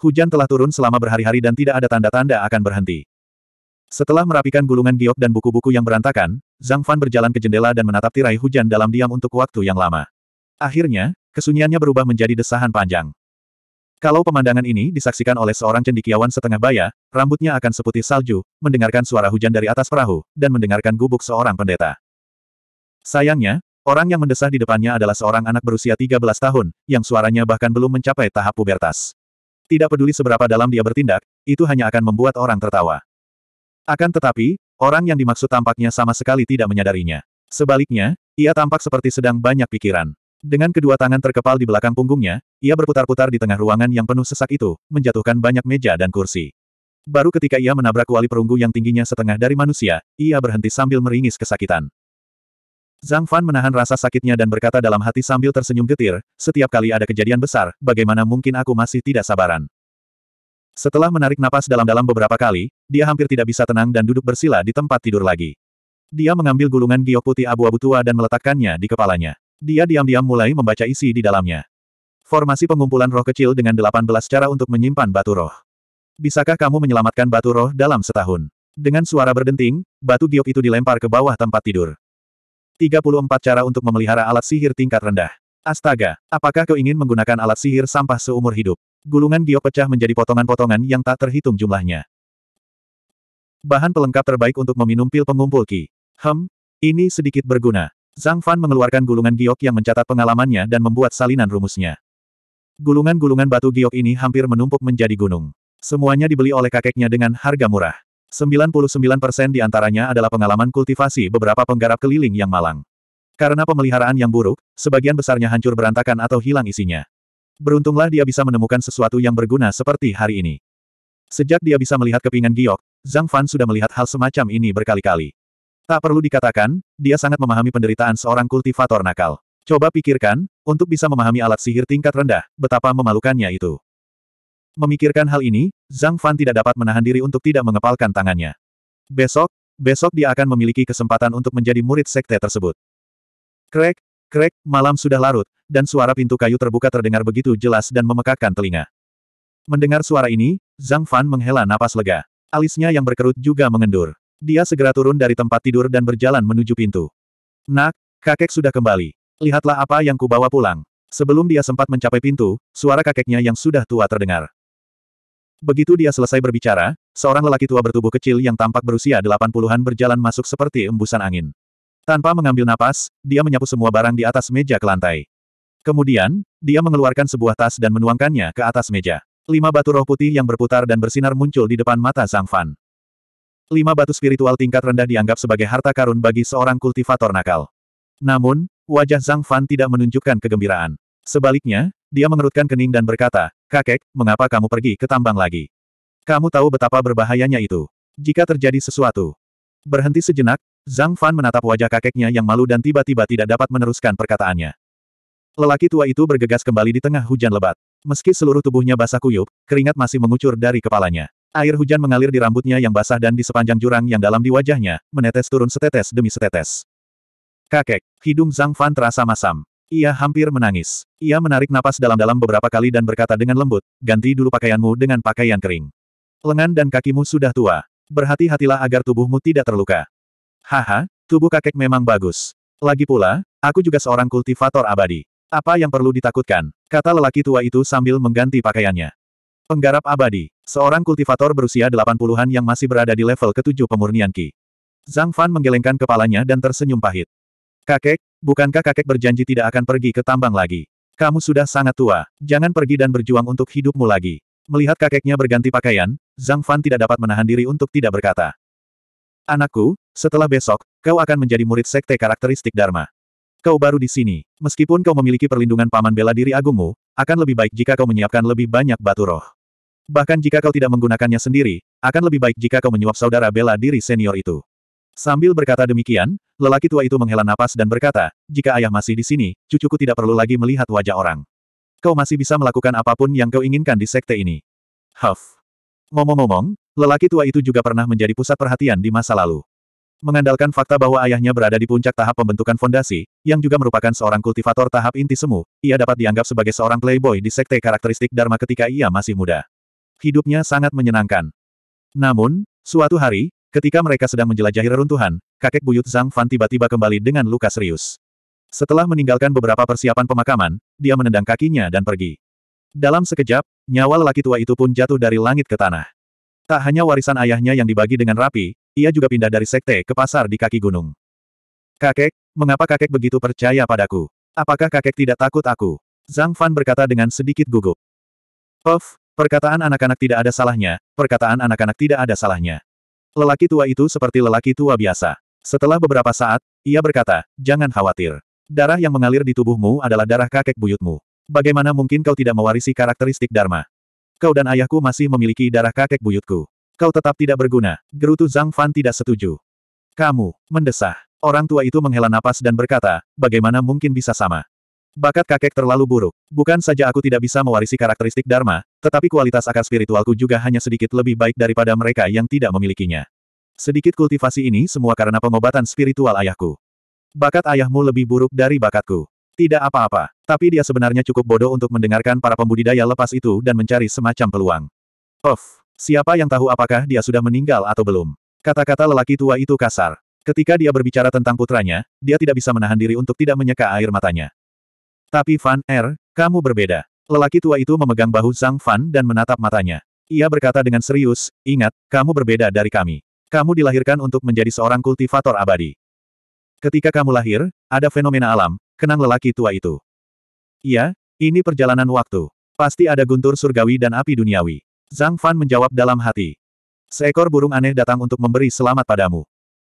Hujan telah turun selama berhari-hari dan tidak ada tanda-tanda akan berhenti. Setelah merapikan gulungan giok dan buku-buku yang berantakan, Zhang Fan berjalan ke jendela dan menatap tirai hujan dalam diam untuk waktu yang lama. Akhirnya, kesunyiannya berubah menjadi desahan panjang. Kalau pemandangan ini disaksikan oleh seorang cendikiawan setengah baya, rambutnya akan seputih salju, mendengarkan suara hujan dari atas perahu, dan mendengarkan gubuk seorang pendeta. Sayangnya, orang yang mendesah di depannya adalah seorang anak berusia 13 tahun, yang suaranya bahkan belum mencapai tahap pubertas. Tidak peduli seberapa dalam dia bertindak, itu hanya akan membuat orang tertawa. Akan tetapi, orang yang dimaksud tampaknya sama sekali tidak menyadarinya. Sebaliknya, ia tampak seperti sedang banyak pikiran. Dengan kedua tangan terkepal di belakang punggungnya, ia berputar-putar di tengah ruangan yang penuh sesak itu, menjatuhkan banyak meja dan kursi. Baru ketika ia menabrak wali perunggu yang tingginya setengah dari manusia, ia berhenti sambil meringis kesakitan. Zhang Fan menahan rasa sakitnya dan berkata dalam hati sambil tersenyum getir, setiap kali ada kejadian besar, bagaimana mungkin aku masih tidak sabaran. Setelah menarik napas dalam-dalam beberapa kali, dia hampir tidak bisa tenang dan duduk bersila di tempat tidur lagi. Dia mengambil gulungan giok putih abu-abu tua dan meletakkannya di kepalanya. Dia diam-diam mulai membaca isi di dalamnya. Formasi pengumpulan roh kecil dengan 18 cara untuk menyimpan batu roh. Bisakah kamu menyelamatkan batu roh dalam setahun? Dengan suara berdenting, batu giok itu dilempar ke bawah tempat tidur. 34 cara untuk memelihara alat sihir tingkat rendah. Astaga, apakah kau ingin menggunakan alat sihir sampah seumur hidup? Gulungan giok pecah menjadi potongan-potongan yang tak terhitung jumlahnya. Bahan pelengkap terbaik untuk meminum pil pengumpul ki. Hem, ini sedikit berguna. Zhang Fan mengeluarkan gulungan giok yang mencatat pengalamannya dan membuat salinan rumusnya. Gulungan-gulungan batu giok ini hampir menumpuk menjadi gunung. Semuanya dibeli oleh kakeknya dengan harga murah. 99% di antaranya adalah pengalaman kultivasi beberapa penggarap keliling yang malang. Karena pemeliharaan yang buruk, sebagian besarnya hancur berantakan atau hilang isinya. Beruntunglah dia bisa menemukan sesuatu yang berguna seperti hari ini. Sejak dia bisa melihat kepingan giok, Zhang Fan sudah melihat hal semacam ini berkali-kali. Tak perlu dikatakan, dia sangat memahami penderitaan seorang kultivator nakal. Coba pikirkan, untuk bisa memahami alat sihir tingkat rendah, betapa memalukannya itu. Memikirkan hal ini, Zhang Fan tidak dapat menahan diri untuk tidak mengepalkan tangannya. Besok, besok dia akan memiliki kesempatan untuk menjadi murid sekte tersebut. Krek, krek, malam sudah larut, dan suara pintu kayu terbuka terdengar begitu jelas dan memekakkan telinga. Mendengar suara ini, Zhang Fan menghela napas lega. Alisnya yang berkerut juga mengendur. Dia segera turun dari tempat tidur dan berjalan menuju pintu. Nak, kakek sudah kembali. Lihatlah apa yang kubawa pulang. Sebelum dia sempat mencapai pintu, suara kakeknya yang sudah tua terdengar. Begitu dia selesai berbicara, seorang lelaki tua bertubuh kecil yang tampak berusia delapan puluhan berjalan masuk seperti embusan angin. Tanpa mengambil napas, dia menyapu semua barang di atas meja ke lantai. Kemudian, dia mengeluarkan sebuah tas dan menuangkannya ke atas meja. Lima batu roh putih yang berputar dan bersinar muncul di depan mata Zhang Fan. Lima batu spiritual tingkat rendah dianggap sebagai harta karun bagi seorang kultivator nakal. Namun, wajah Zhang Fan tidak menunjukkan kegembiraan. Sebaliknya, dia mengerutkan kening dan berkata, Kakek, mengapa kamu pergi ke tambang lagi? Kamu tahu betapa berbahayanya itu. Jika terjadi sesuatu. Berhenti sejenak, Zhang Fan menatap wajah kakeknya yang malu dan tiba-tiba tidak dapat meneruskan perkataannya. Lelaki tua itu bergegas kembali di tengah hujan lebat. Meski seluruh tubuhnya basah kuyup, keringat masih mengucur dari kepalanya. Air hujan mengalir di rambutnya yang basah dan di sepanjang jurang yang dalam di wajahnya, menetes turun setetes demi setetes. Kakek, hidung Zhang Fan terasa masam. Ia hampir menangis. Ia menarik napas dalam-dalam beberapa kali dan berkata dengan lembut, ganti dulu pakaianmu dengan pakaian kering. Lengan dan kakimu sudah tua. Berhati-hatilah agar tubuhmu tidak terluka. Haha, tubuh kakek memang bagus. Lagi pula, aku juga seorang kultivator abadi. Apa yang perlu ditakutkan? Kata lelaki tua itu sambil mengganti pakaiannya. Penggarap abadi, seorang kultivator berusia 80-an yang masih berada di level ketujuh pemurnian Ki. Zhang Fan menggelengkan kepalanya dan tersenyum pahit. Kakek, bukankah kakek berjanji tidak akan pergi ke tambang lagi? Kamu sudah sangat tua, jangan pergi dan berjuang untuk hidupmu lagi. Melihat kakeknya berganti pakaian, Zhang Fan tidak dapat menahan diri untuk tidak berkata. Anakku, setelah besok, kau akan menjadi murid sekte karakteristik Dharma. Kau baru di sini. Meskipun kau memiliki perlindungan paman bela diri agungmu, akan lebih baik jika kau menyiapkan lebih banyak batu roh. Bahkan jika kau tidak menggunakannya sendiri, akan lebih baik jika kau menyuap saudara bela diri senior itu. Sambil berkata demikian, lelaki tua itu menghela napas dan berkata, jika ayah masih di sini, cucuku tidak perlu lagi melihat wajah orang. Kau masih bisa melakukan apapun yang kau inginkan di sekte ini. Huff. Ngomong-ngomong, lelaki tua itu juga pernah menjadi pusat perhatian di masa lalu. Mengandalkan fakta bahwa ayahnya berada di puncak tahap pembentukan fondasi, yang juga merupakan seorang kultivator tahap inti semu, ia dapat dianggap sebagai seorang playboy di sekte karakteristik Dharma ketika ia masih muda. Hidupnya sangat menyenangkan. Namun, suatu hari, Ketika mereka sedang menjelajahi reruntuhan, kakek buyut Zhang Fan tiba-tiba kembali dengan luka serius. Setelah meninggalkan beberapa persiapan pemakaman, dia menendang kakinya dan pergi. Dalam sekejap, nyawa lelaki tua itu pun jatuh dari langit ke tanah. Tak hanya warisan ayahnya yang dibagi dengan rapi, ia juga pindah dari sekte ke pasar di kaki gunung. Kakek, mengapa kakek begitu percaya padaku? Apakah kakek tidak takut aku? Zhang Fan berkata dengan sedikit gugup. Puff, perkataan anak-anak tidak ada salahnya, perkataan anak-anak tidak ada salahnya. Lelaki tua itu seperti lelaki tua biasa. Setelah beberapa saat, ia berkata, jangan khawatir. Darah yang mengalir di tubuhmu adalah darah kakek buyutmu. Bagaimana mungkin kau tidak mewarisi karakteristik Dharma? Kau dan ayahku masih memiliki darah kakek buyutku. Kau tetap tidak berguna. Gerutu Zhang Fan tidak setuju. Kamu, mendesah. Orang tua itu menghela napas dan berkata, bagaimana mungkin bisa sama? Bakat kakek terlalu buruk. Bukan saja aku tidak bisa mewarisi karakteristik Dharma, tetapi kualitas akar spiritualku juga hanya sedikit lebih baik daripada mereka yang tidak memilikinya. Sedikit kultivasi ini semua karena pengobatan spiritual ayahku. Bakat ayahmu lebih buruk dari bakatku. Tidak apa-apa, tapi dia sebenarnya cukup bodoh untuk mendengarkan para pembudidaya lepas itu dan mencari semacam peluang. Of, siapa yang tahu apakah dia sudah meninggal atau belum? Kata-kata lelaki tua itu kasar. Ketika dia berbicara tentang putranya, dia tidak bisa menahan diri untuk tidak menyeka air matanya. Tapi Fan Er, kamu berbeda. Lelaki tua itu memegang bahu Zhang Fan dan menatap matanya. Ia berkata dengan serius, ingat, kamu berbeda dari kami. Kamu dilahirkan untuk menjadi seorang kultivator abadi. Ketika kamu lahir, ada fenomena alam, kenang lelaki tua itu. Iya, ini perjalanan waktu. Pasti ada guntur surgawi dan api duniawi. Zhang Fan menjawab dalam hati. Seekor burung aneh datang untuk memberi selamat padamu.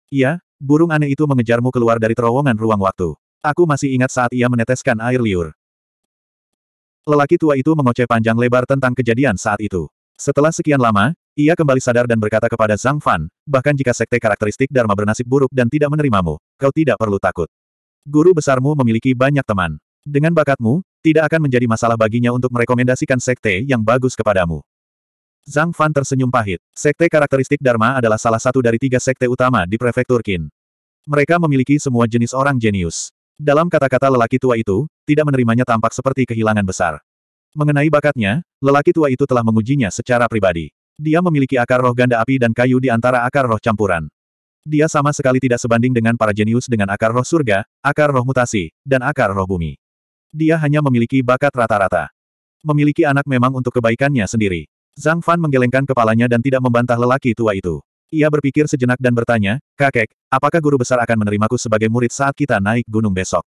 Iya, burung aneh itu mengejarmu keluar dari terowongan ruang waktu. Aku masih ingat saat ia meneteskan air liur. Lelaki tua itu mengoceh panjang lebar tentang kejadian saat itu. Setelah sekian lama, ia kembali sadar dan berkata kepada Zhang Fan, bahkan jika sekte karakteristik Dharma bernasib buruk dan tidak menerimamu, kau tidak perlu takut. Guru besarmu memiliki banyak teman. Dengan bakatmu, tidak akan menjadi masalah baginya untuk merekomendasikan sekte yang bagus kepadamu. Zhang Fan tersenyum pahit. Sekte karakteristik Dharma adalah salah satu dari tiga sekte utama di prefektur Qin. Mereka memiliki semua jenis orang jenius. Dalam kata-kata lelaki tua itu, tidak menerimanya tampak seperti kehilangan besar. Mengenai bakatnya, lelaki tua itu telah mengujinya secara pribadi. Dia memiliki akar roh ganda api dan kayu di antara akar roh campuran. Dia sama sekali tidak sebanding dengan para jenius dengan akar roh surga, akar roh mutasi, dan akar roh bumi. Dia hanya memiliki bakat rata-rata. Memiliki anak memang untuk kebaikannya sendiri. Zhang Fan menggelengkan kepalanya dan tidak membantah lelaki tua itu. Ia berpikir sejenak dan bertanya, Kakek, apakah guru besar akan menerimaku sebagai murid saat kita naik gunung besok?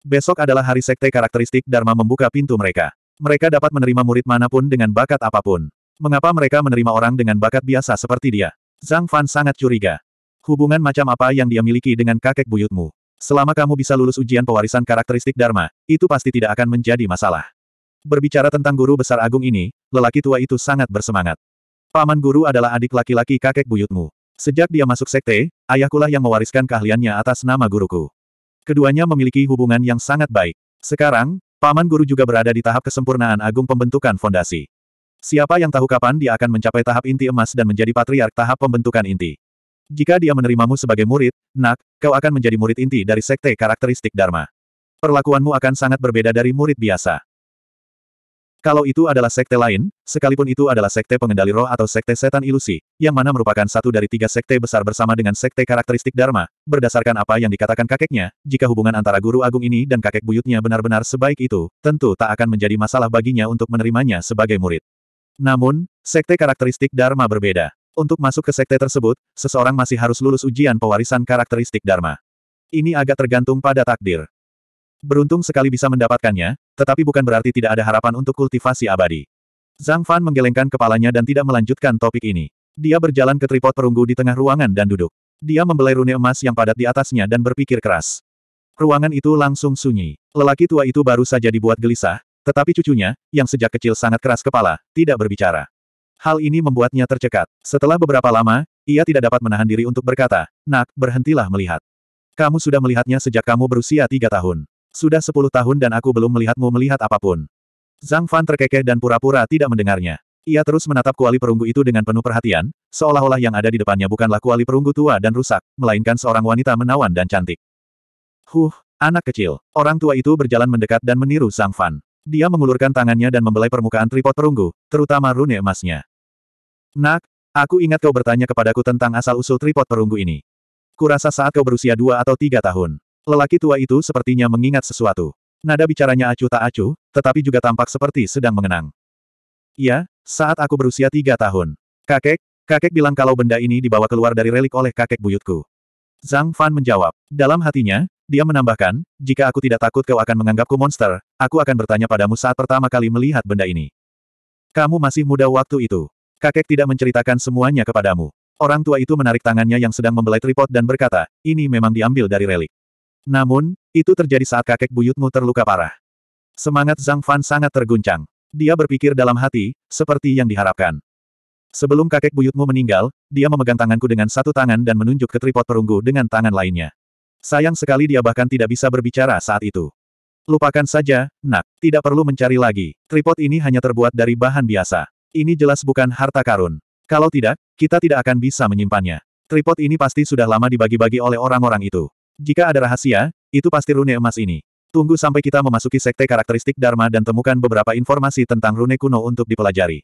Besok adalah hari sekte karakteristik Dharma membuka pintu mereka. Mereka dapat menerima murid manapun dengan bakat apapun. Mengapa mereka menerima orang dengan bakat biasa seperti dia? Zhang Fan sangat curiga. Hubungan macam apa yang dia miliki dengan kakek buyutmu? Selama kamu bisa lulus ujian pewarisan karakteristik Dharma, itu pasti tidak akan menjadi masalah. Berbicara tentang guru besar agung ini, lelaki tua itu sangat bersemangat. Paman guru adalah adik laki-laki kakek buyutmu. Sejak dia masuk sekte, ayahkulah yang mewariskan keahliannya atas nama guruku. Keduanya memiliki hubungan yang sangat baik. Sekarang, Paman guru juga berada di tahap kesempurnaan agung pembentukan fondasi. Siapa yang tahu kapan dia akan mencapai tahap inti emas dan menjadi patriark tahap pembentukan inti. Jika dia menerimamu sebagai murid, nak, kau akan menjadi murid inti dari sekte karakteristik Dharma. Perlakuanmu akan sangat berbeda dari murid biasa. Kalau itu adalah sekte lain, sekalipun itu adalah sekte pengendali roh atau sekte setan ilusi, yang mana merupakan satu dari tiga sekte besar bersama dengan sekte karakteristik Dharma, berdasarkan apa yang dikatakan kakeknya, jika hubungan antara guru agung ini dan kakek buyutnya benar-benar sebaik itu, tentu tak akan menjadi masalah baginya untuk menerimanya sebagai murid. Namun, sekte karakteristik Dharma berbeda. Untuk masuk ke sekte tersebut, seseorang masih harus lulus ujian pewarisan karakteristik Dharma. Ini agak tergantung pada takdir. Beruntung sekali bisa mendapatkannya, tetapi bukan berarti tidak ada harapan untuk kultivasi abadi. Zhang Fan menggelengkan kepalanya dan tidak melanjutkan topik ini. Dia berjalan ke tripod perunggu di tengah ruangan dan duduk. Dia membelai rune emas yang padat di atasnya dan berpikir keras. Ruangan itu langsung sunyi. Lelaki tua itu baru saja dibuat gelisah, tetapi cucunya, yang sejak kecil sangat keras kepala, tidak berbicara. Hal ini membuatnya tercekat. Setelah beberapa lama, ia tidak dapat menahan diri untuk berkata, Nak, berhentilah melihat. Kamu sudah melihatnya sejak kamu berusia tiga tahun. Sudah sepuluh tahun dan aku belum melihatmu melihat apapun. Zhang Fan terkekeh dan pura-pura tidak mendengarnya. Ia terus menatap kuali perunggu itu dengan penuh perhatian, seolah-olah yang ada di depannya bukanlah kuali perunggu tua dan rusak, melainkan seorang wanita menawan dan cantik. Huh, anak kecil. Orang tua itu berjalan mendekat dan meniru Zhang Fan. Dia mengulurkan tangannya dan membelai permukaan tripod perunggu, terutama rune emasnya. Nak, aku ingat kau bertanya kepadaku tentang asal-usul tripod perunggu ini. Kurasa saat kau berusia dua atau tiga tahun. Lelaki tua itu sepertinya mengingat sesuatu. Nada bicaranya acuh tak acuh, tetapi juga tampak seperti sedang mengenang. Iya, saat aku berusia tiga tahun. Kakek, kakek bilang kalau benda ini dibawa keluar dari relik oleh kakek buyutku. Zhang Fan menjawab. Dalam hatinya, dia menambahkan, jika aku tidak takut kau akan menganggapku monster, aku akan bertanya padamu saat pertama kali melihat benda ini. Kamu masih muda waktu itu. Kakek tidak menceritakan semuanya kepadamu. Orang tua itu menarik tangannya yang sedang membelai tripod dan berkata, ini memang diambil dari relik. Namun, itu terjadi saat kakek buyutmu terluka parah. Semangat Zhang Fan sangat terguncang. Dia berpikir dalam hati, seperti yang diharapkan. Sebelum kakek buyutmu meninggal, dia memegang tanganku dengan satu tangan dan menunjuk ke tripod perunggu dengan tangan lainnya. Sayang sekali dia bahkan tidak bisa berbicara saat itu. Lupakan saja, nak. Tidak perlu mencari lagi. Tripod ini hanya terbuat dari bahan biasa. Ini jelas bukan harta karun. Kalau tidak, kita tidak akan bisa menyimpannya. Tripod ini pasti sudah lama dibagi-bagi oleh orang-orang itu. Jika ada rahasia, itu pasti rune emas ini. Tunggu sampai kita memasuki sekte karakteristik Dharma dan temukan beberapa informasi tentang rune kuno untuk dipelajari.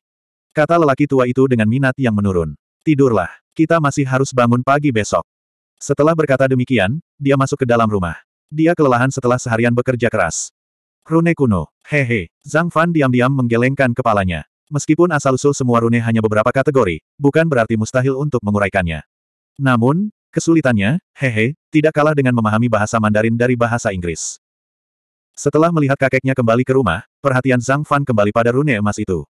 Kata lelaki tua itu dengan minat yang menurun. Tidurlah, kita masih harus bangun pagi besok. Setelah berkata demikian, dia masuk ke dalam rumah. Dia kelelahan setelah seharian bekerja keras. Rune kuno, hehe, Zhang Fan diam-diam menggelengkan kepalanya. Meskipun asal-usul semua rune hanya beberapa kategori, bukan berarti mustahil untuk menguraikannya. Namun, Kesulitannya, hehe, tidak kalah dengan memahami bahasa Mandarin dari bahasa Inggris. Setelah melihat kakeknya kembali ke rumah, perhatian Zhang Fan kembali pada rune emas itu.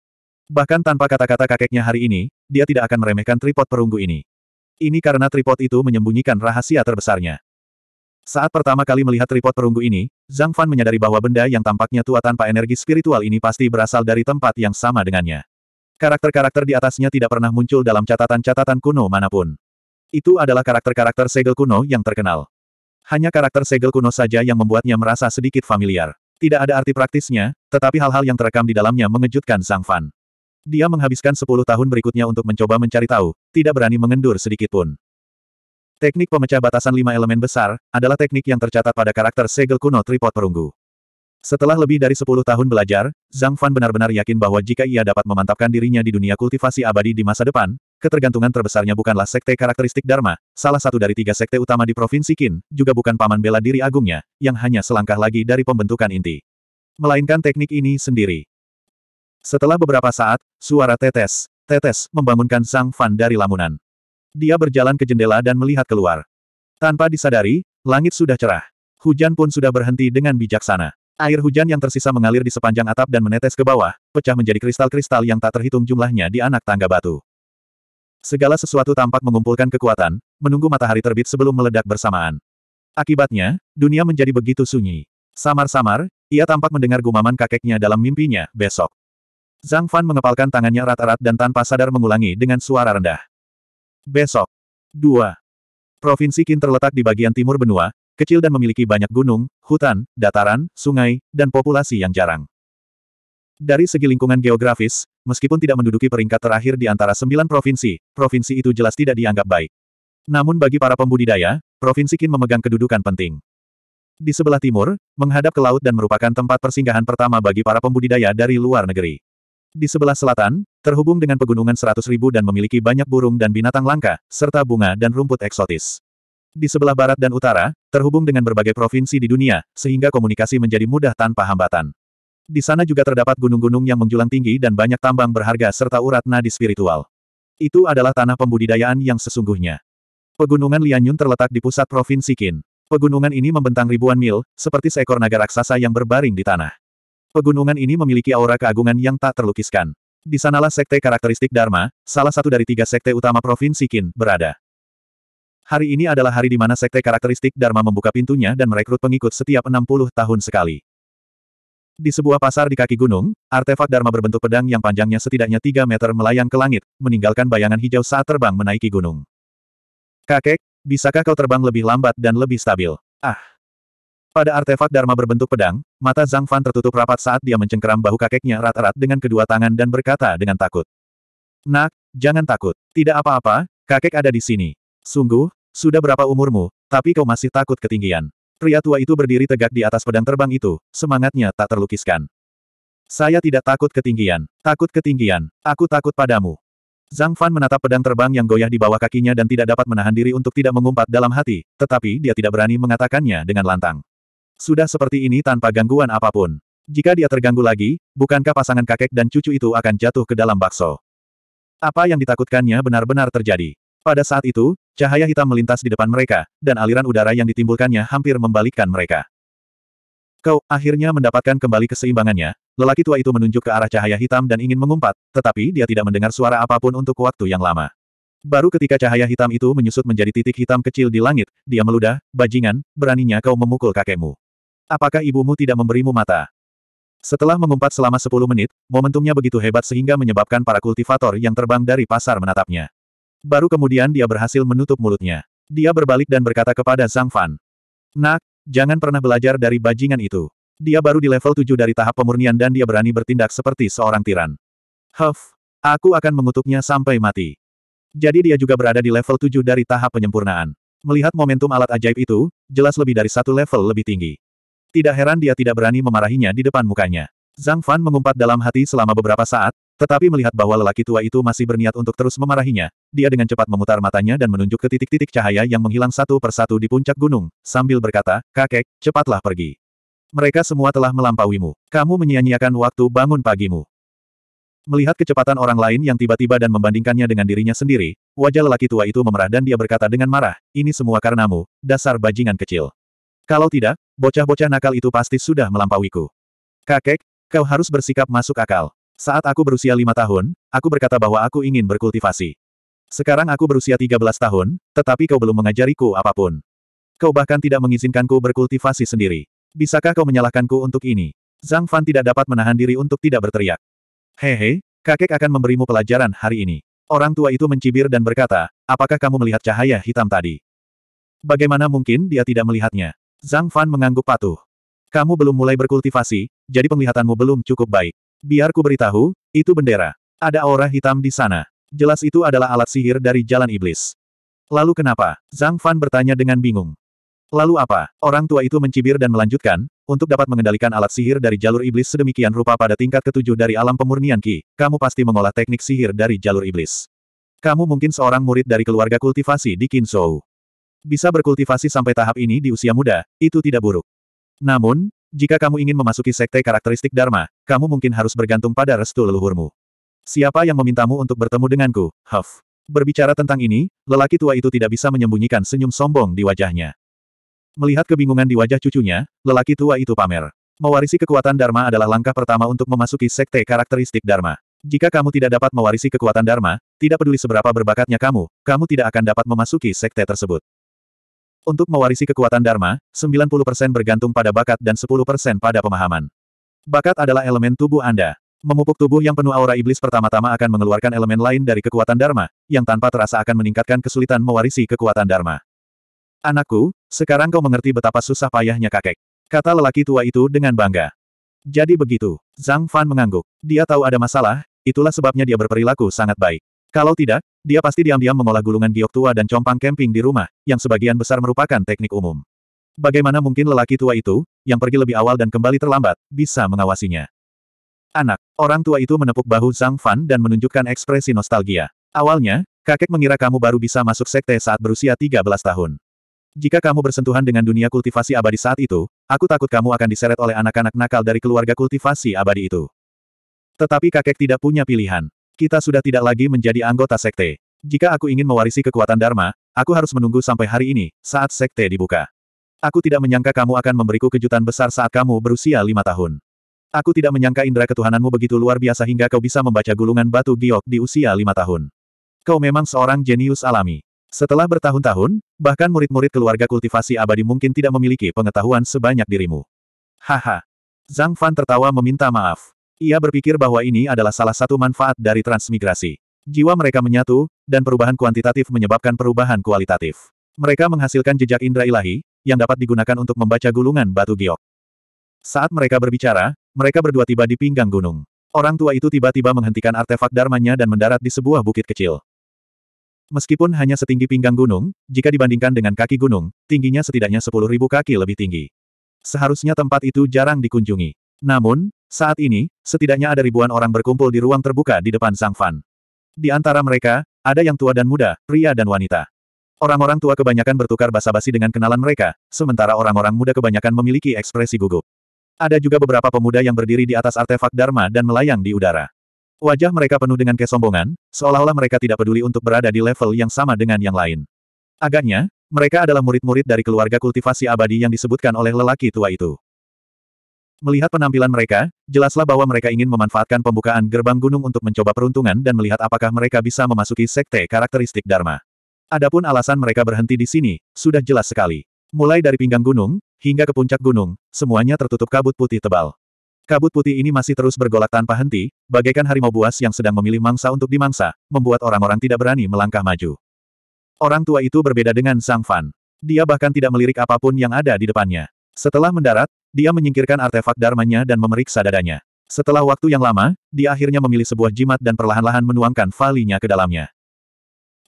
Bahkan tanpa kata-kata kakeknya hari ini, dia tidak akan meremehkan tripod perunggu ini. Ini karena tripod itu menyembunyikan rahasia terbesarnya. Saat pertama kali melihat tripod perunggu ini, Zhang Fan menyadari bahwa benda yang tampaknya tua tanpa energi spiritual ini pasti berasal dari tempat yang sama dengannya. Karakter-karakter di atasnya tidak pernah muncul dalam catatan-catatan kuno manapun. Itu adalah karakter-karakter segel kuno yang terkenal. Hanya karakter segel kuno saja yang membuatnya merasa sedikit familiar. Tidak ada arti praktisnya, tetapi hal-hal yang terekam di dalamnya mengejutkan Sang Fan. Dia menghabiskan 10 tahun berikutnya untuk mencoba mencari tahu, tidak berani mengendur sedikitpun. Teknik pemecah batasan lima elemen besar, adalah teknik yang tercatat pada karakter segel kuno tripod perunggu. Setelah lebih dari 10 tahun belajar, Zhang Fan benar-benar yakin bahwa jika ia dapat memantapkan dirinya di dunia kultivasi abadi di masa depan, Ketergantungan terbesarnya bukanlah sekte karakteristik Dharma, salah satu dari tiga sekte utama di Provinsi Qin, juga bukan paman bela diri agungnya, yang hanya selangkah lagi dari pembentukan inti. Melainkan teknik ini sendiri. Setelah beberapa saat, suara tetes, tetes, membangunkan sang Fan dari lamunan. Dia berjalan ke jendela dan melihat keluar. Tanpa disadari, langit sudah cerah. Hujan pun sudah berhenti dengan bijaksana. Air hujan yang tersisa mengalir di sepanjang atap dan menetes ke bawah, pecah menjadi kristal-kristal yang tak terhitung jumlahnya di anak tangga batu. Segala sesuatu tampak mengumpulkan kekuatan, menunggu matahari terbit sebelum meledak bersamaan. Akibatnya, dunia menjadi begitu sunyi. Samar-samar, ia tampak mendengar gumaman kakeknya dalam mimpinya, besok. Zhang Fan mengepalkan tangannya erat-erat dan tanpa sadar mengulangi dengan suara rendah. Besok. 2. Provinsi Qin terletak di bagian timur benua, kecil dan memiliki banyak gunung, hutan, dataran, sungai, dan populasi yang jarang. Dari segi lingkungan geografis, meskipun tidak menduduki peringkat terakhir di antara sembilan provinsi, provinsi itu jelas tidak dianggap baik. Namun bagi para pembudidaya, Provinsi Qin memegang kedudukan penting. Di sebelah timur, menghadap ke laut dan merupakan tempat persinggahan pertama bagi para pembudidaya dari luar negeri. Di sebelah selatan, terhubung dengan pegunungan seratus ribu dan memiliki banyak burung dan binatang langka, serta bunga dan rumput eksotis. Di sebelah barat dan utara, terhubung dengan berbagai provinsi di dunia, sehingga komunikasi menjadi mudah tanpa hambatan. Di sana juga terdapat gunung-gunung yang menjulang tinggi dan banyak tambang berharga serta urat nadi spiritual. Itu adalah tanah pembudidayaan yang sesungguhnya. Pegunungan Lianyun terletak di pusat Provinsi Qin. Pegunungan ini membentang ribuan mil, seperti seekor naga raksasa yang berbaring di tanah. Pegunungan ini memiliki aura keagungan yang tak terlukiskan. Di sanalah sekte karakteristik Dharma, salah satu dari tiga sekte utama Provinsi Qin, berada. Hari ini adalah hari di mana sekte karakteristik Dharma membuka pintunya dan merekrut pengikut setiap 60 tahun sekali. Di sebuah pasar di kaki gunung, artefak Dharma berbentuk pedang yang panjangnya setidaknya 3 meter melayang ke langit, meninggalkan bayangan hijau saat terbang menaiki gunung. Kakek, bisakah kau terbang lebih lambat dan lebih stabil? Ah! Pada artefak Dharma berbentuk pedang, mata Zhang Fan tertutup rapat saat dia mencengkeram bahu kakeknya erat-erat dengan kedua tangan dan berkata dengan takut. Nak, jangan takut. Tidak apa-apa, kakek ada di sini. Sungguh, sudah berapa umurmu, tapi kau masih takut ketinggian. Pria tua itu berdiri tegak di atas pedang terbang itu, semangatnya tak terlukiskan. Saya tidak takut ketinggian. Takut ketinggian. Aku takut padamu. Zhang Fan menatap pedang terbang yang goyah di bawah kakinya dan tidak dapat menahan diri untuk tidak mengumpat dalam hati, tetapi dia tidak berani mengatakannya dengan lantang. Sudah seperti ini tanpa gangguan apapun. Jika dia terganggu lagi, bukankah pasangan kakek dan cucu itu akan jatuh ke dalam bakso? Apa yang ditakutkannya benar-benar terjadi. Pada saat itu, cahaya hitam melintas di depan mereka, dan aliran udara yang ditimbulkannya hampir membalikkan mereka. Kau, akhirnya mendapatkan kembali keseimbangannya, lelaki tua itu menunjuk ke arah cahaya hitam dan ingin mengumpat, tetapi dia tidak mendengar suara apapun untuk waktu yang lama. Baru ketika cahaya hitam itu menyusut menjadi titik hitam kecil di langit, dia meludah, bajingan, beraninya kau memukul kakekmu. Apakah ibumu tidak memberimu mata? Setelah mengumpat selama 10 menit, momentumnya begitu hebat sehingga menyebabkan para kultivator yang terbang dari pasar menatapnya. Baru kemudian dia berhasil menutup mulutnya. Dia berbalik dan berkata kepada Zhang Fan. Nak, jangan pernah belajar dari bajingan itu. Dia baru di level 7 dari tahap pemurnian dan dia berani bertindak seperti seorang tiran. Huff, aku akan mengutuknya sampai mati. Jadi dia juga berada di level 7 dari tahap penyempurnaan. Melihat momentum alat ajaib itu, jelas lebih dari satu level lebih tinggi. Tidak heran dia tidak berani memarahinya di depan mukanya. Zhang Fan mengumpat dalam hati selama beberapa saat, tetapi melihat bahwa lelaki tua itu masih berniat untuk terus memarahinya, dia dengan cepat memutar matanya dan menunjuk ke titik-titik cahaya yang menghilang satu persatu di puncak gunung, sambil berkata, kakek, cepatlah pergi. Mereka semua telah melampauimu. Kamu menyia-nyiakan waktu bangun pagimu. Melihat kecepatan orang lain yang tiba-tiba dan membandingkannya dengan dirinya sendiri, wajah lelaki tua itu memerah dan dia berkata dengan marah, ini semua karenamu, dasar bajingan kecil. Kalau tidak, bocah-bocah nakal itu pasti sudah melampauiku. Kakek, Kau harus bersikap masuk akal. Saat aku berusia lima tahun, aku berkata bahwa aku ingin berkultivasi. Sekarang aku berusia 13 tahun, tetapi kau belum mengajariku apapun. Kau bahkan tidak mengizinkanku berkultivasi sendiri. Bisakah kau menyalahkanku untuk ini? Zhang Fan tidak dapat menahan diri untuk tidak berteriak. Hehe, kakek akan memberimu pelajaran hari ini. Orang tua itu mencibir dan berkata, apakah kamu melihat cahaya hitam tadi? Bagaimana mungkin dia tidak melihatnya? Zhang Fan mengangguk patuh. Kamu belum mulai berkultivasi, jadi penglihatanmu belum cukup baik. Biarku beritahu, itu bendera. Ada aura hitam di sana. Jelas itu adalah alat sihir dari jalan iblis. Lalu kenapa? Zhang Fan bertanya dengan bingung. Lalu apa? Orang tua itu mencibir dan melanjutkan, untuk dapat mengendalikan alat sihir dari jalur iblis sedemikian rupa pada tingkat ketujuh dari alam pemurnian Ki, kamu pasti mengolah teknik sihir dari jalur iblis. Kamu mungkin seorang murid dari keluarga kultivasi di Kinzhou. Bisa berkultivasi sampai tahap ini di usia muda, itu tidak buruk. Namun, jika kamu ingin memasuki sekte karakteristik Dharma, kamu mungkin harus bergantung pada restu leluhurmu. Siapa yang memintamu untuk bertemu denganku, Huff? Berbicara tentang ini, lelaki tua itu tidak bisa menyembunyikan senyum sombong di wajahnya. Melihat kebingungan di wajah cucunya, lelaki tua itu pamer. Mewarisi kekuatan Dharma adalah langkah pertama untuk memasuki sekte karakteristik Dharma. Jika kamu tidak dapat mewarisi kekuatan Dharma, tidak peduli seberapa berbakatnya kamu, kamu tidak akan dapat memasuki sekte tersebut. Untuk mewarisi kekuatan Dharma, 90% bergantung pada bakat dan 10% pada pemahaman. Bakat adalah elemen tubuh Anda. Memupuk tubuh yang penuh aura iblis pertama-tama akan mengeluarkan elemen lain dari kekuatan Dharma, yang tanpa terasa akan meningkatkan kesulitan mewarisi kekuatan Dharma. Anakku, sekarang kau mengerti betapa susah payahnya kakek. Kata lelaki tua itu dengan bangga. Jadi begitu, Zhang Fan mengangguk. Dia tahu ada masalah, itulah sebabnya dia berperilaku sangat baik. Kalau tidak, dia pasti diam-diam mengolah gulungan giok tua dan compang camping di rumah, yang sebagian besar merupakan teknik umum. Bagaimana mungkin lelaki tua itu, yang pergi lebih awal dan kembali terlambat, bisa mengawasinya? Anak, orang tua itu menepuk bahu Zhang Fan dan menunjukkan ekspresi nostalgia. Awalnya, kakek mengira kamu baru bisa masuk sekte saat berusia 13 tahun. Jika kamu bersentuhan dengan dunia kultivasi abadi saat itu, aku takut kamu akan diseret oleh anak-anak nakal dari keluarga kultivasi abadi itu. Tetapi kakek tidak punya pilihan. Kita sudah tidak lagi menjadi anggota sekte. Jika aku ingin mewarisi kekuatan Dharma, aku harus menunggu sampai hari ini, saat sekte dibuka. Aku tidak menyangka kamu akan memberiku kejutan besar saat kamu berusia lima tahun. Aku tidak menyangka indera ketuhananmu begitu luar biasa hingga kau bisa membaca gulungan batu giok di usia lima tahun. Kau memang seorang jenius alami. Setelah bertahun-tahun, bahkan murid-murid keluarga kultivasi abadi mungkin tidak memiliki pengetahuan sebanyak dirimu. Haha. Zhang Fan tertawa meminta maaf. Ia berpikir bahwa ini adalah salah satu manfaat dari transmigrasi. Jiwa mereka menyatu, dan perubahan kuantitatif menyebabkan perubahan kualitatif. Mereka menghasilkan jejak indera ilahi, yang dapat digunakan untuk membaca gulungan batu giok. Saat mereka berbicara, mereka berdua tiba di pinggang gunung. Orang tua itu tiba-tiba menghentikan artefak dharmanya dan mendarat di sebuah bukit kecil. Meskipun hanya setinggi pinggang gunung, jika dibandingkan dengan kaki gunung, tingginya setidaknya 10.000 kaki lebih tinggi. Seharusnya tempat itu jarang dikunjungi. Namun, saat ini, setidaknya ada ribuan orang berkumpul di ruang terbuka di depan Sang Fan. Di antara mereka, ada yang tua dan muda, pria dan wanita. Orang-orang tua kebanyakan bertukar basa-basi dengan kenalan mereka, sementara orang-orang muda kebanyakan memiliki ekspresi gugup. Ada juga beberapa pemuda yang berdiri di atas artefak Dharma dan melayang di udara. Wajah mereka penuh dengan kesombongan, seolah-olah mereka tidak peduli untuk berada di level yang sama dengan yang lain. Agaknya, mereka adalah murid-murid dari keluarga kultivasi abadi yang disebutkan oleh lelaki tua itu. Melihat penampilan mereka, jelaslah bahwa mereka ingin memanfaatkan pembukaan gerbang gunung untuk mencoba peruntungan dan melihat apakah mereka bisa memasuki sekte karakteristik Dharma. Adapun alasan mereka berhenti di sini, sudah jelas sekali. Mulai dari pinggang gunung, hingga ke puncak gunung, semuanya tertutup kabut putih tebal. Kabut putih ini masih terus bergolak tanpa henti, bagaikan harimau buas yang sedang memilih mangsa untuk dimangsa, membuat orang-orang tidak berani melangkah maju. Orang tua itu berbeda dengan Sang Fan. Dia bahkan tidak melirik apapun yang ada di depannya. Setelah mendarat, dia menyingkirkan artefak dharmanya dan memeriksa dadanya. Setelah waktu yang lama, dia akhirnya memilih sebuah jimat dan perlahan-lahan menuangkan valinya ke dalamnya.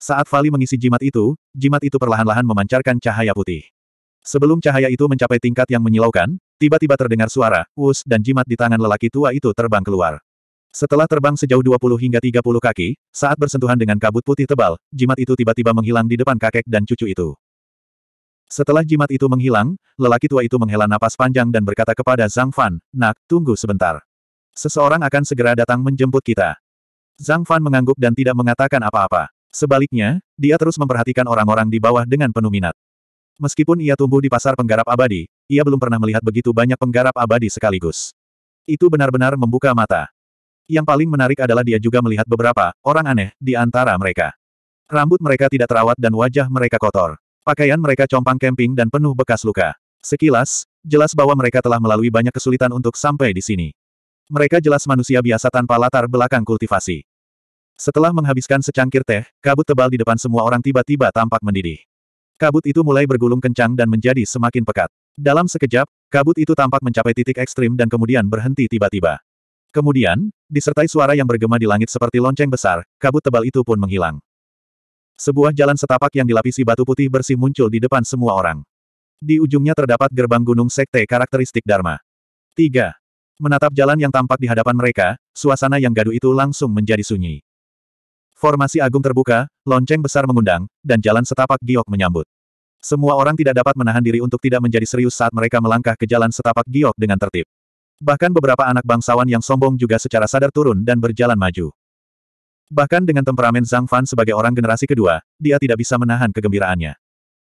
Saat vali mengisi jimat itu, jimat itu perlahan-lahan memancarkan cahaya putih. Sebelum cahaya itu mencapai tingkat yang menyilaukan, tiba-tiba terdengar suara, us dan jimat di tangan lelaki tua itu terbang keluar. Setelah terbang sejauh 20 hingga 30 kaki, saat bersentuhan dengan kabut putih tebal, jimat itu tiba-tiba menghilang di depan kakek dan cucu itu. Setelah jimat itu menghilang, lelaki tua itu menghela napas panjang dan berkata kepada Zhang Fan, Nak, tunggu sebentar. Seseorang akan segera datang menjemput kita. Zhang Fan mengangguk dan tidak mengatakan apa-apa. Sebaliknya, dia terus memperhatikan orang-orang di bawah dengan penuh minat. Meskipun ia tumbuh di pasar penggarap abadi, ia belum pernah melihat begitu banyak penggarap abadi sekaligus. Itu benar-benar membuka mata. Yang paling menarik adalah dia juga melihat beberapa orang aneh di antara mereka. Rambut mereka tidak terawat dan wajah mereka kotor. Pakaian mereka compang camping dan penuh bekas luka. Sekilas, jelas bahwa mereka telah melalui banyak kesulitan untuk sampai di sini. Mereka jelas manusia biasa tanpa latar belakang kultivasi. Setelah menghabiskan secangkir teh, kabut tebal di depan semua orang tiba-tiba tampak mendidih. Kabut itu mulai bergulung kencang dan menjadi semakin pekat. Dalam sekejap, kabut itu tampak mencapai titik ekstrim dan kemudian berhenti tiba-tiba. Kemudian, disertai suara yang bergema di langit seperti lonceng besar, kabut tebal itu pun menghilang. Sebuah jalan setapak yang dilapisi batu putih bersih muncul di depan semua orang. Di ujungnya terdapat gerbang gunung sekte karakteristik Dharma. 3. Menatap jalan yang tampak di hadapan mereka, suasana yang gaduh itu langsung menjadi sunyi. Formasi agung terbuka, lonceng besar mengundang, dan jalan setapak giok menyambut. Semua orang tidak dapat menahan diri untuk tidak menjadi serius saat mereka melangkah ke jalan setapak giok dengan tertib. Bahkan beberapa anak bangsawan yang sombong juga secara sadar turun dan berjalan maju. Bahkan dengan temperamen Zhang Fan sebagai orang generasi kedua, dia tidak bisa menahan kegembiraannya.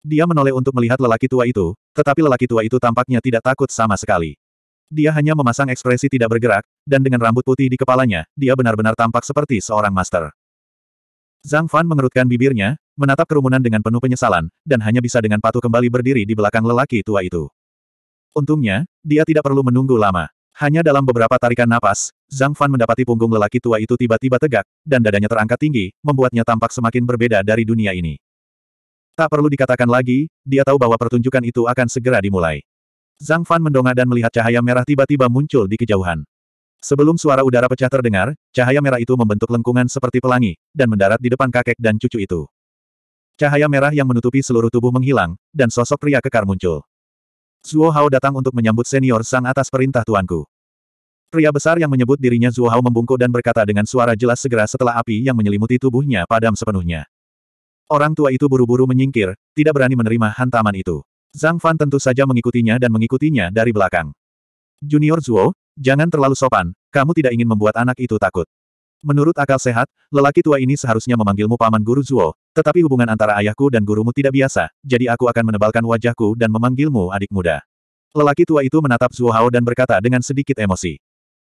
Dia menoleh untuk melihat lelaki tua itu, tetapi lelaki tua itu tampaknya tidak takut sama sekali. Dia hanya memasang ekspresi tidak bergerak, dan dengan rambut putih di kepalanya, dia benar-benar tampak seperti seorang master. Zhang Fan mengerutkan bibirnya, menatap kerumunan dengan penuh penyesalan, dan hanya bisa dengan patuh kembali berdiri di belakang lelaki tua itu. Untungnya, dia tidak perlu menunggu lama. Hanya dalam beberapa tarikan napas, Zhang Fan mendapati punggung lelaki tua itu tiba-tiba tegak, dan dadanya terangkat tinggi, membuatnya tampak semakin berbeda dari dunia ini. Tak perlu dikatakan lagi, dia tahu bahwa pertunjukan itu akan segera dimulai. Zhang Fan mendongak dan melihat cahaya merah tiba-tiba muncul di kejauhan. Sebelum suara udara pecah terdengar, cahaya merah itu membentuk lengkungan seperti pelangi, dan mendarat di depan kakek dan cucu itu. Cahaya merah yang menutupi seluruh tubuh menghilang, dan sosok pria kekar muncul. Zuo Hao datang untuk menyambut senior sang atas perintah tuanku. Pria besar yang menyebut dirinya Zuo Hao membungkuk dan berkata dengan suara jelas segera setelah api yang menyelimuti tubuhnya padam sepenuhnya. Orang tua itu buru-buru menyingkir, tidak berani menerima hantaman itu. Zhang Fan tentu saja mengikutinya dan mengikutinya dari belakang. Junior Zuo, jangan terlalu sopan, kamu tidak ingin membuat anak itu takut. Menurut akal sehat, lelaki tua ini seharusnya memanggilmu Paman Guru Zuo, tetapi hubungan antara ayahku dan gurumu tidak biasa, jadi aku akan menebalkan wajahku dan memanggilmu adik muda. Lelaki tua itu menatap Zuo Hao dan berkata dengan sedikit emosi.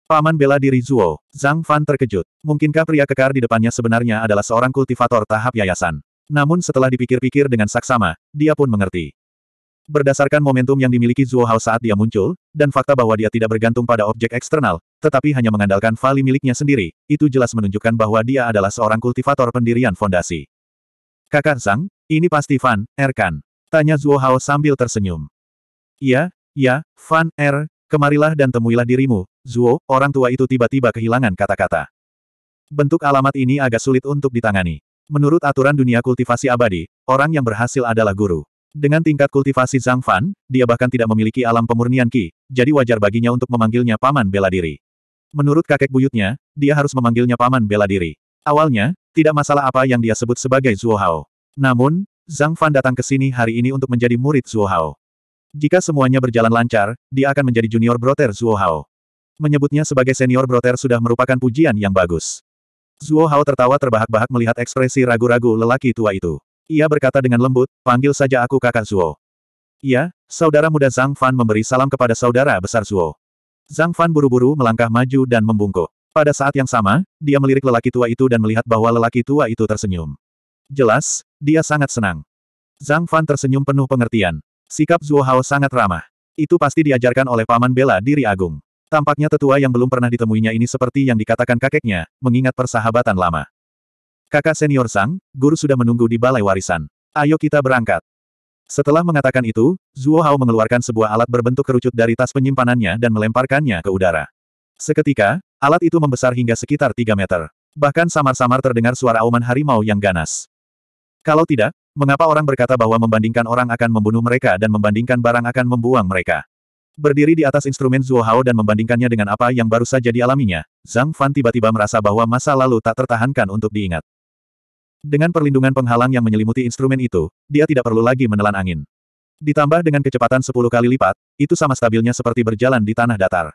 Paman bela diri Zuo, Zhang Fan terkejut. Mungkinkah pria kekar di depannya sebenarnya adalah seorang kultivator tahap yayasan? Namun setelah dipikir-pikir dengan saksama, dia pun mengerti. Berdasarkan momentum yang dimiliki Zuo Hao saat dia muncul, dan fakta bahwa dia tidak bergantung pada objek eksternal, tetapi hanya mengandalkan vali miliknya sendiri, itu jelas menunjukkan bahwa dia adalah seorang kultivator pendirian fondasi. Kakak Sang, ini pasti Fan, Erkan, Tanya Zuo Hao sambil tersenyum. Iya, ya, Fan, Er, kemarilah dan temuilah dirimu, Zuo, orang tua itu tiba-tiba kehilangan kata-kata. Bentuk alamat ini agak sulit untuk ditangani. Menurut aturan dunia kultivasi abadi, orang yang berhasil adalah guru. Dengan tingkat kultivasi Zhang Fan, dia bahkan tidak memiliki alam pemurnian Qi, jadi wajar baginya untuk memanggilnya Paman Bela Diri. Menurut kakek buyutnya, dia harus memanggilnya Paman Bela Diri. Awalnya, tidak masalah apa yang dia sebut sebagai Hao. Namun, Zhang Fan datang ke sini hari ini untuk menjadi murid Hao. Jika semuanya berjalan lancar, dia akan menjadi junior brother broter Hao. Menyebutnya sebagai senior brother sudah merupakan pujian yang bagus. Zuo Hao tertawa terbahak-bahak melihat ekspresi ragu-ragu lelaki tua itu. Ia berkata dengan lembut, panggil saja aku kakak Zuo. Ya, saudara muda Zhang Fan memberi salam kepada saudara besar Zuo. Zhang Fan buru-buru melangkah maju dan membungkuk. Pada saat yang sama, dia melirik lelaki tua itu dan melihat bahwa lelaki tua itu tersenyum. Jelas, dia sangat senang. Zhang Fan tersenyum penuh pengertian. Sikap Zuo Hao sangat ramah. Itu pasti diajarkan oleh paman bela diri agung. Tampaknya tetua yang belum pernah ditemuinya ini seperti yang dikatakan kakeknya, mengingat persahabatan lama. Kakak senior Sang, guru sudah menunggu di balai warisan. Ayo kita berangkat. Setelah mengatakan itu, Zuo Hao mengeluarkan sebuah alat berbentuk kerucut dari tas penyimpanannya dan melemparkannya ke udara. Seketika, alat itu membesar hingga sekitar 3 meter. Bahkan samar-samar terdengar suara auman harimau yang ganas. Kalau tidak, mengapa orang berkata bahwa membandingkan orang akan membunuh mereka dan membandingkan barang akan membuang mereka? Berdiri di atas instrumen Zuo Hao dan membandingkannya dengan apa yang baru saja dialaminya, Zhang Fan tiba-tiba merasa bahwa masa lalu tak tertahankan untuk diingat. Dengan perlindungan penghalang yang menyelimuti instrumen itu, dia tidak perlu lagi menelan angin. Ditambah dengan kecepatan 10 kali lipat, itu sama stabilnya seperti berjalan di tanah datar.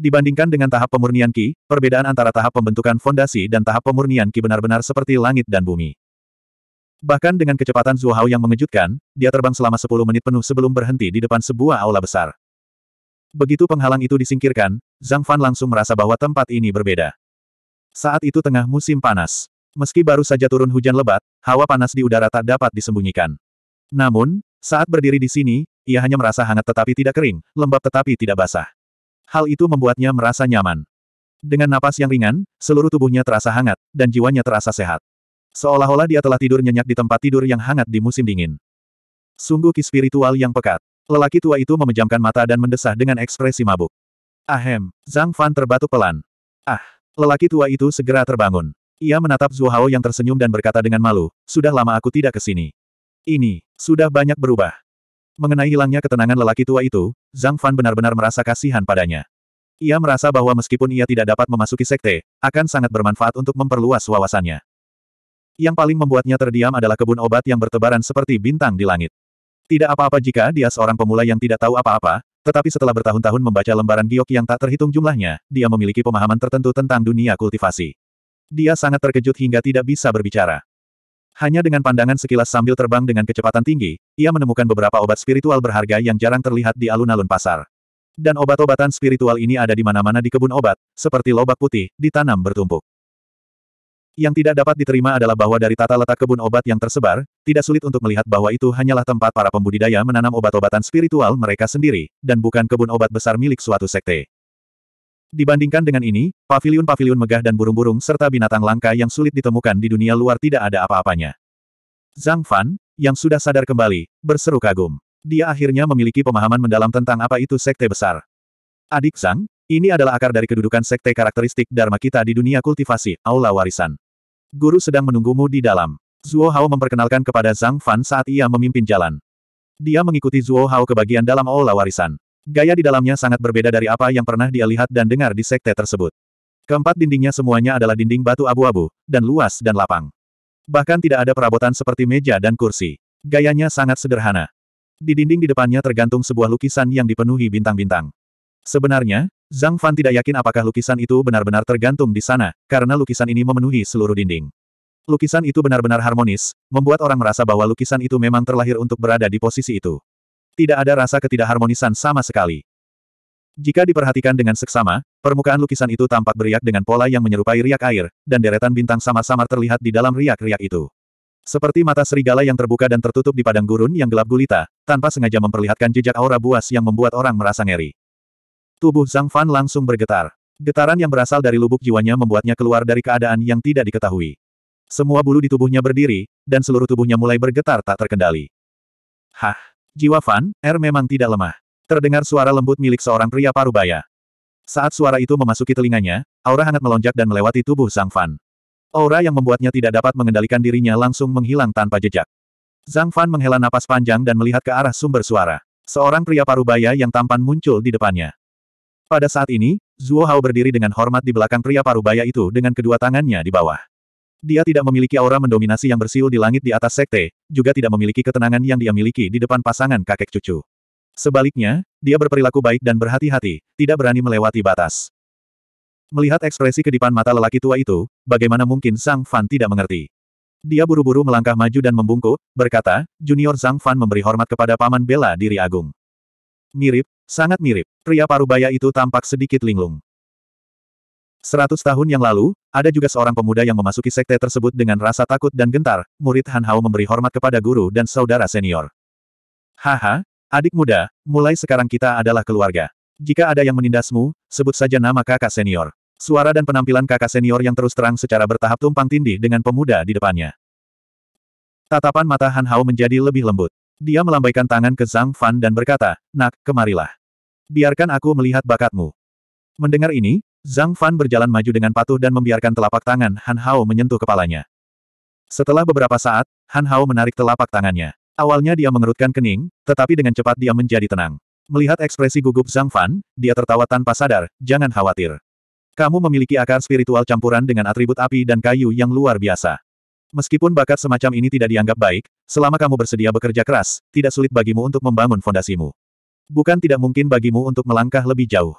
Dibandingkan dengan tahap pemurnian Ki, perbedaan antara tahap pembentukan fondasi dan tahap pemurnian Ki benar-benar seperti langit dan bumi. Bahkan dengan kecepatan Zuhao yang mengejutkan, dia terbang selama 10 menit penuh sebelum berhenti di depan sebuah aula besar. Begitu penghalang itu disingkirkan, Zhang Fan langsung merasa bahwa tempat ini berbeda. Saat itu tengah musim panas. Meski baru saja turun hujan lebat, hawa panas di udara tak dapat disembunyikan. Namun, saat berdiri di sini, ia hanya merasa hangat tetapi tidak kering, lembab tetapi tidak basah. Hal itu membuatnya merasa nyaman. Dengan napas yang ringan, seluruh tubuhnya terasa hangat, dan jiwanya terasa sehat. Seolah-olah dia telah tidur nyenyak di tempat tidur yang hangat di musim dingin. Sungguh ki spiritual yang pekat. Lelaki tua itu memejamkan mata dan mendesah dengan ekspresi mabuk. Ahem, Zhang Fan terbatuk pelan. Ah, lelaki tua itu segera terbangun. Ia menatap Zhu Hao yang tersenyum dan berkata dengan malu, sudah lama aku tidak ke sini. Ini, sudah banyak berubah. Mengenai hilangnya ketenangan lelaki tua itu, Zhang Fan benar-benar merasa kasihan padanya. Ia merasa bahwa meskipun ia tidak dapat memasuki sekte, akan sangat bermanfaat untuk memperluas wawasannya. Yang paling membuatnya terdiam adalah kebun obat yang bertebaran seperti bintang di langit. Tidak apa-apa jika dia seorang pemula yang tidak tahu apa-apa, tetapi setelah bertahun-tahun membaca lembaran giok yang tak terhitung jumlahnya, dia memiliki pemahaman tertentu tentang dunia kultivasi. Dia sangat terkejut hingga tidak bisa berbicara. Hanya dengan pandangan sekilas sambil terbang dengan kecepatan tinggi, ia menemukan beberapa obat spiritual berharga yang jarang terlihat di alun-alun pasar. Dan obat-obatan spiritual ini ada di mana-mana di kebun obat, seperti lobak putih, ditanam bertumpuk. Yang tidak dapat diterima adalah bahwa dari tata letak kebun obat yang tersebar, tidak sulit untuk melihat bahwa itu hanyalah tempat para pembudidaya menanam obat-obatan spiritual mereka sendiri, dan bukan kebun obat besar milik suatu sekte. Dibandingkan dengan ini, pavilion-pavilion megah dan burung-burung serta binatang langka yang sulit ditemukan di dunia luar tidak ada apa-apanya. Zhang Fan, yang sudah sadar kembali, berseru kagum. Dia akhirnya memiliki pemahaman mendalam tentang apa itu sekte besar. Adik Zhang, ini adalah akar dari kedudukan sekte karakteristik Dharma kita di dunia kultivasi, aula warisan. Guru sedang menunggumu di dalam. Zhuo Hao memperkenalkan kepada Zhang Fan saat ia memimpin jalan. Dia mengikuti Zhuo Hao ke bagian dalam aula warisan. Gaya di dalamnya sangat berbeda dari apa yang pernah dia lihat dan dengar di sekte tersebut. Keempat dindingnya semuanya adalah dinding batu abu-abu, dan luas dan lapang. Bahkan tidak ada perabotan seperti meja dan kursi. Gayanya sangat sederhana. Di dinding di depannya tergantung sebuah lukisan yang dipenuhi bintang-bintang. Sebenarnya, Zhang Fan tidak yakin apakah lukisan itu benar-benar tergantung di sana, karena lukisan ini memenuhi seluruh dinding. Lukisan itu benar-benar harmonis, membuat orang merasa bahwa lukisan itu memang terlahir untuk berada di posisi itu tidak ada rasa ketidakharmonisan sama sekali. Jika diperhatikan dengan seksama, permukaan lukisan itu tampak beriak dengan pola yang menyerupai riak air, dan deretan bintang samar-samar terlihat di dalam riak-riak itu. Seperti mata serigala yang terbuka dan tertutup di padang gurun yang gelap gulita, tanpa sengaja memperlihatkan jejak aura buas yang membuat orang merasa ngeri. Tubuh Zhang Fan langsung bergetar. Getaran yang berasal dari lubuk jiwanya membuatnya keluar dari keadaan yang tidak diketahui. Semua bulu di tubuhnya berdiri, dan seluruh tubuhnya mulai bergetar tak terkendali. Hah, Jiwa Fan, R er memang tidak lemah. Terdengar suara lembut milik seorang pria parubaya. Saat suara itu memasuki telinganya, aura hangat melonjak dan melewati tubuh Zhang Fan. Aura yang membuatnya tidak dapat mengendalikan dirinya langsung menghilang tanpa jejak. Zhang Fan menghela napas panjang dan melihat ke arah sumber suara. Seorang pria parubaya yang tampan muncul di depannya. Pada saat ini, Zuo Hao berdiri dengan hormat di belakang pria parubaya itu dengan kedua tangannya di bawah. Dia tidak memiliki aura mendominasi yang bersiul di langit di atas sekte, juga tidak memiliki ketenangan yang dia miliki di depan pasangan kakek cucu. Sebaliknya, dia berperilaku baik dan berhati-hati, tidak berani melewati batas. Melihat ekspresi kedipan mata lelaki tua itu, bagaimana mungkin Sang Fan tidak mengerti. Dia buru-buru melangkah maju dan membungkuk, berkata, Junior Sang Fan memberi hormat kepada paman bela diri agung. Mirip, sangat mirip, pria parubaya itu tampak sedikit linglung. Seratus tahun yang lalu, ada juga seorang pemuda yang memasuki sekte tersebut dengan rasa takut dan gentar, murid Han Hao memberi hormat kepada guru dan saudara senior. Haha, adik muda, mulai sekarang kita adalah keluarga. Jika ada yang menindasmu, sebut saja nama kakak senior. Suara dan penampilan kakak senior yang terus terang secara bertahap tumpang tindih dengan pemuda di depannya. Tatapan mata Han Hao menjadi lebih lembut. Dia melambaikan tangan ke Zhang Fan dan berkata, Nak, kemarilah. Biarkan aku melihat bakatmu. Mendengar ini, Zhang Fan berjalan maju dengan patuh dan membiarkan telapak tangan Han Hao menyentuh kepalanya. Setelah beberapa saat, Han Hao menarik telapak tangannya. Awalnya dia mengerutkan kening, tetapi dengan cepat dia menjadi tenang. Melihat ekspresi gugup Zhang Fan, dia tertawa tanpa sadar, jangan khawatir. Kamu memiliki akar spiritual campuran dengan atribut api dan kayu yang luar biasa. Meskipun bakat semacam ini tidak dianggap baik, selama kamu bersedia bekerja keras, tidak sulit bagimu untuk membangun fondasimu. Bukan tidak mungkin bagimu untuk melangkah lebih jauh.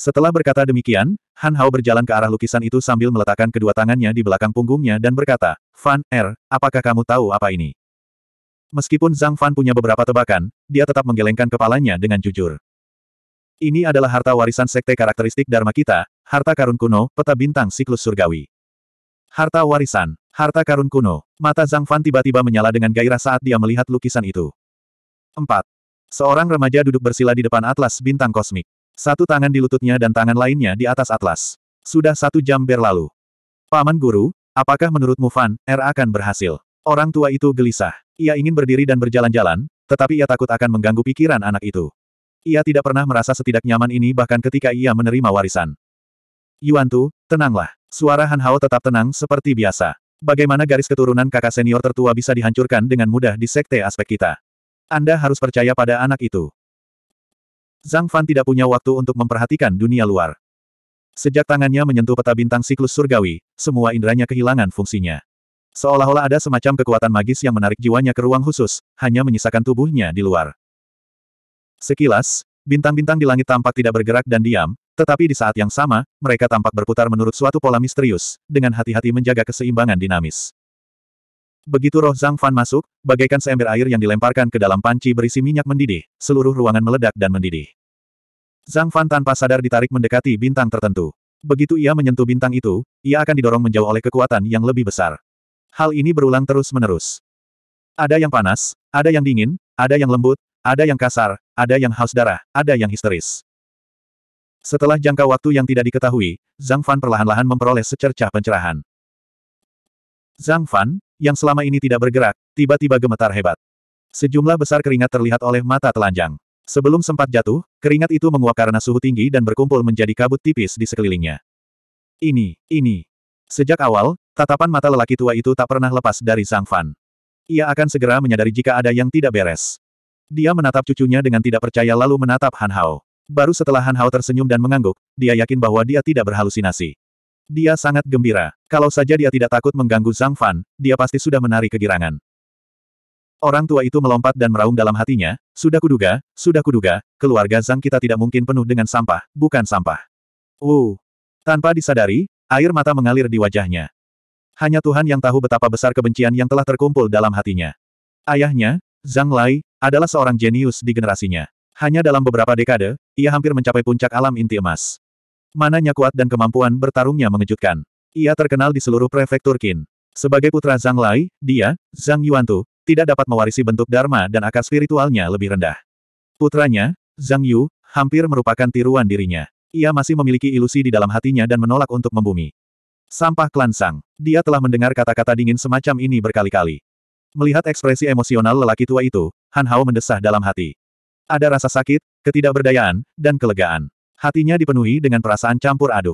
Setelah berkata demikian, Han Hao berjalan ke arah lukisan itu sambil meletakkan kedua tangannya di belakang punggungnya dan berkata, Fan, Er, apakah kamu tahu apa ini? Meskipun Zhang Fan punya beberapa tebakan, dia tetap menggelengkan kepalanya dengan jujur. Ini adalah harta warisan sekte karakteristik Dharma kita, harta karun kuno, peta bintang siklus surgawi. Harta warisan, harta karun kuno. Mata Zhang Fan tiba-tiba menyala dengan gairah saat dia melihat lukisan itu. 4. Seorang remaja duduk bersila di depan atlas bintang kosmik. Satu tangan di lututnya dan tangan lainnya di atas atlas. Sudah satu jam berlalu. Paman Guru, apakah menurutmu Fan R er akan berhasil? Orang tua itu gelisah. Ia ingin berdiri dan berjalan-jalan, tetapi ia takut akan mengganggu pikiran anak itu. Ia tidak pernah merasa setidak nyaman ini bahkan ketika ia menerima warisan. Yuan Tu, tenanglah. Suara Han Hao tetap tenang seperti biasa. Bagaimana garis keturunan kakak senior tertua bisa dihancurkan dengan mudah di sekte aspek kita? Anda harus percaya pada anak itu. Zhang Fan tidak punya waktu untuk memperhatikan dunia luar. Sejak tangannya menyentuh peta bintang siklus surgawi, semua inderanya kehilangan fungsinya. Seolah-olah ada semacam kekuatan magis yang menarik jiwanya ke ruang khusus, hanya menyisakan tubuhnya di luar. Sekilas, bintang-bintang di langit tampak tidak bergerak dan diam, tetapi di saat yang sama, mereka tampak berputar menurut suatu pola misterius, dengan hati-hati menjaga keseimbangan dinamis. Begitu roh Zhang Fan masuk, bagaikan seember air yang dilemparkan ke dalam panci berisi minyak mendidih, seluruh ruangan meledak dan mendidih. Zhang Fan tanpa sadar ditarik mendekati bintang tertentu. Begitu ia menyentuh bintang itu, ia akan didorong menjauh oleh kekuatan yang lebih besar. Hal ini berulang terus-menerus. Ada yang panas, ada yang dingin, ada yang lembut, ada yang kasar, ada yang haus darah, ada yang histeris. Setelah jangka waktu yang tidak diketahui, Zhang Fan perlahan-lahan memperoleh secercah pencerahan. Zhang Fan, yang selama ini tidak bergerak, tiba-tiba gemetar hebat. Sejumlah besar keringat terlihat oleh mata telanjang. Sebelum sempat jatuh, keringat itu menguap karena suhu tinggi dan berkumpul menjadi kabut tipis di sekelilingnya. Ini, ini. Sejak awal, tatapan mata lelaki tua itu tak pernah lepas dari Zhang Fan. Ia akan segera menyadari jika ada yang tidak beres. Dia menatap cucunya dengan tidak percaya lalu menatap Han Hao. Baru setelah Han Hao tersenyum dan mengangguk, dia yakin bahwa dia tidak berhalusinasi. Dia sangat gembira. Kalau saja dia tidak takut mengganggu Zhang Fan, dia pasti sudah menari kegirangan. Orang tua itu melompat dan meraung dalam hatinya, sudah kuduga, sudah kuduga, keluarga Zhang kita tidak mungkin penuh dengan sampah, bukan sampah. Uh. Tanpa disadari, air mata mengalir di wajahnya. Hanya Tuhan yang tahu betapa besar kebencian yang telah terkumpul dalam hatinya. Ayahnya, Zhang Lai, adalah seorang jenius di generasinya. Hanya dalam beberapa dekade, ia hampir mencapai puncak alam inti emas. Mananya kuat dan kemampuan bertarungnya mengejutkan. Ia terkenal di seluruh prefektur Qin. Sebagai putra Zhang Lai, dia, Zhang Yuantu, tidak dapat mewarisi bentuk dharma dan akar spiritualnya lebih rendah. Putranya, Zhang Yu, hampir merupakan tiruan dirinya. Ia masih memiliki ilusi di dalam hatinya dan menolak untuk membumi. Sampah Klan Sang. Dia telah mendengar kata-kata dingin semacam ini berkali-kali. Melihat ekspresi emosional lelaki tua itu, Han Hao mendesah dalam hati. Ada rasa sakit, ketidakberdayaan, dan kelegaan. Hatinya dipenuhi dengan perasaan campur aduk.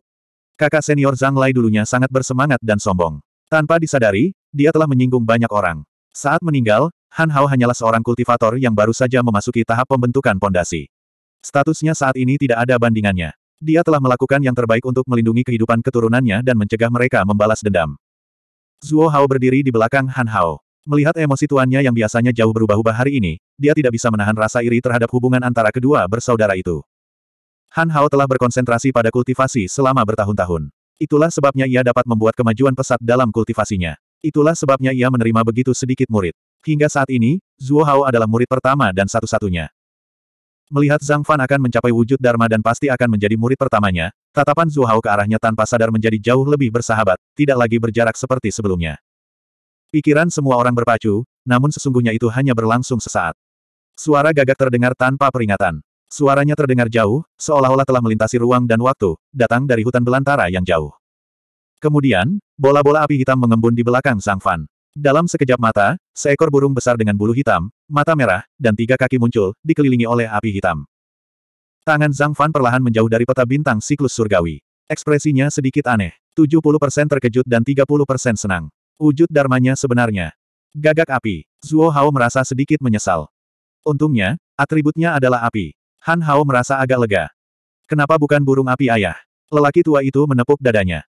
Kakak senior Zhang Lai dulunya sangat bersemangat dan sombong. Tanpa disadari, dia telah menyinggung banyak orang. Saat meninggal, Han Hao hanyalah seorang kultivator yang baru saja memasuki tahap pembentukan pondasi. Statusnya saat ini tidak ada bandingannya. Dia telah melakukan yang terbaik untuk melindungi kehidupan keturunannya dan mencegah mereka membalas dendam. Zuo Hao berdiri di belakang Han Hao. Melihat emosi tuannya yang biasanya jauh berubah-ubah hari ini, dia tidak bisa menahan rasa iri terhadap hubungan antara kedua bersaudara itu. Han Hao telah berkonsentrasi pada kultivasi selama bertahun-tahun. Itulah sebabnya ia dapat membuat kemajuan pesat dalam kultivasinya. Itulah sebabnya ia menerima begitu sedikit murid. Hingga saat ini, Zuo Hao adalah murid pertama dan satu-satunya. Melihat Zhang Fan akan mencapai wujud Dharma dan pasti akan menjadi murid pertamanya, tatapan Zuo Hao ke arahnya tanpa sadar menjadi jauh lebih bersahabat, tidak lagi berjarak seperti sebelumnya. Pikiran semua orang berpacu, namun sesungguhnya itu hanya berlangsung sesaat. Suara gagak terdengar tanpa peringatan. Suaranya terdengar jauh, seolah-olah telah melintasi ruang dan waktu, datang dari hutan belantara yang jauh. Kemudian, bola-bola api hitam mengembun di belakang Sang Fan. Dalam sekejap mata, seekor burung besar dengan bulu hitam, mata merah, dan tiga kaki muncul, dikelilingi oleh api hitam. Tangan Zhang Fan perlahan menjauh dari peta bintang siklus surgawi. Ekspresinya sedikit aneh. 70% terkejut dan 30% senang. Wujud dharmanya sebenarnya. Gagak api. Zuo Hao merasa sedikit menyesal. Untungnya, atributnya adalah api. Han Hao merasa agak lega. Kenapa bukan burung api ayah? Lelaki tua itu menepuk dadanya.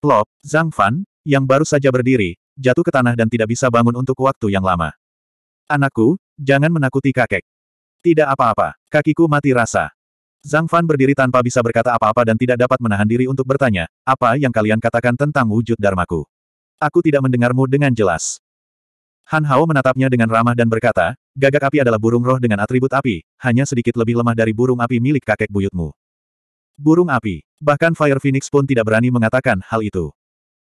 Plop, Zhang Fan, yang baru saja berdiri, jatuh ke tanah dan tidak bisa bangun untuk waktu yang lama. Anakku, jangan menakuti kakek. Tidak apa-apa, kakiku mati rasa. Zhang Fan berdiri tanpa bisa berkata apa-apa dan tidak dapat menahan diri untuk bertanya, apa yang kalian katakan tentang wujud Dharmaku? Aku tidak mendengarmu dengan jelas. Han Hao menatapnya dengan ramah dan berkata, Gagak api adalah burung roh dengan atribut api, hanya sedikit lebih lemah dari burung api milik kakek buyutmu. Burung api. Bahkan Fire Phoenix pun tidak berani mengatakan hal itu.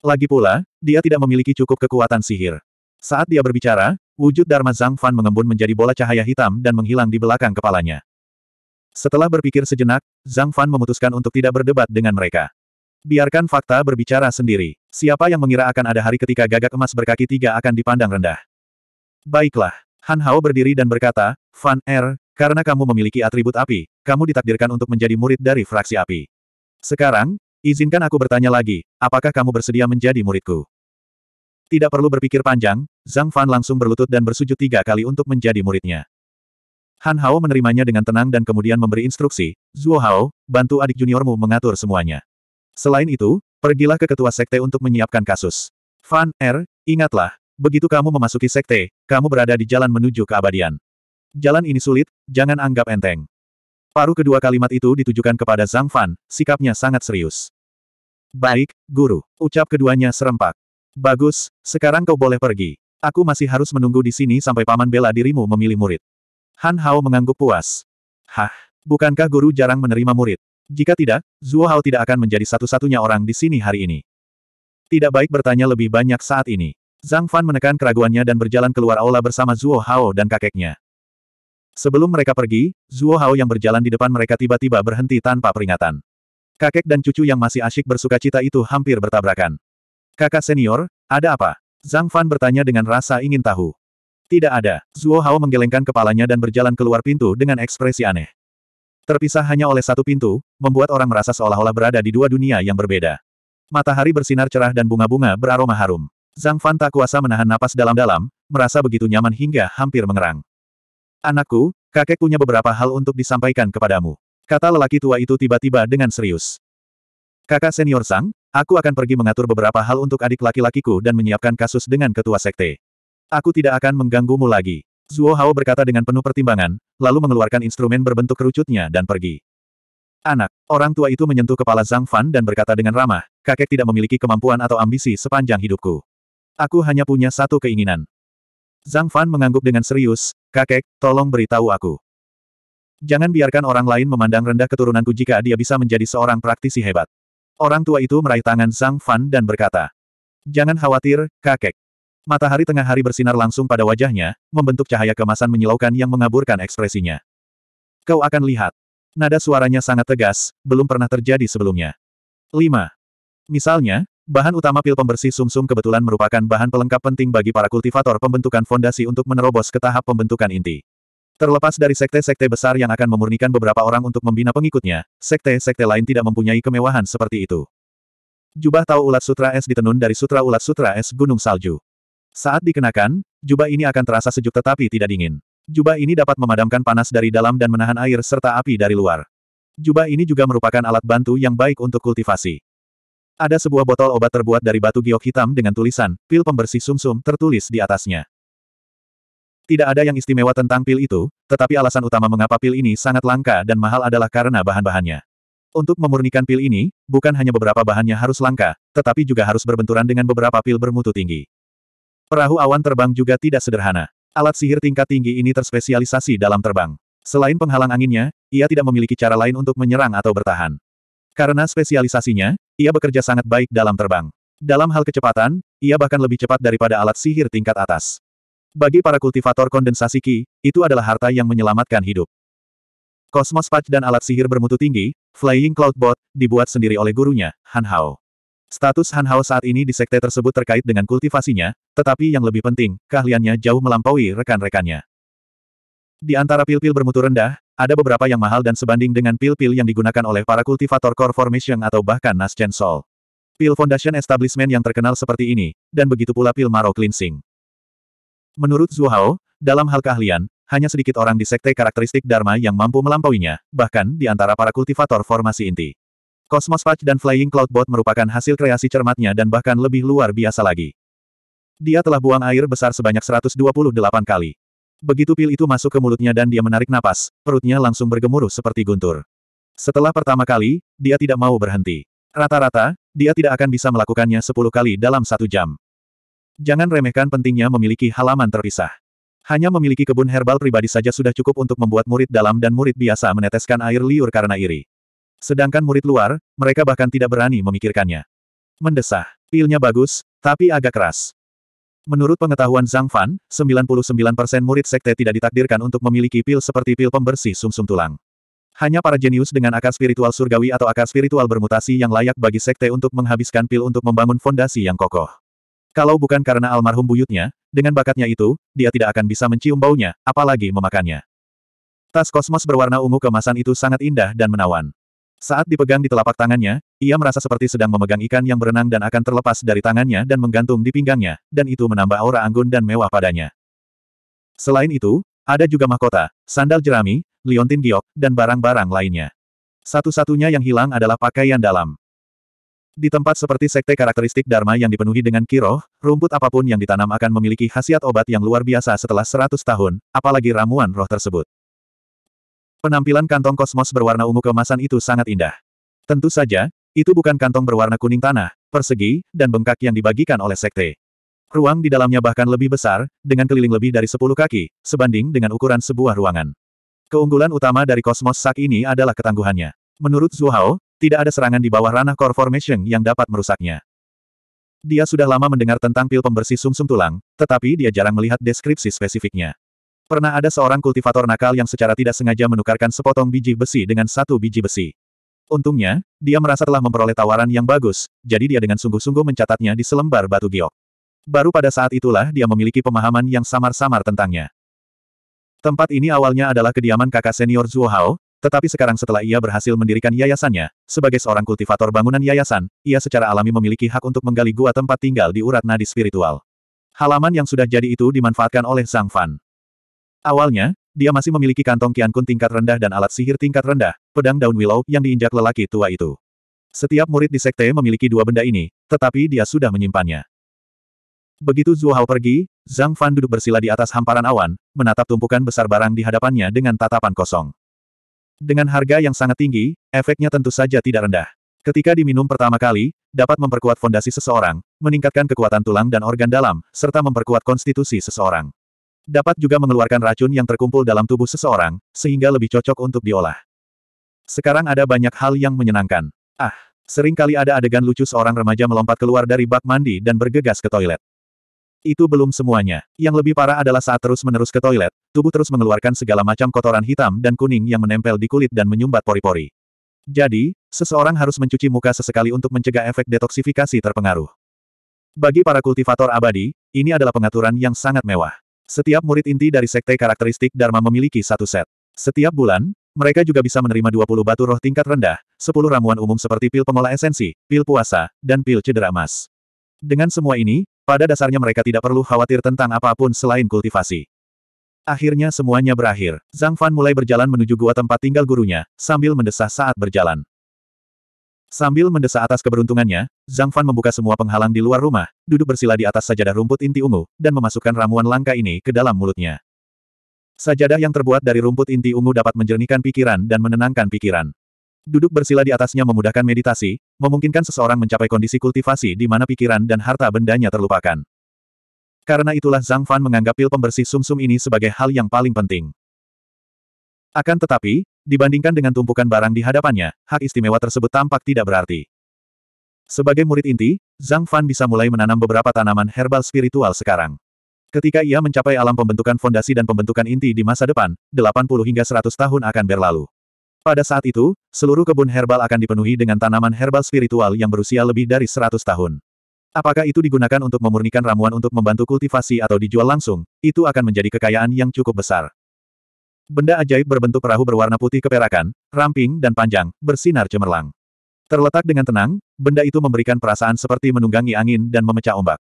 Lagi pula, dia tidak memiliki cukup kekuatan sihir. Saat dia berbicara, wujud Dharma Zhang Fan mengembun menjadi bola cahaya hitam dan menghilang di belakang kepalanya. Setelah berpikir sejenak, Zhang Fan memutuskan untuk tidak berdebat dengan mereka. Biarkan fakta berbicara sendiri. Siapa yang mengira akan ada hari ketika gagak emas berkaki tiga akan dipandang rendah? Baiklah, Han Hao berdiri dan berkata, Fan Er, karena kamu memiliki atribut api, kamu ditakdirkan untuk menjadi murid dari fraksi api. Sekarang, izinkan aku bertanya lagi, apakah kamu bersedia menjadi muridku? Tidak perlu berpikir panjang, Zhang Fan langsung berlutut dan bersujud tiga kali untuk menjadi muridnya. Han Hao menerimanya dengan tenang dan kemudian memberi instruksi, Zuo Hao, bantu adik juniormu mengatur semuanya. Selain itu, pergilah ke ketua sekte untuk menyiapkan kasus. Fan Er, ingatlah, Begitu kamu memasuki sekte, kamu berada di jalan menuju keabadian. Jalan ini sulit, jangan anggap enteng. Paruh kedua kalimat itu ditujukan kepada Zhang Fan, sikapnya sangat serius. Baik, guru, ucap keduanya serempak. Bagus, sekarang kau boleh pergi. Aku masih harus menunggu di sini sampai paman bela dirimu memilih murid. Han Hao mengangguk puas. Hah, bukankah guru jarang menerima murid? Jika tidak, Zuo Hao tidak akan menjadi satu-satunya orang di sini hari ini. Tidak baik bertanya lebih banyak saat ini. Zhang Fan menekan keraguannya dan berjalan keluar aula bersama Zuo Hao dan kakeknya. Sebelum mereka pergi, Zuo Hao yang berjalan di depan mereka tiba-tiba berhenti tanpa peringatan. Kakek dan cucu yang masih asyik bersuka cita itu hampir bertabrakan. Kakak senior, ada apa? Zhang Fan bertanya dengan rasa ingin tahu. Tidak ada. Zuo Hao menggelengkan kepalanya dan berjalan keluar pintu dengan ekspresi aneh. Terpisah hanya oleh satu pintu, membuat orang merasa seolah-olah berada di dua dunia yang berbeda. Matahari bersinar cerah dan bunga-bunga beraroma harum. Zhang Fan tak kuasa menahan napas dalam-dalam, merasa begitu nyaman hingga hampir mengerang. Anakku, kakek punya beberapa hal untuk disampaikan kepadamu. Kata lelaki tua itu tiba-tiba dengan serius. Kakak senior Sang, aku akan pergi mengatur beberapa hal untuk adik laki-lakiku dan menyiapkan kasus dengan ketua sekte. Aku tidak akan mengganggumu lagi. Zuo Hao berkata dengan penuh pertimbangan, lalu mengeluarkan instrumen berbentuk kerucutnya dan pergi. Anak, orang tua itu menyentuh kepala Zhang Fan dan berkata dengan ramah, kakek tidak memiliki kemampuan atau ambisi sepanjang hidupku. Aku hanya punya satu keinginan. Zhang Fan mengangguk dengan serius, kakek, tolong beritahu aku. Jangan biarkan orang lain memandang rendah keturunanku jika dia bisa menjadi seorang praktisi hebat. Orang tua itu meraih tangan Zhang Fan dan berkata, Jangan khawatir, kakek. Matahari tengah hari bersinar langsung pada wajahnya, membentuk cahaya kemasan menyilaukan yang mengaburkan ekspresinya. Kau akan lihat. Nada suaranya sangat tegas, belum pernah terjadi sebelumnya. 5. Misalnya, Bahan utama pil pembersih sumsum -sum kebetulan merupakan bahan pelengkap penting bagi para kultivator pembentukan fondasi untuk menerobos ke tahap pembentukan inti. Terlepas dari sekte-sekte besar yang akan memurnikan beberapa orang untuk membina pengikutnya, sekte-sekte lain tidak mempunyai kemewahan seperti itu. Jubah tahu Ulat Sutra Es ditenun dari Sutra Ulat Sutra Es Gunung Salju. Saat dikenakan, jubah ini akan terasa sejuk tetapi tidak dingin. Jubah ini dapat memadamkan panas dari dalam dan menahan air serta api dari luar. Jubah ini juga merupakan alat bantu yang baik untuk kultivasi. Ada sebuah botol obat terbuat dari batu giok hitam dengan tulisan, pil pembersih sumsum tertulis di atasnya. Tidak ada yang istimewa tentang pil itu, tetapi alasan utama mengapa pil ini sangat langka dan mahal adalah karena bahan-bahannya. Untuk memurnikan pil ini, bukan hanya beberapa bahannya harus langka, tetapi juga harus berbenturan dengan beberapa pil bermutu tinggi. Perahu awan terbang juga tidak sederhana. Alat sihir tingkat tinggi ini terspesialisasi dalam terbang. Selain penghalang anginnya, ia tidak memiliki cara lain untuk menyerang atau bertahan. Karena spesialisasinya, ia bekerja sangat baik dalam terbang. Dalam hal kecepatan, ia bahkan lebih cepat daripada alat sihir tingkat atas. Bagi para kultivator kondensasi Ki, itu adalah harta yang menyelamatkan hidup. Kosmos Patch dan alat sihir bermutu tinggi, Flying Cloud Bot, dibuat sendiri oleh gurunya, Han Hao. Status Han Hao saat ini di sekte tersebut terkait dengan kultivasinya, tetapi yang lebih penting, keahliannya jauh melampaui rekan-rekannya. Di antara pil-pil bermutu rendah, ada beberapa yang mahal dan sebanding dengan pil-pil yang digunakan oleh para kultivator core formation atau bahkan Nasgen Soul. Pil Foundation Establishment yang terkenal seperti ini, dan begitu pula pil Maro Cleansing. Menurut Zhu Hao, dalam hal keahlian, hanya sedikit orang di sekte karakteristik Dharma yang mampu melampauinya, bahkan di antara para kultivator formasi inti. Cosmos Patch dan Flying cloud Cloudbot merupakan hasil kreasi cermatnya dan bahkan lebih luar biasa lagi. Dia telah buang air besar sebanyak 128 kali. Begitu pil itu masuk ke mulutnya dan dia menarik napas, perutnya langsung bergemuruh seperti guntur. Setelah pertama kali, dia tidak mau berhenti. Rata-rata, dia tidak akan bisa melakukannya sepuluh kali dalam satu jam. Jangan remehkan pentingnya memiliki halaman terpisah. Hanya memiliki kebun herbal pribadi saja sudah cukup untuk membuat murid dalam dan murid biasa meneteskan air liur karena iri. Sedangkan murid luar, mereka bahkan tidak berani memikirkannya. Mendesah. Pilnya bagus, tapi agak keras. Menurut pengetahuan Zhang Fan, 99% murid sekte tidak ditakdirkan untuk memiliki pil seperti pil pembersih sumsum -sum tulang. Hanya para jenius dengan akar spiritual surgawi atau akar spiritual bermutasi yang layak bagi sekte untuk menghabiskan pil untuk membangun fondasi yang kokoh. Kalau bukan karena almarhum buyutnya, dengan bakatnya itu, dia tidak akan bisa mencium baunya, apalagi memakannya. Tas kosmos berwarna ungu kemasan itu sangat indah dan menawan. Saat dipegang di telapak tangannya, ia merasa seperti sedang memegang ikan yang berenang dan akan terlepas dari tangannya dan menggantung di pinggangnya, dan itu menambah aura anggun dan mewah padanya. Selain itu, ada juga mahkota, sandal jerami, liontin giok, dan barang-barang lainnya. Satu-satunya yang hilang adalah pakaian dalam. Di tempat seperti sekte karakteristik Dharma yang dipenuhi dengan kiroh, rumput apapun yang ditanam akan memiliki khasiat obat yang luar biasa setelah 100 tahun, apalagi ramuan roh tersebut. Penampilan kantong kosmos berwarna ungu kemasan itu sangat indah. Tentu saja, itu bukan kantong berwarna kuning tanah, persegi, dan bengkak yang dibagikan oleh sekte. Ruang di dalamnya bahkan lebih besar, dengan keliling lebih dari 10 kaki, sebanding dengan ukuran sebuah ruangan. Keunggulan utama dari kosmos sak ini adalah ketangguhannya. Menurut Zuhao, tidak ada serangan di bawah ranah core formation yang dapat merusaknya. Dia sudah lama mendengar tentang pil pembersih sumsum -sum tulang, tetapi dia jarang melihat deskripsi spesifiknya. Pernah ada seorang kultivator nakal yang secara tidak sengaja menukarkan sepotong biji besi dengan satu biji besi. Untungnya, dia merasa telah memperoleh tawaran yang bagus, jadi dia dengan sungguh-sungguh mencatatnya di selembar batu giok. Baru pada saat itulah dia memiliki pemahaman yang samar-samar tentangnya. Tempat ini awalnya adalah kediaman kakak senior Zhuo Hao, tetapi sekarang setelah ia berhasil mendirikan yayasannya, sebagai seorang kultivator bangunan yayasan, ia secara alami memiliki hak untuk menggali gua tempat tinggal di urat nadi spiritual. Halaman yang sudah jadi itu dimanfaatkan oleh Zhang Fan. Awalnya, dia masih memiliki kantong kiankun tingkat rendah dan alat sihir tingkat rendah, pedang daun willow yang diinjak lelaki tua itu. Setiap murid di sekte memiliki dua benda ini, tetapi dia sudah menyimpannya. Begitu Hao pergi, Zhang Fan duduk bersila di atas hamparan awan, menatap tumpukan besar barang di hadapannya dengan tatapan kosong. Dengan harga yang sangat tinggi, efeknya tentu saja tidak rendah. Ketika diminum pertama kali, dapat memperkuat fondasi seseorang, meningkatkan kekuatan tulang dan organ dalam, serta memperkuat konstitusi seseorang. Dapat juga mengeluarkan racun yang terkumpul dalam tubuh seseorang, sehingga lebih cocok untuk diolah. Sekarang ada banyak hal yang menyenangkan. Ah, seringkali ada adegan lucu seorang remaja melompat keluar dari bak mandi dan bergegas ke toilet. Itu belum semuanya. Yang lebih parah adalah saat terus-menerus ke toilet, tubuh terus mengeluarkan segala macam kotoran hitam dan kuning yang menempel di kulit dan menyumbat pori-pori. Jadi, seseorang harus mencuci muka sesekali untuk mencegah efek detoksifikasi terpengaruh. Bagi para kultivator abadi, ini adalah pengaturan yang sangat mewah. Setiap murid inti dari sekte karakteristik Dharma memiliki satu set. Setiap bulan, mereka juga bisa menerima 20 batu roh tingkat rendah, 10 ramuan umum seperti pil pengolah esensi, pil puasa, dan pil cedera emas. Dengan semua ini, pada dasarnya mereka tidak perlu khawatir tentang apapun selain kultivasi. Akhirnya semuanya berakhir. Zhang Fan mulai berjalan menuju gua tempat tinggal gurunya, sambil mendesah saat berjalan. Sambil mendesak atas keberuntungannya, Zhang Fan membuka semua penghalang di luar rumah, duduk bersila di atas sajadah rumput inti ungu, dan memasukkan ramuan langka ini ke dalam mulutnya. Sajadah yang terbuat dari rumput inti ungu dapat menjernihkan pikiran dan menenangkan pikiran. Duduk bersila di atasnya memudahkan meditasi, memungkinkan seseorang mencapai kondisi kultivasi di mana pikiran dan harta bendanya terlupakan. Karena itulah Zhang Fan menganggap pil pembersih sumsum -sum ini sebagai hal yang paling penting. Akan tetapi, dibandingkan dengan tumpukan barang di hadapannya, hak istimewa tersebut tampak tidak berarti. Sebagai murid inti, Zhang Fan bisa mulai menanam beberapa tanaman herbal spiritual sekarang. Ketika ia mencapai alam pembentukan fondasi dan pembentukan inti di masa depan, 80 hingga 100 tahun akan berlalu. Pada saat itu, seluruh kebun herbal akan dipenuhi dengan tanaman herbal spiritual yang berusia lebih dari 100 tahun. Apakah itu digunakan untuk memurnikan ramuan untuk membantu kultivasi atau dijual langsung, itu akan menjadi kekayaan yang cukup besar. Benda ajaib berbentuk perahu berwarna putih keperakan, ramping dan panjang, bersinar cemerlang. Terletak dengan tenang, benda itu memberikan perasaan seperti menunggangi angin dan memecah ombak.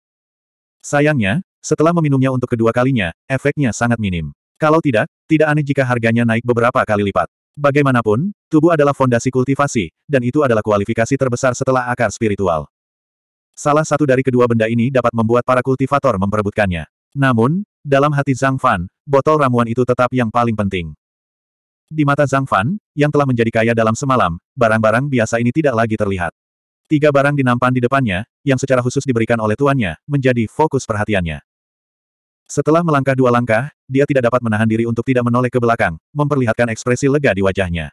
Sayangnya, setelah meminumnya untuk kedua kalinya, efeknya sangat minim. Kalau tidak, tidak aneh jika harganya naik beberapa kali lipat. Bagaimanapun, tubuh adalah fondasi kultivasi, dan itu adalah kualifikasi terbesar setelah akar spiritual. Salah satu dari kedua benda ini dapat membuat para kultivator memperebutkannya. Namun, dalam hati Zhang Fan, botol ramuan itu tetap yang paling penting. Di mata Zhang Fan, yang telah menjadi kaya dalam semalam, barang-barang biasa ini tidak lagi terlihat. Tiga barang dinampan di depannya, yang secara khusus diberikan oleh tuannya, menjadi fokus perhatiannya. Setelah melangkah dua langkah, dia tidak dapat menahan diri untuk tidak menoleh ke belakang, memperlihatkan ekspresi lega di wajahnya.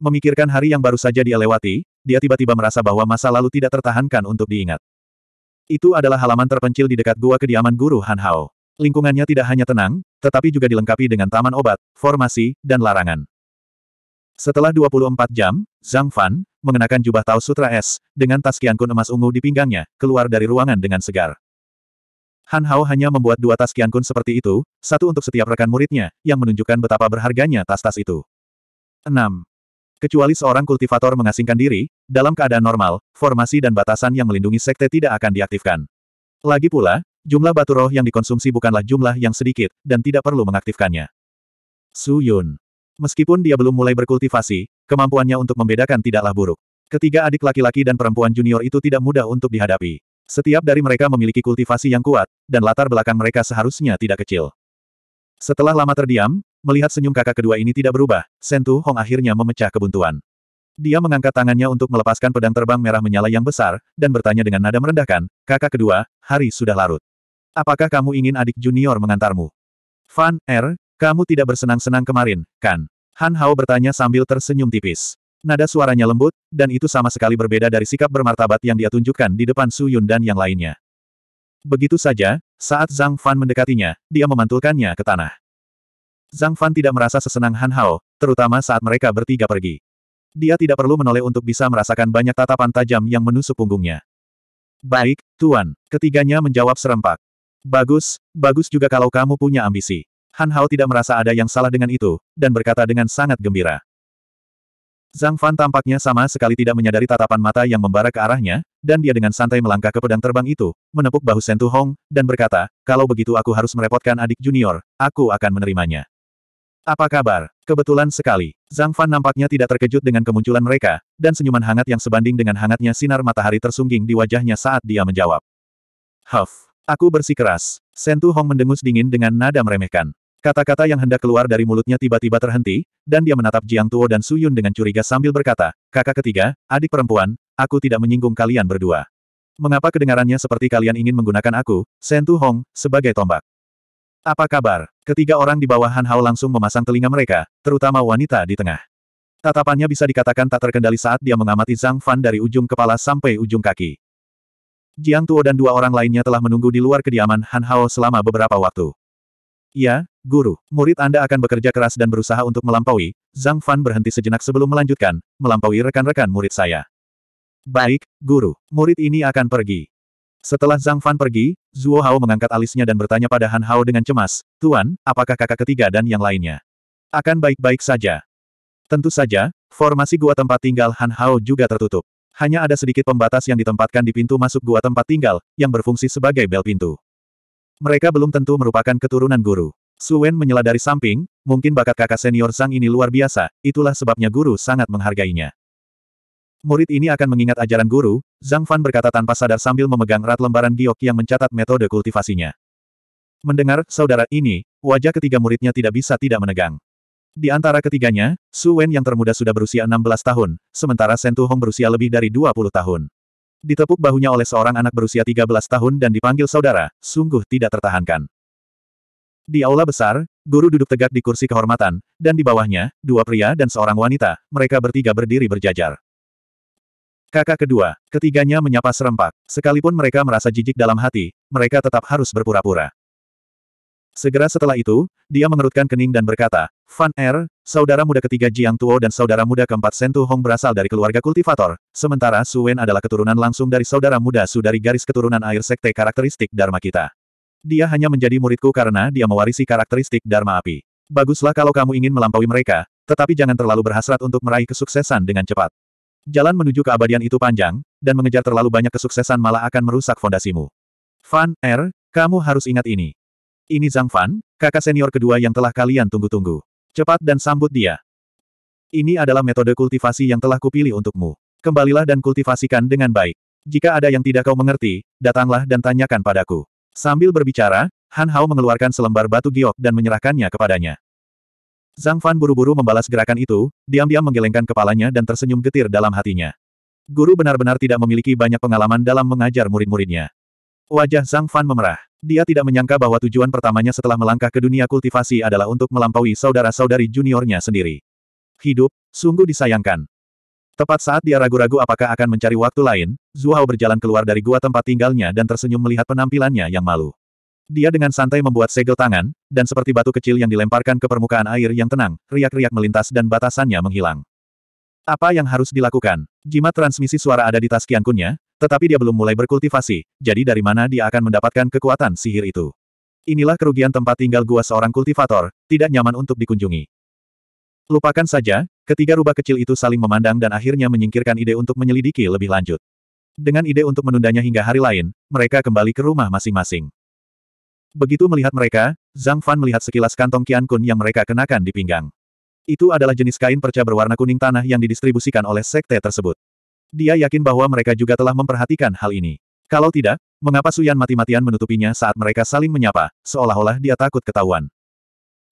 Memikirkan hari yang baru saja dia lewati, dia tiba-tiba merasa bahwa masa lalu tidak tertahankan untuk diingat. Itu adalah halaman terpencil di dekat gua kediaman guru Han Hao. Lingkungannya tidak hanya tenang, tetapi juga dilengkapi dengan taman obat, formasi, dan larangan. Setelah 24 jam, Zhang Fan, mengenakan jubah Tao Sutra Es, dengan tas kiankun emas ungu di pinggangnya, keluar dari ruangan dengan segar. Han Hao hanya membuat dua tas kiankun seperti itu, satu untuk setiap rekan muridnya, yang menunjukkan betapa berharganya tas-tas itu. 6. Kecuali seorang kultivator mengasingkan diri, dalam keadaan normal, formasi dan batasan yang melindungi sekte tidak akan diaktifkan. Lagi pula, Jumlah batu roh yang dikonsumsi bukanlah jumlah yang sedikit, dan tidak perlu mengaktifkannya. Su Yun. Meskipun dia belum mulai berkultivasi, kemampuannya untuk membedakan tidaklah buruk. Ketiga adik laki-laki dan perempuan junior itu tidak mudah untuk dihadapi. Setiap dari mereka memiliki kultivasi yang kuat, dan latar belakang mereka seharusnya tidak kecil. Setelah lama terdiam, melihat senyum kakak kedua ini tidak berubah, Sentu Hong akhirnya memecah kebuntuan. Dia mengangkat tangannya untuk melepaskan pedang terbang merah menyala yang besar, dan bertanya dengan nada merendahkan, kakak kedua, hari sudah larut. Apakah kamu ingin adik junior mengantarmu? Fan, Er? kamu tidak bersenang-senang kemarin, kan? Han Hao bertanya sambil tersenyum tipis. Nada suaranya lembut, dan itu sama sekali berbeda dari sikap bermartabat yang dia tunjukkan di depan Su Yun dan yang lainnya. Begitu saja, saat Zhang Fan mendekatinya, dia memantulkannya ke tanah. Zhang Fan tidak merasa sesenang Han Hao, terutama saat mereka bertiga pergi. Dia tidak perlu menoleh untuk bisa merasakan banyak tatapan tajam yang menusuk punggungnya. Baik, Tuan. Ketiganya menjawab serempak. Bagus, bagus juga kalau kamu punya ambisi. Han Hao tidak merasa ada yang salah dengan itu, dan berkata dengan sangat gembira. Zhang Fan tampaknya sama sekali tidak menyadari tatapan mata yang membara ke arahnya, dan dia dengan santai melangkah ke pedang terbang itu, menepuk bahu Sentu Hong, dan berkata, kalau begitu aku harus merepotkan adik junior, aku akan menerimanya. Apa kabar? Kebetulan sekali, Zhang Fan nampaknya tidak terkejut dengan kemunculan mereka, dan senyuman hangat yang sebanding dengan hangatnya sinar matahari tersungging di wajahnya saat dia menjawab. Huff. Aku bersikeras. Sentu Hong mendengus dingin dengan nada meremehkan. Kata-kata yang hendak keluar dari mulutnya tiba-tiba terhenti, dan dia menatap Jiang Tuo dan Su Yun dengan curiga sambil berkata, Kakak ketiga, adik perempuan, aku tidak menyinggung kalian berdua. Mengapa kedengarannya seperti kalian ingin menggunakan aku, Sentu Hong, sebagai tombak? Apa kabar? Ketiga orang di bawah Han Hao langsung memasang telinga mereka, terutama wanita di tengah. Tatapannya bisa dikatakan tak terkendali saat dia mengamati Zhang Fan dari ujung kepala sampai ujung kaki. Jiang Tuo dan dua orang lainnya telah menunggu di luar kediaman Han Hao selama beberapa waktu. Ya, Guru, murid Anda akan bekerja keras dan berusaha untuk melampaui, Zhang Fan berhenti sejenak sebelum melanjutkan, melampaui rekan-rekan murid saya. Baik, Guru, murid ini akan pergi. Setelah Zhang Fan pergi, Zhuo Hao mengangkat alisnya dan bertanya pada Han Hao dengan cemas, Tuan, apakah kakak ketiga dan yang lainnya? Akan baik-baik saja. Tentu saja, formasi gua tempat tinggal Han Hao juga tertutup. Hanya ada sedikit pembatas yang ditempatkan di pintu masuk gua tempat tinggal, yang berfungsi sebagai bel pintu. Mereka belum tentu merupakan keturunan guru. Suen menyela dari samping, mungkin bakat kakak senior Sang ini luar biasa, itulah sebabnya guru sangat menghargainya. Murid ini akan mengingat ajaran guru, Zhang Fan berkata tanpa sadar sambil memegang erat lembaran giok yang mencatat metode kultivasinya. Mendengar, saudara ini, wajah ketiga muridnya tidak bisa tidak menegang. Di antara ketiganya, Su Wen yang termuda sudah berusia 16 tahun, sementara Sentu Hong berusia lebih dari 20 tahun. Ditepuk bahunya oleh seorang anak berusia 13 tahun dan dipanggil saudara, sungguh tidak tertahankan. Di aula besar, guru duduk tegak di kursi kehormatan, dan di bawahnya, dua pria dan seorang wanita, mereka bertiga berdiri berjajar. Kakak kedua, ketiganya menyapa serempak. Sekalipun mereka merasa jijik dalam hati, mereka tetap harus berpura-pura. Segera setelah itu, dia mengerutkan kening dan berkata, Fan Er, saudara muda ketiga Jiang Tuo dan saudara muda keempat Sentu Hong berasal dari keluarga kultivator, sementara Su Wen adalah keturunan langsung dari saudara muda Su dari garis keturunan air sekte karakteristik Dharma kita. Dia hanya menjadi muridku karena dia mewarisi karakteristik Dharma api. Baguslah kalau kamu ingin melampaui mereka, tetapi jangan terlalu berhasrat untuk meraih kesuksesan dengan cepat. Jalan menuju keabadian itu panjang, dan mengejar terlalu banyak kesuksesan malah akan merusak fondasimu. Fan Er, kamu harus ingat ini. Ini Zhang Fan, kakak senior kedua yang telah kalian tunggu-tunggu. Cepat dan sambut dia. Ini adalah metode kultivasi yang telah kupilih untukmu. Kembalilah dan kultivasikan dengan baik. Jika ada yang tidak kau mengerti, datanglah dan tanyakan padaku. Sambil berbicara, Han Hao mengeluarkan selembar batu giok dan menyerahkannya kepadanya. Zhang Fan buru-buru membalas gerakan itu, diam-diam menggelengkan kepalanya dan tersenyum getir dalam hatinya. Guru benar-benar tidak memiliki banyak pengalaman dalam mengajar murid-muridnya. Wajah Zhang Fan memerah. Dia tidak menyangka bahwa tujuan pertamanya setelah melangkah ke dunia kultivasi adalah untuk melampaui saudara-saudari juniornya sendiri. Hidup, sungguh disayangkan. Tepat saat dia ragu-ragu apakah akan mencari waktu lain, Zuhao berjalan keluar dari gua tempat tinggalnya dan tersenyum melihat penampilannya yang malu. Dia dengan santai membuat segel tangan, dan seperti batu kecil yang dilemparkan ke permukaan air yang tenang, riak-riak melintas dan batasannya menghilang. Apa yang harus dilakukan? Jimat transmisi suara ada di tas Kiankunnya, tetapi dia belum mulai berkultivasi, jadi dari mana dia akan mendapatkan kekuatan sihir itu? Inilah kerugian tempat tinggal gua seorang kultivator, tidak nyaman untuk dikunjungi. Lupakan saja, ketiga rubah kecil itu saling memandang dan akhirnya menyingkirkan ide untuk menyelidiki lebih lanjut. Dengan ide untuk menundanya hingga hari lain, mereka kembali ke rumah masing-masing. Begitu melihat mereka, Zhang Fan melihat sekilas kantong Qian Kun yang mereka kenakan di pinggang. Itu adalah jenis kain perca berwarna kuning tanah yang didistribusikan oleh sekte tersebut. Dia yakin bahwa mereka juga telah memperhatikan hal ini. Kalau tidak, mengapa Suyan mati-matian menutupinya saat mereka saling menyapa, seolah-olah dia takut ketahuan.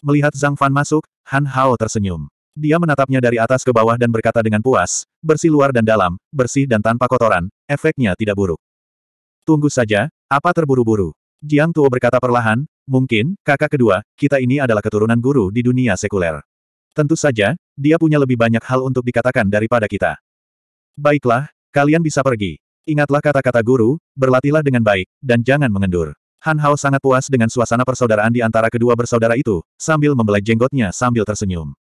Melihat Zhang Fan masuk, Han Hao tersenyum. Dia menatapnya dari atas ke bawah dan berkata dengan puas, bersih luar dan dalam, bersih dan tanpa kotoran, efeknya tidak buruk. Tunggu saja, apa terburu-buru? Jiang Tuo berkata perlahan, mungkin, kakak kedua, kita ini adalah keturunan guru di dunia sekuler. Tentu saja, dia punya lebih banyak hal untuk dikatakan daripada kita. Baiklah, kalian bisa pergi. Ingatlah kata-kata guru, berlatihlah dengan baik, dan jangan mengendur. Han Hao sangat puas dengan suasana persaudaraan di antara kedua bersaudara itu, sambil membelai jenggotnya sambil tersenyum.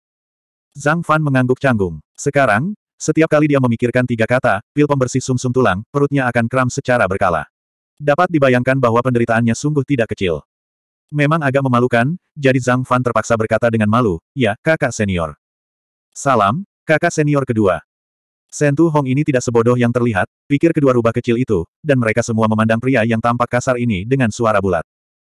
Zhang Fan mengangguk canggung. Sekarang, setiap kali dia memikirkan tiga kata, pil pembersih sumsum -sum tulang, perutnya akan kram secara berkala. Dapat dibayangkan bahwa penderitaannya sungguh tidak kecil. Memang agak memalukan, jadi Zhang Fan terpaksa berkata dengan malu, ya, kakak senior. Salam, kakak senior kedua. Sentuh Hong ini tidak sebodoh yang terlihat, pikir kedua rubah kecil itu, dan mereka semua memandang pria yang tampak kasar ini dengan suara bulat.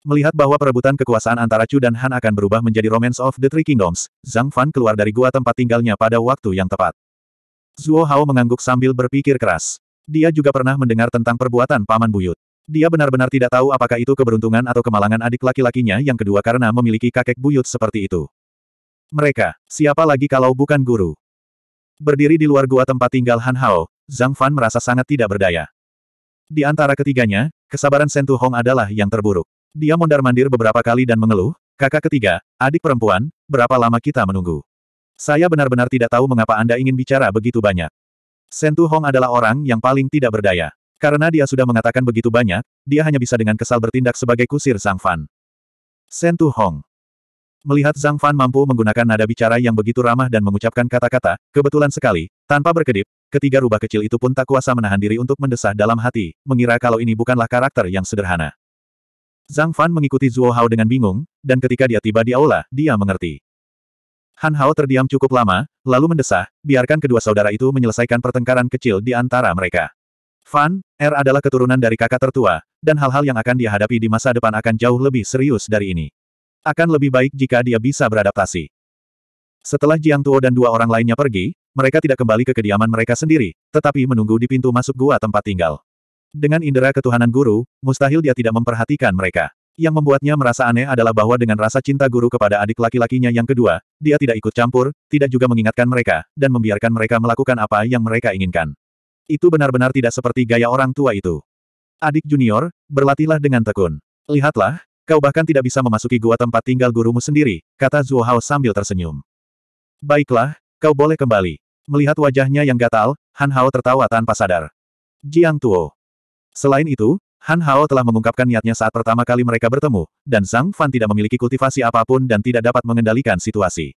Melihat bahwa perebutan kekuasaan antara Chu dan Han akan berubah menjadi Romance of the Three Kingdoms, Zhang Fan keluar dari gua tempat tinggalnya pada waktu yang tepat. Zuo Hao mengangguk sambil berpikir keras. Dia juga pernah mendengar tentang perbuatan Paman Buyut. Dia benar-benar tidak tahu apakah itu keberuntungan atau kemalangan adik laki-lakinya yang kedua karena memiliki kakek buyut seperti itu. Mereka, siapa lagi kalau bukan guru? Berdiri di luar gua tempat tinggal Han Hao, Zhang Fan merasa sangat tidak berdaya. Di antara ketiganya, kesabaran Sentu Hong adalah yang terburuk. Dia mondar-mandir beberapa kali dan mengeluh, kakak ketiga, adik perempuan, berapa lama kita menunggu? Saya benar-benar tidak tahu mengapa Anda ingin bicara begitu banyak. Sentu Hong adalah orang yang paling tidak berdaya. Karena dia sudah mengatakan begitu banyak, dia hanya bisa dengan kesal bertindak sebagai kusir Zhang Fan. Sentuh Hong. Melihat Zhang Fan mampu menggunakan nada bicara yang begitu ramah dan mengucapkan kata-kata, kebetulan sekali, tanpa berkedip, ketiga rubah kecil itu pun tak kuasa menahan diri untuk mendesah dalam hati, mengira kalau ini bukanlah karakter yang sederhana. Zhang Fan mengikuti Zuo Hao dengan bingung, dan ketika dia tiba di aula, dia mengerti. Han Hao terdiam cukup lama, lalu mendesah, biarkan kedua saudara itu menyelesaikan pertengkaran kecil di antara mereka. Fan, R adalah keturunan dari kakak tertua, dan hal-hal yang akan dia hadapi di masa depan akan jauh lebih serius dari ini. Akan lebih baik jika dia bisa beradaptasi. Setelah Jiang Tuo dan dua orang lainnya pergi, mereka tidak kembali ke kediaman mereka sendiri, tetapi menunggu di pintu masuk gua tempat tinggal. Dengan indera ketuhanan guru, mustahil dia tidak memperhatikan mereka. Yang membuatnya merasa aneh adalah bahwa dengan rasa cinta guru kepada adik laki-lakinya yang kedua, dia tidak ikut campur, tidak juga mengingatkan mereka, dan membiarkan mereka melakukan apa yang mereka inginkan. Itu benar-benar tidak seperti gaya orang tua itu. Adik junior, berlatihlah dengan tekun. Lihatlah, kau bahkan tidak bisa memasuki gua tempat tinggal gurumu sendiri, kata Zuo Hao sambil tersenyum. Baiklah, kau boleh kembali. Melihat wajahnya yang gatal, Han Hao tertawa tanpa sadar. Jiang Tuo. Selain itu, Han Hao telah mengungkapkan niatnya saat pertama kali mereka bertemu, dan Zhang Fan tidak memiliki kultivasi apapun dan tidak dapat mengendalikan situasi.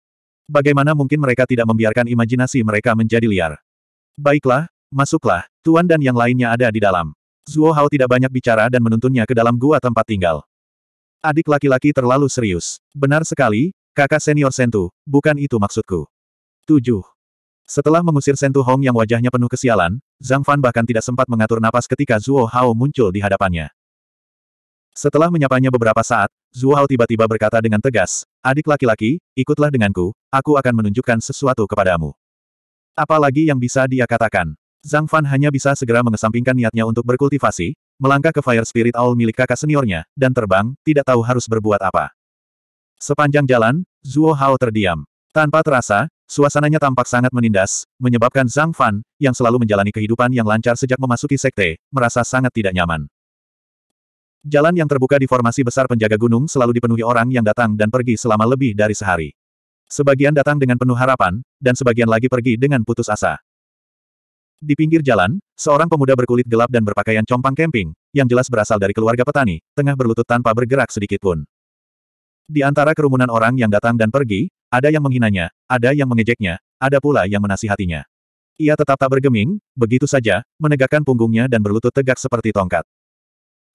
Bagaimana mungkin mereka tidak membiarkan imajinasi mereka menjadi liar? Baiklah, Masuklah, Tuan dan yang lainnya ada di dalam. Zuo Hao tidak banyak bicara dan menuntunnya ke dalam gua tempat tinggal. Adik laki-laki terlalu serius. Benar sekali, kakak senior Sentu, bukan itu maksudku. 7. Setelah mengusir Sentu Hong yang wajahnya penuh kesialan, Zhang Fan bahkan tidak sempat mengatur napas ketika Zuo Hao muncul di hadapannya. Setelah menyapanya beberapa saat, Zuo Hao tiba-tiba berkata dengan tegas, adik laki-laki, ikutlah denganku, aku akan menunjukkan sesuatu kepadamu. Apalagi yang bisa dia katakan. Zhang Fan hanya bisa segera mengesampingkan niatnya untuk berkultivasi, melangkah ke Fire Spirit Owl milik kakak seniornya, dan terbang, tidak tahu harus berbuat apa. Sepanjang jalan, Zuo Hao terdiam. Tanpa terasa, suasananya tampak sangat menindas, menyebabkan Zhang Fan, yang selalu menjalani kehidupan yang lancar sejak memasuki sekte, merasa sangat tidak nyaman. Jalan yang terbuka di formasi besar penjaga gunung selalu dipenuhi orang yang datang dan pergi selama lebih dari sehari. Sebagian datang dengan penuh harapan, dan sebagian lagi pergi dengan putus asa. Di pinggir jalan, seorang pemuda berkulit gelap dan berpakaian compang camping, yang jelas berasal dari keluarga petani, tengah berlutut tanpa bergerak sedikit pun. Di antara kerumunan orang yang datang dan pergi, ada yang menghinanya, ada yang mengejeknya, ada pula yang menasihatinya. Ia tetap tak bergeming, begitu saja, menegakkan punggungnya dan berlutut tegak seperti tongkat.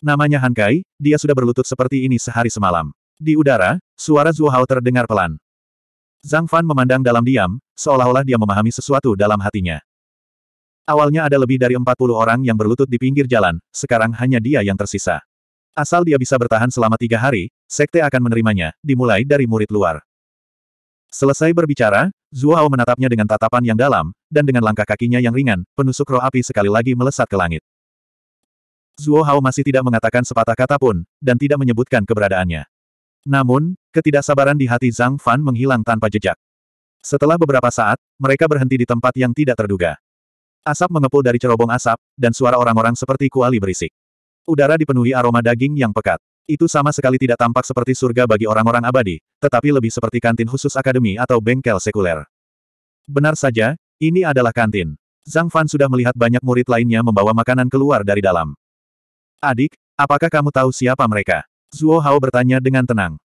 Namanya Han Kai, dia sudah berlutut seperti ini sehari semalam. Di udara, suara Zhuo Hao terdengar pelan. Zhang Fan memandang dalam diam, seolah-olah dia memahami sesuatu dalam hatinya. Awalnya ada lebih dari 40 orang yang berlutut di pinggir jalan, sekarang hanya dia yang tersisa. Asal dia bisa bertahan selama tiga hari, sekte akan menerimanya, dimulai dari murid luar. Selesai berbicara, Zuo menatapnya dengan tatapan yang dalam, dan dengan langkah kakinya yang ringan, penusuk roh api sekali lagi melesat ke langit. Zuo Hao masih tidak mengatakan sepatah kata pun, dan tidak menyebutkan keberadaannya. Namun, ketidaksabaran di hati Zhang Fan menghilang tanpa jejak. Setelah beberapa saat, mereka berhenti di tempat yang tidak terduga. Asap mengepul dari cerobong asap, dan suara orang-orang seperti kuali berisik. Udara dipenuhi aroma daging yang pekat. Itu sama sekali tidak tampak seperti surga bagi orang-orang abadi, tetapi lebih seperti kantin khusus akademi atau bengkel sekuler. Benar saja, ini adalah kantin. Zhang Fan sudah melihat banyak murid lainnya membawa makanan keluar dari dalam. Adik, apakah kamu tahu siapa mereka? Zuo Hao bertanya dengan tenang.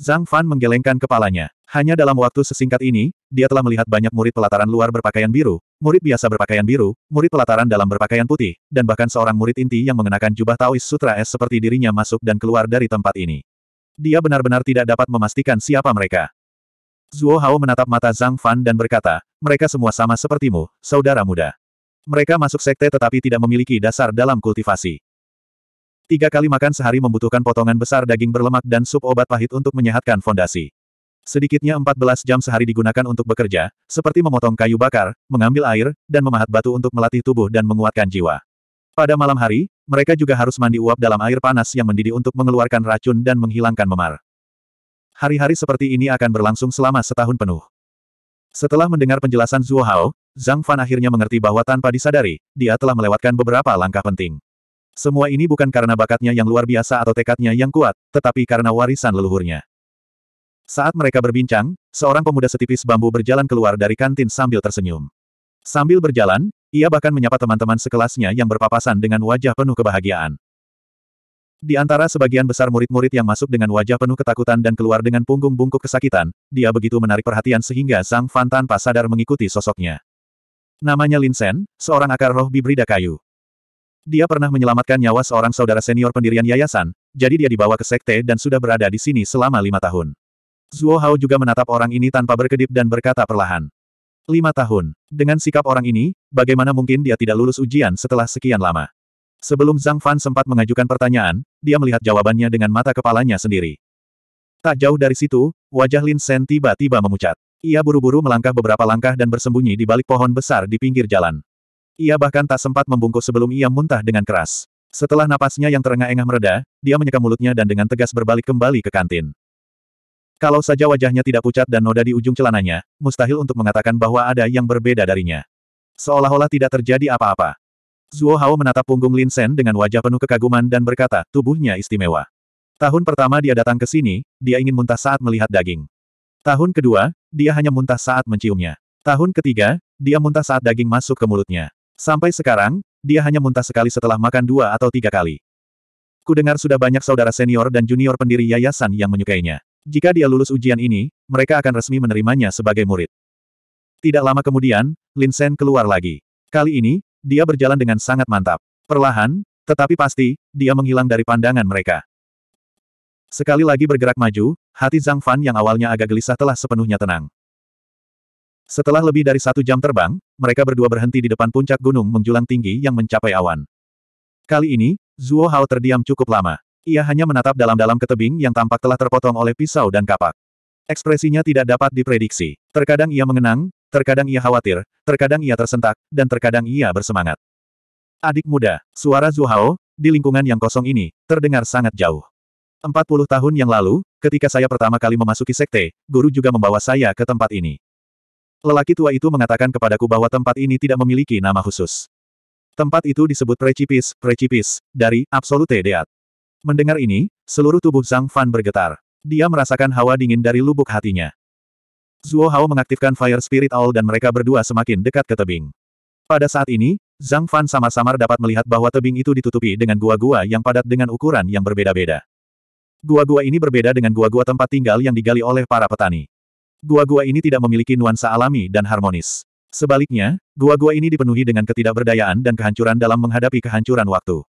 Zhang Fan menggelengkan kepalanya. Hanya dalam waktu sesingkat ini, dia telah melihat banyak murid pelataran luar berpakaian biru, murid biasa berpakaian biru, murid pelataran dalam berpakaian putih, dan bahkan seorang murid inti yang mengenakan jubah Taois Sutra Es seperti dirinya masuk dan keluar dari tempat ini. Dia benar-benar tidak dapat memastikan siapa mereka. Zuo Hao menatap mata Zhang Fan dan berkata, mereka semua sama sepertimu, saudara muda. Mereka masuk sekte tetapi tidak memiliki dasar dalam kultivasi. Tiga kali makan sehari membutuhkan potongan besar daging berlemak dan sup obat pahit untuk menyehatkan fondasi. Sedikitnya 14 jam sehari digunakan untuk bekerja, seperti memotong kayu bakar, mengambil air, dan memahat batu untuk melatih tubuh dan menguatkan jiwa. Pada malam hari, mereka juga harus mandi uap dalam air panas yang mendidih untuk mengeluarkan racun dan menghilangkan memar. Hari-hari seperti ini akan berlangsung selama setahun penuh. Setelah mendengar penjelasan Zhuo Hao, Zhang Fan akhirnya mengerti bahwa tanpa disadari, dia telah melewatkan beberapa langkah penting. Semua ini bukan karena bakatnya yang luar biasa atau tekadnya yang kuat, tetapi karena warisan leluhurnya. Saat mereka berbincang, seorang pemuda setipis bambu berjalan keluar dari kantin sambil tersenyum. Sambil berjalan, ia bahkan menyapa teman-teman sekelasnya yang berpapasan dengan wajah penuh kebahagiaan. Di antara sebagian besar murid-murid yang masuk dengan wajah penuh ketakutan dan keluar dengan punggung bungkuk kesakitan, dia begitu menarik perhatian sehingga sang Fan tanpa sadar mengikuti sosoknya. Namanya Lin Sen, seorang akar roh bibrida kayu. Dia pernah menyelamatkan nyawa seorang saudara senior pendirian yayasan, jadi dia dibawa ke sekte dan sudah berada di sini selama lima tahun. Zuo Hao juga menatap orang ini tanpa berkedip dan berkata perlahan. Lima tahun. Dengan sikap orang ini, bagaimana mungkin dia tidak lulus ujian setelah sekian lama? Sebelum Zhang Fan sempat mengajukan pertanyaan, dia melihat jawabannya dengan mata kepalanya sendiri. Tak jauh dari situ, wajah Lin Sen tiba-tiba memucat. Ia buru-buru melangkah beberapa langkah dan bersembunyi di balik pohon besar di pinggir jalan. Ia bahkan tak sempat membungkuk sebelum ia muntah dengan keras. Setelah napasnya yang terengah-engah mereda, dia menyeka mulutnya dan dengan tegas berbalik kembali ke kantin. Kalau saja wajahnya tidak pucat dan noda di ujung celananya, mustahil untuk mengatakan bahwa ada yang berbeda darinya. Seolah-olah tidak terjadi apa-apa. Zuo Hao menatap punggung Lin Sen dengan wajah penuh kekaguman dan berkata, tubuhnya istimewa. Tahun pertama dia datang ke sini, dia ingin muntah saat melihat daging. Tahun kedua, dia hanya muntah saat menciumnya. Tahun ketiga, dia muntah saat daging masuk ke mulutnya. Sampai sekarang, dia hanya muntah sekali setelah makan dua atau tiga kali. Kudengar sudah banyak saudara senior dan junior pendiri yayasan yang menyukainya. Jika dia lulus ujian ini, mereka akan resmi menerimanya sebagai murid. Tidak lama kemudian, Lin Linsen keluar lagi. Kali ini, dia berjalan dengan sangat mantap. Perlahan, tetapi pasti, dia menghilang dari pandangan mereka. Sekali lagi bergerak maju, hati Zhang Fan yang awalnya agak gelisah telah sepenuhnya tenang. Setelah lebih dari satu jam terbang, mereka berdua berhenti di depan puncak gunung menjulang tinggi yang mencapai awan. Kali ini, Zuo Hao terdiam cukup lama. Ia hanya menatap dalam-dalam ke tebing yang tampak telah terpotong oleh pisau dan kapak. Ekspresinya tidak dapat diprediksi. Terkadang ia mengenang, terkadang ia khawatir, terkadang ia tersentak, dan terkadang ia bersemangat. Adik muda, suara Hao di lingkungan yang kosong ini, terdengar sangat jauh. Empat puluh tahun yang lalu, ketika saya pertama kali memasuki sekte, guru juga membawa saya ke tempat ini. Lelaki tua itu mengatakan kepadaku bahwa tempat ini tidak memiliki nama khusus. Tempat itu disebut precipis, precipis, dari Absolute Deat. Mendengar ini, seluruh tubuh Zhang Fan bergetar. Dia merasakan hawa dingin dari lubuk hatinya. Zhuo Hao mengaktifkan Fire Spirit Owl dan mereka berdua semakin dekat ke tebing. Pada saat ini, Zhang Fan samar-samar dapat melihat bahwa tebing itu ditutupi dengan gua-gua yang padat dengan ukuran yang berbeda-beda. Gua-gua ini berbeda dengan gua-gua tempat tinggal yang digali oleh para petani gua-gua ini tidak memiliki nuansa alami dan harmonis. Sebaliknya, gua-gua ini dipenuhi dengan ketidakberdayaan dan kehancuran dalam menghadapi kehancuran waktu.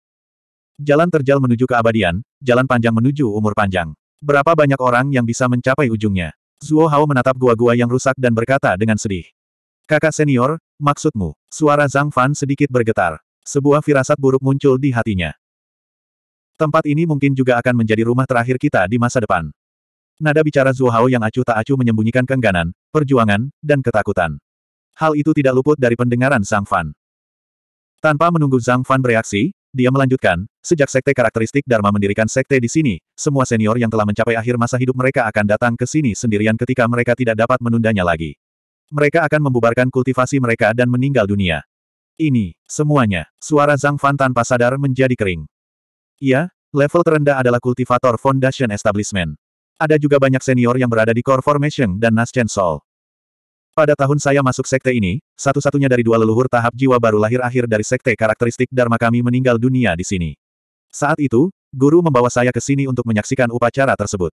Jalan terjal menuju keabadian, jalan panjang menuju umur panjang. Berapa banyak orang yang bisa mencapai ujungnya? Zuo Hao menatap gua-gua yang rusak dan berkata dengan sedih. Kakak senior, maksudmu? Suara Zhang Fan sedikit bergetar. Sebuah firasat buruk muncul di hatinya. Tempat ini mungkin juga akan menjadi rumah terakhir kita di masa depan. Nada bicara Hao yang acuh tak acuh menyembunyikan kengganan, perjuangan, dan ketakutan. Hal itu tidak luput dari pendengaran Zhang Fan. Tanpa menunggu Zhang Fan bereaksi, dia melanjutkan, sejak sekte karakteristik Dharma mendirikan sekte di sini, semua senior yang telah mencapai akhir masa hidup mereka akan datang ke sini sendirian ketika mereka tidak dapat menundanya lagi. Mereka akan membubarkan kultivasi mereka dan meninggal dunia. Ini, semuanya, suara Zhang Fan tanpa sadar menjadi kering. Iya, level terendah adalah kultivator Foundation Establishment. Ada juga banyak senior yang berada di Core Formation dan Naschen Soul. Pada tahun saya masuk sekte ini, satu-satunya dari dua leluhur tahap jiwa baru lahir akhir dari sekte karakteristik Dharma kami meninggal dunia di sini. Saat itu, guru membawa saya ke sini untuk menyaksikan upacara tersebut.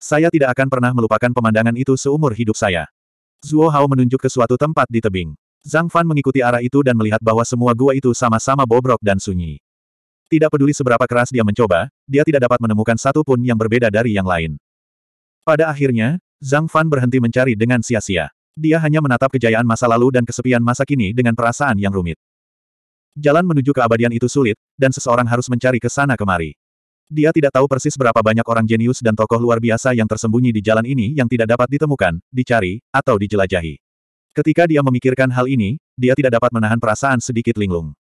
Saya tidak akan pernah melupakan pemandangan itu seumur hidup saya. Zuo Hao menunjuk ke suatu tempat di tebing. Zhang Fan mengikuti arah itu dan melihat bahwa semua gua itu sama-sama bobrok dan sunyi. Tidak peduli seberapa keras dia mencoba, dia tidak dapat menemukan satu pun yang berbeda dari yang lain. Pada akhirnya, Zhang Fan berhenti mencari dengan sia-sia. Dia hanya menatap kejayaan masa lalu dan kesepian masa kini dengan perasaan yang rumit. Jalan menuju keabadian itu sulit, dan seseorang harus mencari ke sana kemari. Dia tidak tahu persis berapa banyak orang jenius dan tokoh luar biasa yang tersembunyi di jalan ini yang tidak dapat ditemukan, dicari, atau dijelajahi. Ketika dia memikirkan hal ini, dia tidak dapat menahan perasaan sedikit linglung.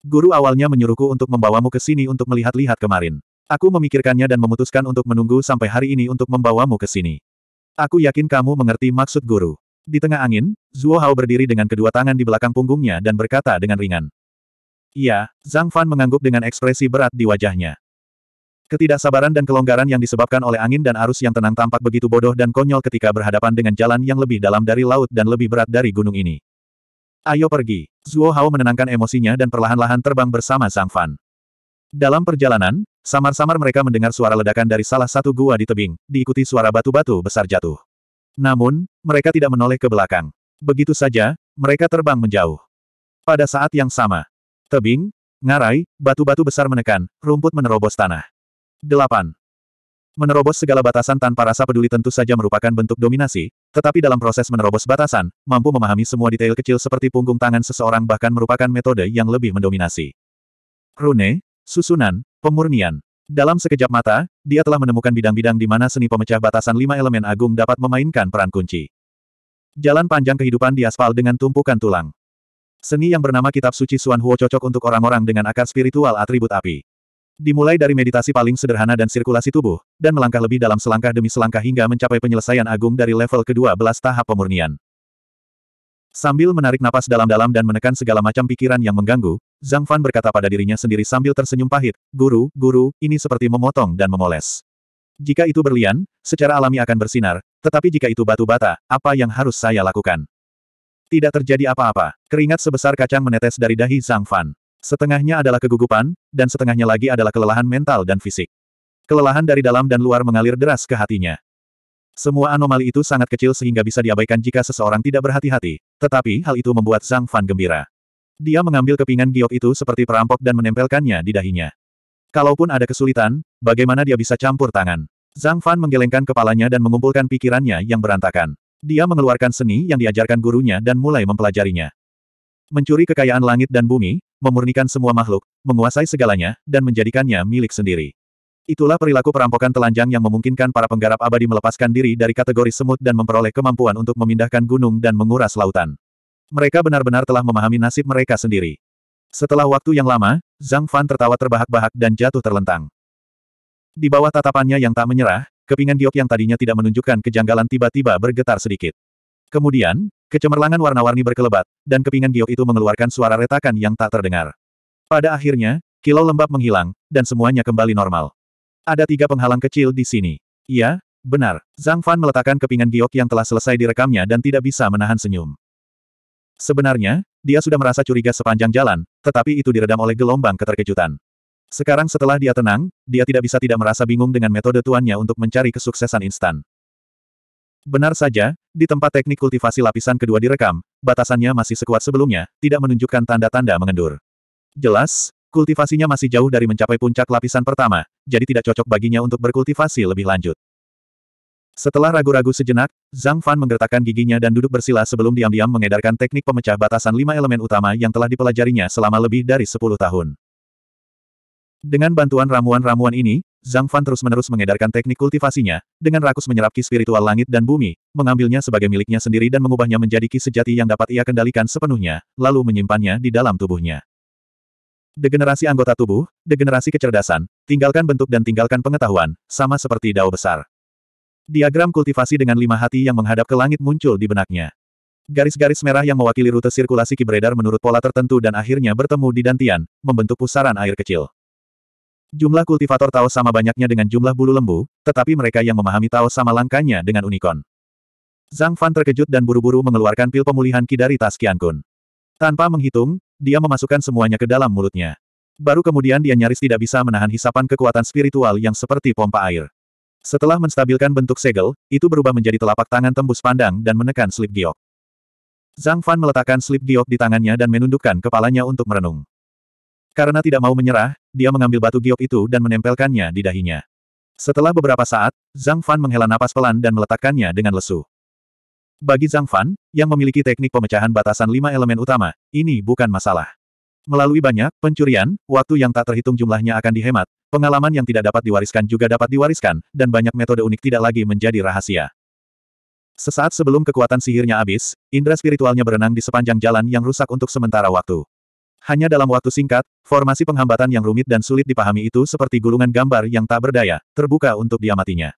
Guru awalnya menyuruhku untuk membawamu ke sini untuk melihat-lihat kemarin. Aku memikirkannya dan memutuskan untuk menunggu sampai hari ini untuk membawamu ke sini. Aku yakin kamu mengerti maksud guru. Di tengah angin, Zuo Hao berdiri dengan kedua tangan di belakang punggungnya dan berkata dengan ringan. Iya, Zhang Fan mengangguk dengan ekspresi berat di wajahnya. Ketidaksabaran dan kelonggaran yang disebabkan oleh angin dan arus yang tenang tampak begitu bodoh dan konyol ketika berhadapan dengan jalan yang lebih dalam dari laut dan lebih berat dari gunung ini. Ayo pergi. Zuo Hao menenangkan emosinya dan perlahan-lahan terbang bersama Zhang Fan. Dalam perjalanan, samar-samar mereka mendengar suara ledakan dari salah satu gua di tebing, diikuti suara batu-batu besar jatuh. Namun, mereka tidak menoleh ke belakang. Begitu saja, mereka terbang menjauh. Pada saat yang sama, tebing, ngarai, batu-batu besar menekan, rumput menerobos tanah. 8. Menerobos segala batasan tanpa rasa peduli tentu saja merupakan bentuk dominasi, tetapi dalam proses menerobos batasan, mampu memahami semua detail kecil seperti punggung tangan seseorang bahkan merupakan metode yang lebih mendominasi. Rune, Susunan, pemurnian. Dalam sekejap mata, dia telah menemukan bidang-bidang di mana seni pemecah batasan lima elemen agung dapat memainkan peran kunci. Jalan panjang kehidupan diaspal dengan tumpukan tulang. Seni yang bernama Kitab Suci Suan Huo cocok untuk orang-orang dengan akar spiritual atribut api. Dimulai dari meditasi paling sederhana dan sirkulasi tubuh, dan melangkah lebih dalam selangkah demi selangkah hingga mencapai penyelesaian agung dari level ke-12 tahap pemurnian. Sambil menarik napas dalam-dalam dan menekan segala macam pikiran yang mengganggu, Zhang Fan berkata pada dirinya sendiri sambil tersenyum pahit, Guru, guru, ini seperti memotong dan memoles. Jika itu berlian, secara alami akan bersinar, tetapi jika itu batu bata, apa yang harus saya lakukan? Tidak terjadi apa-apa, keringat sebesar kacang menetes dari dahi Zhang Fan. Setengahnya adalah kegugupan, dan setengahnya lagi adalah kelelahan mental dan fisik. Kelelahan dari dalam dan luar mengalir deras ke hatinya. Semua anomali itu sangat kecil sehingga bisa diabaikan jika seseorang tidak berhati-hati, tetapi hal itu membuat Zhang Fan gembira. Dia mengambil kepingan giok itu seperti perampok dan menempelkannya di dahinya. Kalaupun ada kesulitan, bagaimana dia bisa campur tangan? Zhang Fan menggelengkan kepalanya dan mengumpulkan pikirannya yang berantakan. Dia mengeluarkan seni yang diajarkan gurunya dan mulai mempelajarinya. Mencuri kekayaan langit dan bumi, memurnikan semua makhluk, menguasai segalanya, dan menjadikannya milik sendiri. Itulah perilaku perampokan telanjang yang memungkinkan para penggarap abadi melepaskan diri dari kategori semut dan memperoleh kemampuan untuk memindahkan gunung dan menguras lautan. Mereka benar-benar telah memahami nasib mereka sendiri. Setelah waktu yang lama, Zhang Fan tertawa terbahak-bahak dan jatuh terlentang. Di bawah tatapannya yang tak menyerah, kepingan giok yang tadinya tidak menunjukkan kejanggalan tiba-tiba bergetar sedikit. Kemudian, kecemerlangan warna-warni berkelebat, dan kepingan giok itu mengeluarkan suara retakan yang tak terdengar. Pada akhirnya, kilau lembab menghilang, dan semuanya kembali normal. Ada tiga penghalang kecil di sini. Iya, benar. Zhang Fan meletakkan kepingan giok yang telah selesai direkamnya dan tidak bisa menahan senyum. Sebenarnya, dia sudah merasa curiga sepanjang jalan, tetapi itu diredam oleh gelombang keterkejutan. Sekarang setelah dia tenang, dia tidak bisa tidak merasa bingung dengan metode tuannya untuk mencari kesuksesan instan. Benar saja, di tempat teknik kultivasi lapisan kedua direkam, batasannya masih sekuat sebelumnya, tidak menunjukkan tanda-tanda mengendur. Jelas, Kultivasinya masih jauh dari mencapai puncak lapisan pertama, jadi tidak cocok baginya untuk berkultivasi lebih lanjut. Setelah ragu-ragu sejenak, Zhang Fan menggertakkan giginya dan duduk bersila sebelum diam-diam mengedarkan teknik pemecah batasan lima elemen utama yang telah dipelajarinya selama lebih dari sepuluh tahun. Dengan bantuan ramuan-ramuan ini, Zhang Fan terus-menerus mengedarkan teknik kultivasinya, dengan rakus menyerap ki spiritual langit dan bumi, mengambilnya sebagai miliknya sendiri dan mengubahnya menjadi ki sejati yang dapat ia kendalikan sepenuhnya, lalu menyimpannya di dalam tubuhnya. Degenerasi anggota tubuh, degenerasi kecerdasan, tinggalkan bentuk dan tinggalkan pengetahuan, sama seperti dao besar. Diagram kultivasi dengan lima hati yang menghadap ke langit muncul di benaknya. Garis-garis merah yang mewakili rute sirkulasi Ki beredar menurut pola tertentu dan akhirnya bertemu di dantian, membentuk pusaran air kecil. Jumlah kultivator Tao sama banyaknya dengan jumlah bulu lembu, tetapi mereka yang memahami Tao sama langkanya dengan unicorn. Zhang Fan terkejut dan buru-buru mengeluarkan pil pemulihan Ki dari tas Qiankun. Tanpa menghitung, dia memasukkan semuanya ke dalam mulutnya. Baru kemudian dia nyaris tidak bisa menahan hisapan kekuatan spiritual yang seperti pompa air. Setelah menstabilkan bentuk segel, itu berubah menjadi telapak tangan tembus pandang dan menekan slip giok. Zhang Fan meletakkan slip giok di tangannya dan menundukkan kepalanya untuk merenung. Karena tidak mau menyerah, dia mengambil batu giok itu dan menempelkannya di dahinya. Setelah beberapa saat, Zhang Fan menghela napas pelan dan meletakkannya dengan lesu. Bagi Zhang Fan, yang memiliki teknik pemecahan batasan lima elemen utama, ini bukan masalah. Melalui banyak pencurian, waktu yang tak terhitung jumlahnya akan dihemat, pengalaman yang tidak dapat diwariskan juga dapat diwariskan, dan banyak metode unik tidak lagi menjadi rahasia. Sesaat sebelum kekuatan sihirnya habis, indera spiritualnya berenang di sepanjang jalan yang rusak untuk sementara waktu. Hanya dalam waktu singkat, formasi penghambatan yang rumit dan sulit dipahami itu seperti gulungan gambar yang tak berdaya, terbuka untuk diamatinya.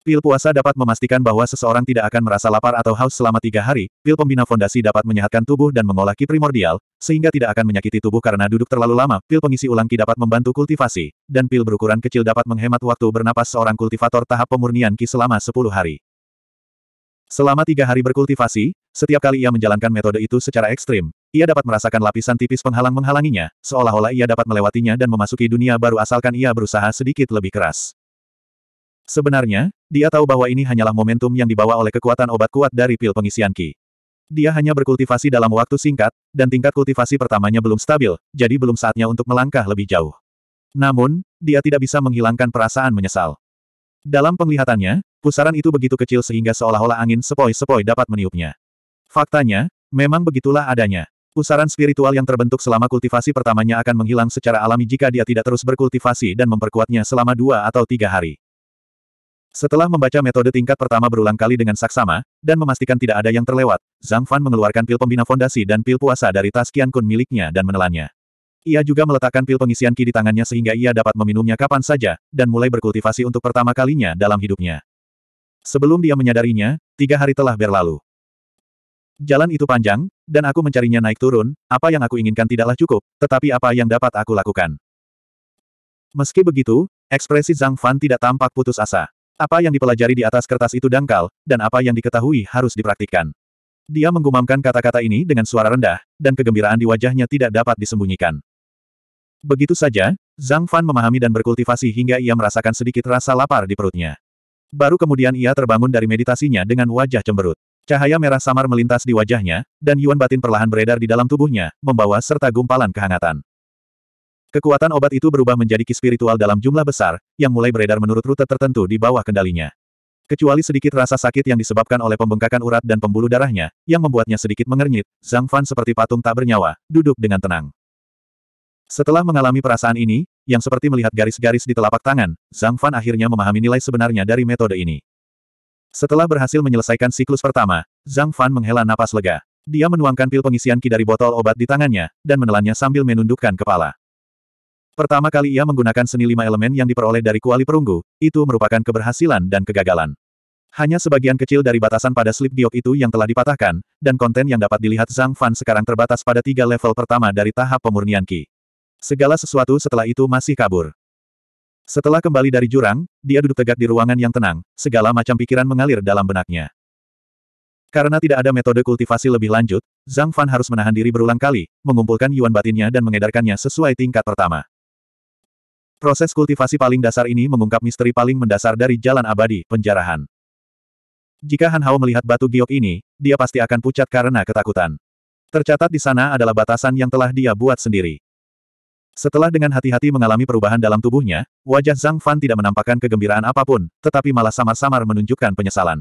Pil puasa dapat memastikan bahwa seseorang tidak akan merasa lapar atau haus selama tiga hari, pil pembina fondasi dapat menyehatkan tubuh dan mengolah ki primordial, sehingga tidak akan menyakiti tubuh karena duduk terlalu lama, pil pengisi ulang ki dapat membantu kultivasi, dan pil berukuran kecil dapat menghemat waktu bernapas seorang kultivator tahap pemurnian ki selama sepuluh hari. Selama tiga hari berkultivasi, setiap kali ia menjalankan metode itu secara ekstrim, ia dapat merasakan lapisan tipis penghalang menghalanginya, seolah-olah ia dapat melewatinya dan memasuki dunia baru asalkan ia berusaha sedikit lebih keras. Sebenarnya, dia tahu bahwa ini hanyalah momentum yang dibawa oleh kekuatan obat kuat dari pil pengisian Ki. Dia hanya berkultivasi dalam waktu singkat, dan tingkat kultivasi pertamanya belum stabil, jadi belum saatnya untuk melangkah lebih jauh. Namun, dia tidak bisa menghilangkan perasaan menyesal. Dalam penglihatannya, pusaran itu begitu kecil sehingga seolah-olah angin sepoi-sepoi dapat meniupnya. Faktanya, memang begitulah adanya. Pusaran spiritual yang terbentuk selama kultivasi pertamanya akan menghilang secara alami jika dia tidak terus berkultivasi dan memperkuatnya selama dua atau tiga hari. Setelah membaca metode tingkat pertama berulang kali dengan saksama, dan memastikan tidak ada yang terlewat, Zhang Fan mengeluarkan pil pembina fondasi dan pil puasa dari tas Qian Kun miliknya dan menelannya. Ia juga meletakkan pil pengisian ki di tangannya sehingga ia dapat meminumnya kapan saja, dan mulai berkultivasi untuk pertama kalinya dalam hidupnya. Sebelum dia menyadarinya, tiga hari telah berlalu. Jalan itu panjang, dan aku mencarinya naik turun, apa yang aku inginkan tidaklah cukup, tetapi apa yang dapat aku lakukan. Meski begitu, ekspresi Zhang Fan tidak tampak putus asa. Apa yang dipelajari di atas kertas itu dangkal, dan apa yang diketahui harus dipraktikkan. Dia menggumamkan kata-kata ini dengan suara rendah, dan kegembiraan di wajahnya tidak dapat disembunyikan. Begitu saja, Zhang Fan memahami dan berkultivasi hingga ia merasakan sedikit rasa lapar di perutnya. Baru kemudian ia terbangun dari meditasinya dengan wajah cemberut. Cahaya merah samar melintas di wajahnya, dan Yuan batin perlahan beredar di dalam tubuhnya, membawa serta gumpalan kehangatan. Kekuatan obat itu berubah menjadi ki spiritual dalam jumlah besar, yang mulai beredar menurut rute tertentu di bawah kendalinya. Kecuali sedikit rasa sakit yang disebabkan oleh pembengkakan urat dan pembuluh darahnya, yang membuatnya sedikit mengernyit, Zhang Fan seperti patung tak bernyawa, duduk dengan tenang. Setelah mengalami perasaan ini, yang seperti melihat garis-garis di telapak tangan, Zhang Fan akhirnya memahami nilai sebenarnya dari metode ini. Setelah berhasil menyelesaikan siklus pertama, Zhang Fan menghela napas lega. Dia menuangkan pil pengisian ki dari botol obat di tangannya, dan menelannya sambil menundukkan kepala. Pertama kali ia menggunakan seni lima elemen yang diperoleh dari kuali perunggu, itu merupakan keberhasilan dan kegagalan. Hanya sebagian kecil dari batasan pada slip giok itu yang telah dipatahkan, dan konten yang dapat dilihat Zhang Fan sekarang terbatas pada tiga level pertama dari tahap pemurnian Qi. Segala sesuatu setelah itu masih kabur. Setelah kembali dari jurang, dia duduk tegak di ruangan yang tenang, segala macam pikiran mengalir dalam benaknya. Karena tidak ada metode kultivasi lebih lanjut, Zhang Fan harus menahan diri berulang kali, mengumpulkan yuan batinnya dan mengedarkannya sesuai tingkat pertama. Proses kultivasi paling dasar ini mengungkap misteri paling mendasar dari jalan abadi, penjarahan. Jika Han Hao melihat batu giok ini, dia pasti akan pucat karena ketakutan. Tercatat di sana adalah batasan yang telah dia buat sendiri. Setelah dengan hati-hati mengalami perubahan dalam tubuhnya, wajah Zhang Fan tidak menampakkan kegembiraan apapun, tetapi malah samar-samar menunjukkan penyesalan.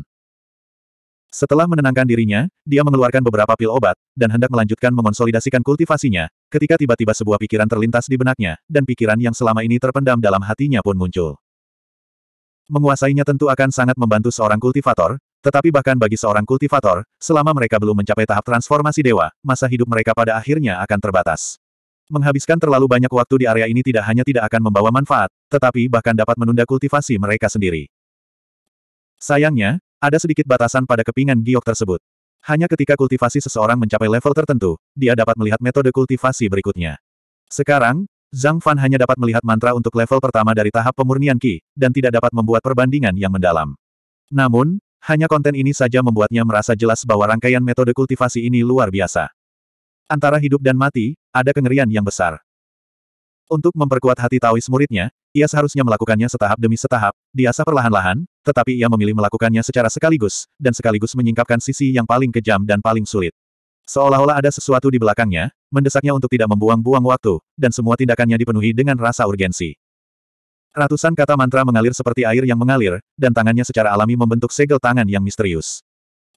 Setelah menenangkan dirinya, dia mengeluarkan beberapa pil obat, dan hendak melanjutkan mengonsolidasikan kultivasinya, ketika tiba-tiba sebuah pikiran terlintas di benaknya, dan pikiran yang selama ini terpendam dalam hatinya pun muncul. Menguasainya tentu akan sangat membantu seorang kultivator, tetapi bahkan bagi seorang kultivator, selama mereka belum mencapai tahap transformasi dewa, masa hidup mereka pada akhirnya akan terbatas. Menghabiskan terlalu banyak waktu di area ini tidak hanya tidak akan membawa manfaat, tetapi bahkan dapat menunda kultivasi mereka sendiri. Sayangnya, ada sedikit batasan pada kepingan giok tersebut. Hanya ketika kultivasi seseorang mencapai level tertentu, dia dapat melihat metode kultivasi berikutnya. Sekarang, Zhang Fan hanya dapat melihat mantra untuk level pertama dari tahap pemurnian Qi, dan tidak dapat membuat perbandingan yang mendalam. Namun, hanya konten ini saja membuatnya merasa jelas bahwa rangkaian metode kultivasi ini luar biasa. Antara hidup dan mati, ada kengerian yang besar. Untuk memperkuat hati Taois muridnya, ia seharusnya melakukannya setahap demi setahap, diasah perlahan-lahan, tetapi ia memilih melakukannya secara sekaligus, dan sekaligus menyingkapkan sisi yang paling kejam dan paling sulit. Seolah-olah ada sesuatu di belakangnya, mendesaknya untuk tidak membuang-buang waktu, dan semua tindakannya dipenuhi dengan rasa urgensi. Ratusan kata mantra mengalir seperti air yang mengalir, dan tangannya secara alami membentuk segel tangan yang misterius.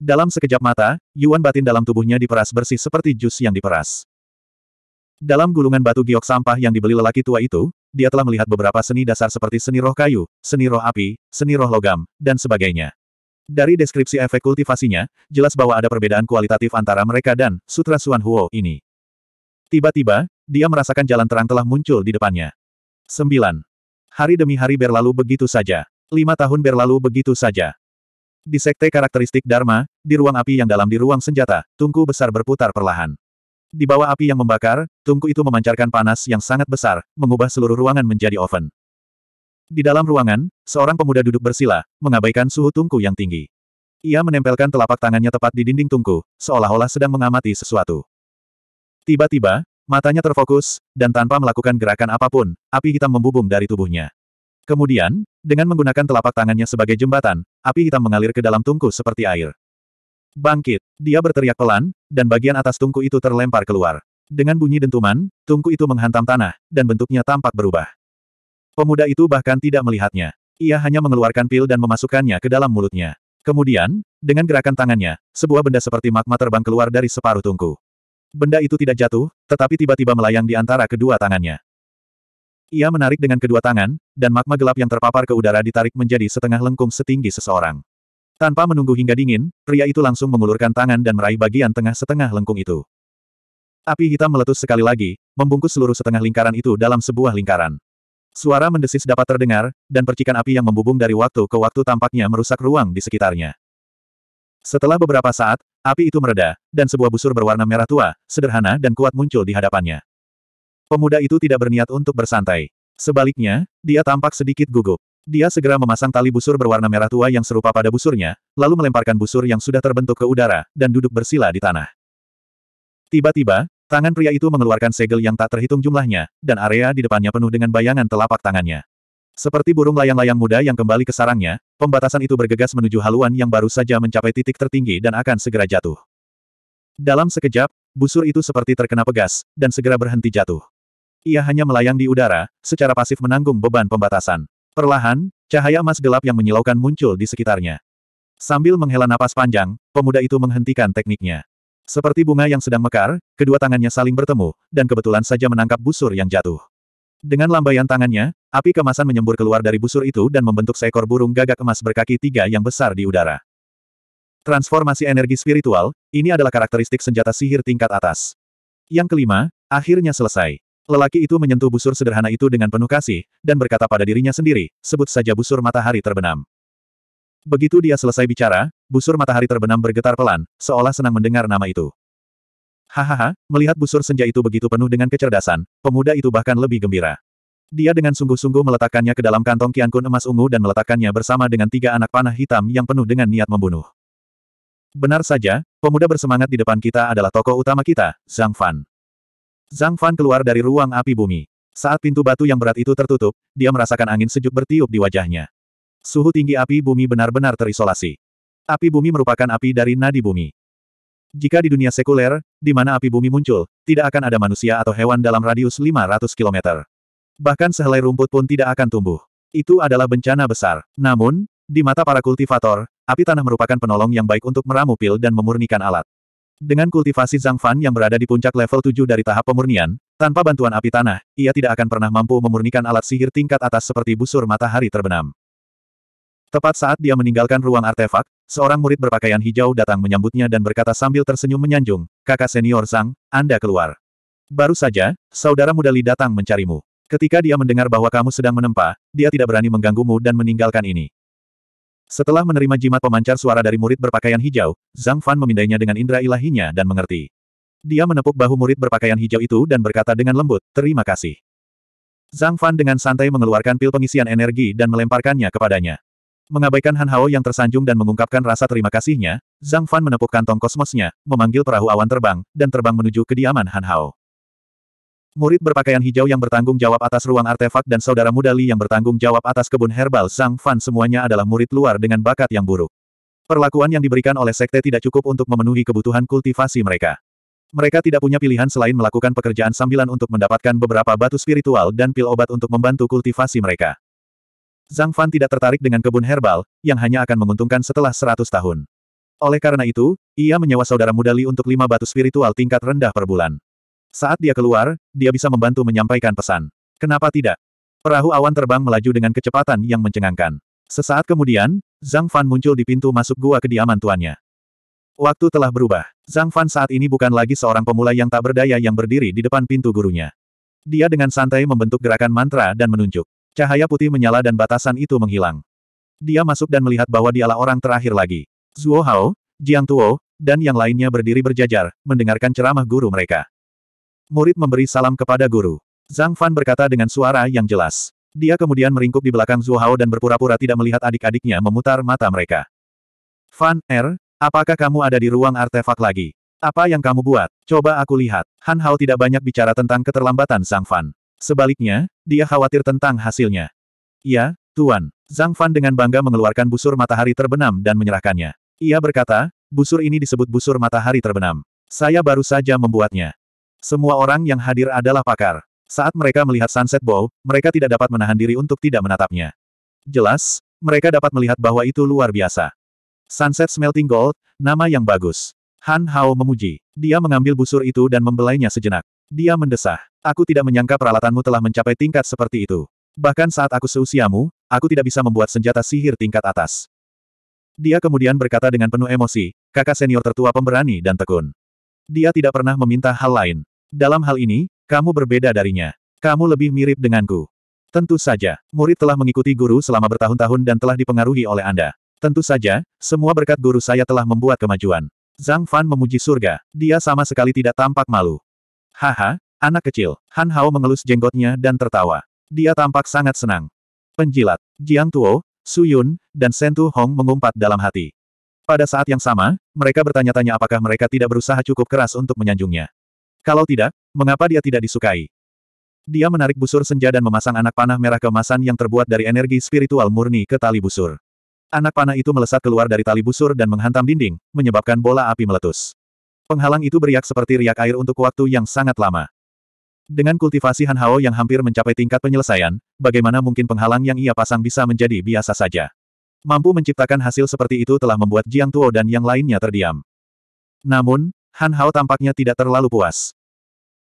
Dalam sekejap mata, Yuan batin dalam tubuhnya diperas bersih seperti jus yang diperas. Dalam gulungan batu giok sampah yang dibeli lelaki tua itu, dia telah melihat beberapa seni dasar seperti seni roh kayu, seni roh api, seni roh logam, dan sebagainya. Dari deskripsi efek kultivasinya, jelas bahwa ada perbedaan kualitatif antara mereka dan Sutra Suan Huo ini. Tiba-tiba, dia merasakan jalan terang telah muncul di depannya. 9. Hari demi hari berlalu begitu saja. Lima tahun berlalu begitu saja. Di sekte karakteristik Dharma, di ruang api yang dalam di ruang senjata, tungku besar berputar perlahan. Di bawah api yang membakar, tungku itu memancarkan panas yang sangat besar, mengubah seluruh ruangan menjadi oven. Di dalam ruangan, seorang pemuda duduk bersila, mengabaikan suhu tungku yang tinggi. Ia menempelkan telapak tangannya tepat di dinding tungku, seolah-olah sedang mengamati sesuatu. Tiba-tiba, matanya terfokus, dan tanpa melakukan gerakan apapun, api hitam membubung dari tubuhnya. Kemudian, dengan menggunakan telapak tangannya sebagai jembatan, api hitam mengalir ke dalam tungku seperti air. Bangkit! Dia berteriak pelan, dan bagian atas tungku itu terlempar keluar. Dengan bunyi dentuman, tungku itu menghantam tanah, dan bentuknya tampak berubah. Pemuda itu bahkan tidak melihatnya. Ia hanya mengeluarkan pil dan memasukkannya ke dalam mulutnya. Kemudian, dengan gerakan tangannya, sebuah benda seperti magma terbang keluar dari separuh tungku. Benda itu tidak jatuh, tetapi tiba-tiba melayang di antara kedua tangannya. Ia menarik dengan kedua tangan, dan magma gelap yang terpapar ke udara ditarik menjadi setengah lengkung setinggi seseorang. Tanpa menunggu hingga dingin, pria itu langsung mengulurkan tangan dan meraih bagian tengah setengah lengkung itu. Api hitam meletus sekali lagi, membungkus seluruh setengah lingkaran itu dalam sebuah lingkaran. Suara mendesis dapat terdengar, dan percikan api yang membubung dari waktu ke waktu tampaknya merusak ruang di sekitarnya. Setelah beberapa saat, api itu mereda, dan sebuah busur berwarna merah tua, sederhana dan kuat muncul di hadapannya. Pemuda itu tidak berniat untuk bersantai. Sebaliknya, dia tampak sedikit gugup. Dia segera memasang tali busur berwarna merah tua yang serupa pada busurnya, lalu melemparkan busur yang sudah terbentuk ke udara, dan duduk bersila di tanah. Tiba-tiba, tangan pria itu mengeluarkan segel yang tak terhitung jumlahnya, dan area di depannya penuh dengan bayangan telapak tangannya. Seperti burung layang-layang muda yang kembali ke sarangnya, pembatasan itu bergegas menuju haluan yang baru saja mencapai titik tertinggi dan akan segera jatuh. Dalam sekejap, busur itu seperti terkena pegas, dan segera berhenti jatuh. Ia hanya melayang di udara, secara pasif menanggung beban pembatasan. Perlahan, cahaya emas gelap yang menyilaukan muncul di sekitarnya. Sambil menghela napas panjang, pemuda itu menghentikan tekniknya. Seperti bunga yang sedang mekar, kedua tangannya saling bertemu, dan kebetulan saja menangkap busur yang jatuh. Dengan lambaian tangannya, api kemasan menyembur keluar dari busur itu dan membentuk seekor burung gagak emas berkaki tiga yang besar di udara. Transformasi energi spiritual, ini adalah karakteristik senjata sihir tingkat atas. Yang kelima, akhirnya selesai. Lelaki itu menyentuh busur sederhana itu dengan penuh kasih, dan berkata pada dirinya sendiri, sebut saja busur matahari terbenam. Begitu dia selesai bicara, busur matahari terbenam bergetar pelan, seolah senang mendengar nama itu. Hahaha, melihat busur senja itu begitu penuh dengan kecerdasan, pemuda itu bahkan lebih gembira. Dia dengan sungguh-sungguh meletakkannya ke dalam kantong kiankun emas ungu dan meletakkannya bersama dengan tiga anak panah hitam yang penuh dengan niat membunuh. Benar saja, pemuda bersemangat di depan kita adalah tokoh utama kita, Zhang Fan. Zhang Fan keluar dari ruang api bumi. Saat pintu batu yang berat itu tertutup, dia merasakan angin sejuk bertiup di wajahnya. Suhu tinggi api bumi benar-benar terisolasi. Api bumi merupakan api dari nadi bumi. Jika di dunia sekuler, di mana api bumi muncul, tidak akan ada manusia atau hewan dalam radius 500 km. Bahkan sehelai rumput pun tidak akan tumbuh. Itu adalah bencana besar. Namun, di mata para kultivator, api tanah merupakan penolong yang baik untuk meramu pil dan memurnikan alat. Dengan kultivasi Zhang Fan yang berada di puncak level 7 dari tahap pemurnian, tanpa bantuan api tanah, ia tidak akan pernah mampu memurnikan alat sihir tingkat atas seperti busur matahari terbenam. Tepat saat dia meninggalkan ruang artefak, seorang murid berpakaian hijau datang menyambutnya dan berkata sambil tersenyum menyanjung, kakak senior Zhang, Anda keluar. Baru saja, saudara muda Li datang mencarimu. Ketika dia mendengar bahwa kamu sedang menempa, dia tidak berani mengganggumu dan meninggalkan ini. Setelah menerima jimat pemancar suara dari murid berpakaian hijau, Zhang Fan memindainya dengan indera ilahinya dan mengerti. Dia menepuk bahu murid berpakaian hijau itu dan berkata dengan lembut, terima kasih. Zhang Fan dengan santai mengeluarkan pil pengisian energi dan melemparkannya kepadanya. Mengabaikan Han Hao yang tersanjung dan mengungkapkan rasa terima kasihnya, Zhang Fan menepuk kantong kosmosnya, memanggil perahu awan terbang, dan terbang menuju kediaman Han Hao. Murid berpakaian hijau yang bertanggung jawab atas ruang artefak dan saudara muda Li yang bertanggung jawab atas kebun herbal Zhang Fan semuanya adalah murid luar dengan bakat yang buruk. Perlakuan yang diberikan oleh sekte tidak cukup untuk memenuhi kebutuhan kultivasi mereka. Mereka tidak punya pilihan selain melakukan pekerjaan sambilan untuk mendapatkan beberapa batu spiritual dan pil obat untuk membantu kultivasi mereka. Zhang Fan tidak tertarik dengan kebun herbal, yang hanya akan menguntungkan setelah 100 tahun. Oleh karena itu, ia menyewa saudara muda Li untuk lima batu spiritual tingkat rendah per bulan. Saat dia keluar, dia bisa membantu menyampaikan pesan. Kenapa tidak? Perahu awan terbang melaju dengan kecepatan yang mencengangkan. Sesaat kemudian, Zhang Fan muncul di pintu masuk gua kediaman tuannya. Waktu telah berubah. Zhang Fan saat ini bukan lagi seorang pemula yang tak berdaya yang berdiri di depan pintu gurunya. Dia dengan santai membentuk gerakan mantra dan menunjuk. Cahaya putih menyala dan batasan itu menghilang. Dia masuk dan melihat bahwa dialah orang terakhir lagi. Zhuo Hao, Jiang Tuo, dan yang lainnya berdiri berjajar, mendengarkan ceramah guru mereka. Murid memberi salam kepada guru. Zhang Fan berkata dengan suara yang jelas. Dia kemudian meringkuk di belakang Zhu Hao dan berpura-pura tidak melihat adik-adiknya memutar mata mereka. Fan, Er, apakah kamu ada di ruang artefak lagi? Apa yang kamu buat? Coba aku lihat. Han Hao tidak banyak bicara tentang keterlambatan Zhang Fan. Sebaliknya, dia khawatir tentang hasilnya. Ya, Tuan. Zhang Fan dengan bangga mengeluarkan busur matahari terbenam dan menyerahkannya. Ia berkata, busur ini disebut busur matahari terbenam. Saya baru saja membuatnya. Semua orang yang hadir adalah pakar. Saat mereka melihat Sunset Bow, mereka tidak dapat menahan diri untuk tidak menatapnya. Jelas, mereka dapat melihat bahwa itu luar biasa. Sunset Smelting Gold, nama yang bagus. Han Hao memuji. Dia mengambil busur itu dan membelainya sejenak. Dia mendesah. Aku tidak menyangka peralatanmu telah mencapai tingkat seperti itu. Bahkan saat aku seusiamu, aku tidak bisa membuat senjata sihir tingkat atas. Dia kemudian berkata dengan penuh emosi, kakak senior tertua pemberani dan tekun. Dia tidak pernah meminta hal lain. Dalam hal ini, kamu berbeda darinya. Kamu lebih mirip denganku. Tentu saja, murid telah mengikuti guru selama bertahun-tahun dan telah dipengaruhi oleh Anda. Tentu saja, semua berkat guru saya telah membuat kemajuan. Zhang Fan memuji surga. Dia sama sekali tidak tampak malu. Haha, anak kecil. Han Hao mengelus jenggotnya dan tertawa. Dia tampak sangat senang. Penjilat, Jiang Tuo, Su Yun, dan Shen Tu Hong mengumpat dalam hati. Pada saat yang sama, mereka bertanya-tanya apakah mereka tidak berusaha cukup keras untuk menyanjungnya. Kalau tidak, mengapa dia tidak disukai? Dia menarik busur senja dan memasang anak panah merah kemasan yang terbuat dari energi spiritual murni ke tali busur. Anak panah itu melesat keluar dari tali busur dan menghantam dinding, menyebabkan bola api meletus. Penghalang itu beriak seperti riak air untuk waktu yang sangat lama. Dengan kultivasi Han Hao yang hampir mencapai tingkat penyelesaian, bagaimana mungkin penghalang yang ia pasang bisa menjadi biasa saja? Mampu menciptakan hasil seperti itu telah membuat Jiang Tuo dan yang lainnya terdiam. Namun, Han Hao tampaknya tidak terlalu puas.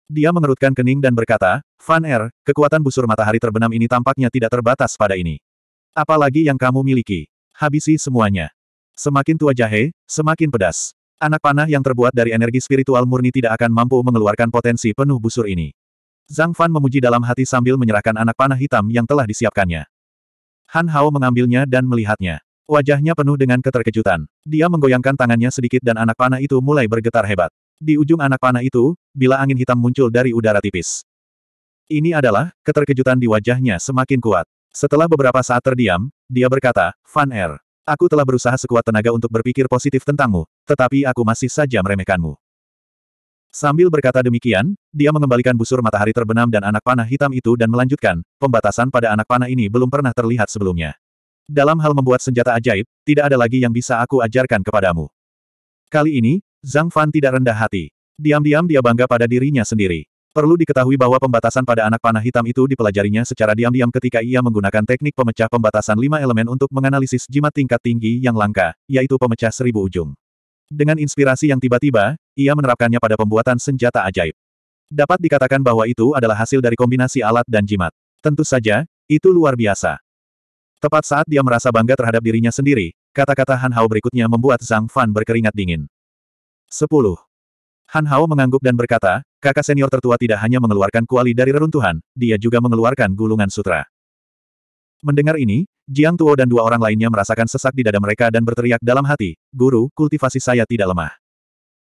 Dia mengerutkan kening dan berkata, Fan Er, kekuatan busur matahari terbenam ini tampaknya tidak terbatas pada ini. Apalagi yang kamu miliki. Habisi semuanya. Semakin tua jahe, semakin pedas. Anak panah yang terbuat dari energi spiritual murni tidak akan mampu mengeluarkan potensi penuh busur ini. Zhang Fan memuji dalam hati sambil menyerahkan anak panah hitam yang telah disiapkannya. Han Hao mengambilnya dan melihatnya. Wajahnya penuh dengan keterkejutan. Dia menggoyangkan tangannya sedikit dan anak panah itu mulai bergetar hebat. Di ujung anak panah itu, bila angin hitam muncul dari udara tipis. Ini adalah, keterkejutan di wajahnya semakin kuat. Setelah beberapa saat terdiam, dia berkata, Van Er, aku telah berusaha sekuat tenaga untuk berpikir positif tentangmu, tetapi aku masih saja meremehkanmu. Sambil berkata demikian, dia mengembalikan busur matahari terbenam dan anak panah hitam itu dan melanjutkan, pembatasan pada anak panah ini belum pernah terlihat sebelumnya. Dalam hal membuat senjata ajaib, tidak ada lagi yang bisa aku ajarkan kepadamu. Kali ini, Zhang Fan tidak rendah hati. Diam-diam dia bangga pada dirinya sendiri. Perlu diketahui bahwa pembatasan pada anak panah hitam itu dipelajarinya secara diam-diam ketika ia menggunakan teknik pemecah pembatasan lima elemen untuk menganalisis jimat tingkat tinggi yang langka, yaitu pemecah seribu ujung. Dengan inspirasi yang tiba-tiba, ia menerapkannya pada pembuatan senjata ajaib. Dapat dikatakan bahwa itu adalah hasil dari kombinasi alat dan jimat. Tentu saja, itu luar biasa. Tepat saat dia merasa bangga terhadap dirinya sendiri, kata-kata Han Hao berikutnya membuat Zhang Fan berkeringat dingin. 10. Han Hao mengangguk dan berkata, kakak senior tertua tidak hanya mengeluarkan kuali dari reruntuhan, dia juga mengeluarkan gulungan sutra. Mendengar ini, Jiang Tuo dan dua orang lainnya merasakan sesak di dada mereka dan berteriak dalam hati, Guru, kultivasi saya tidak lemah.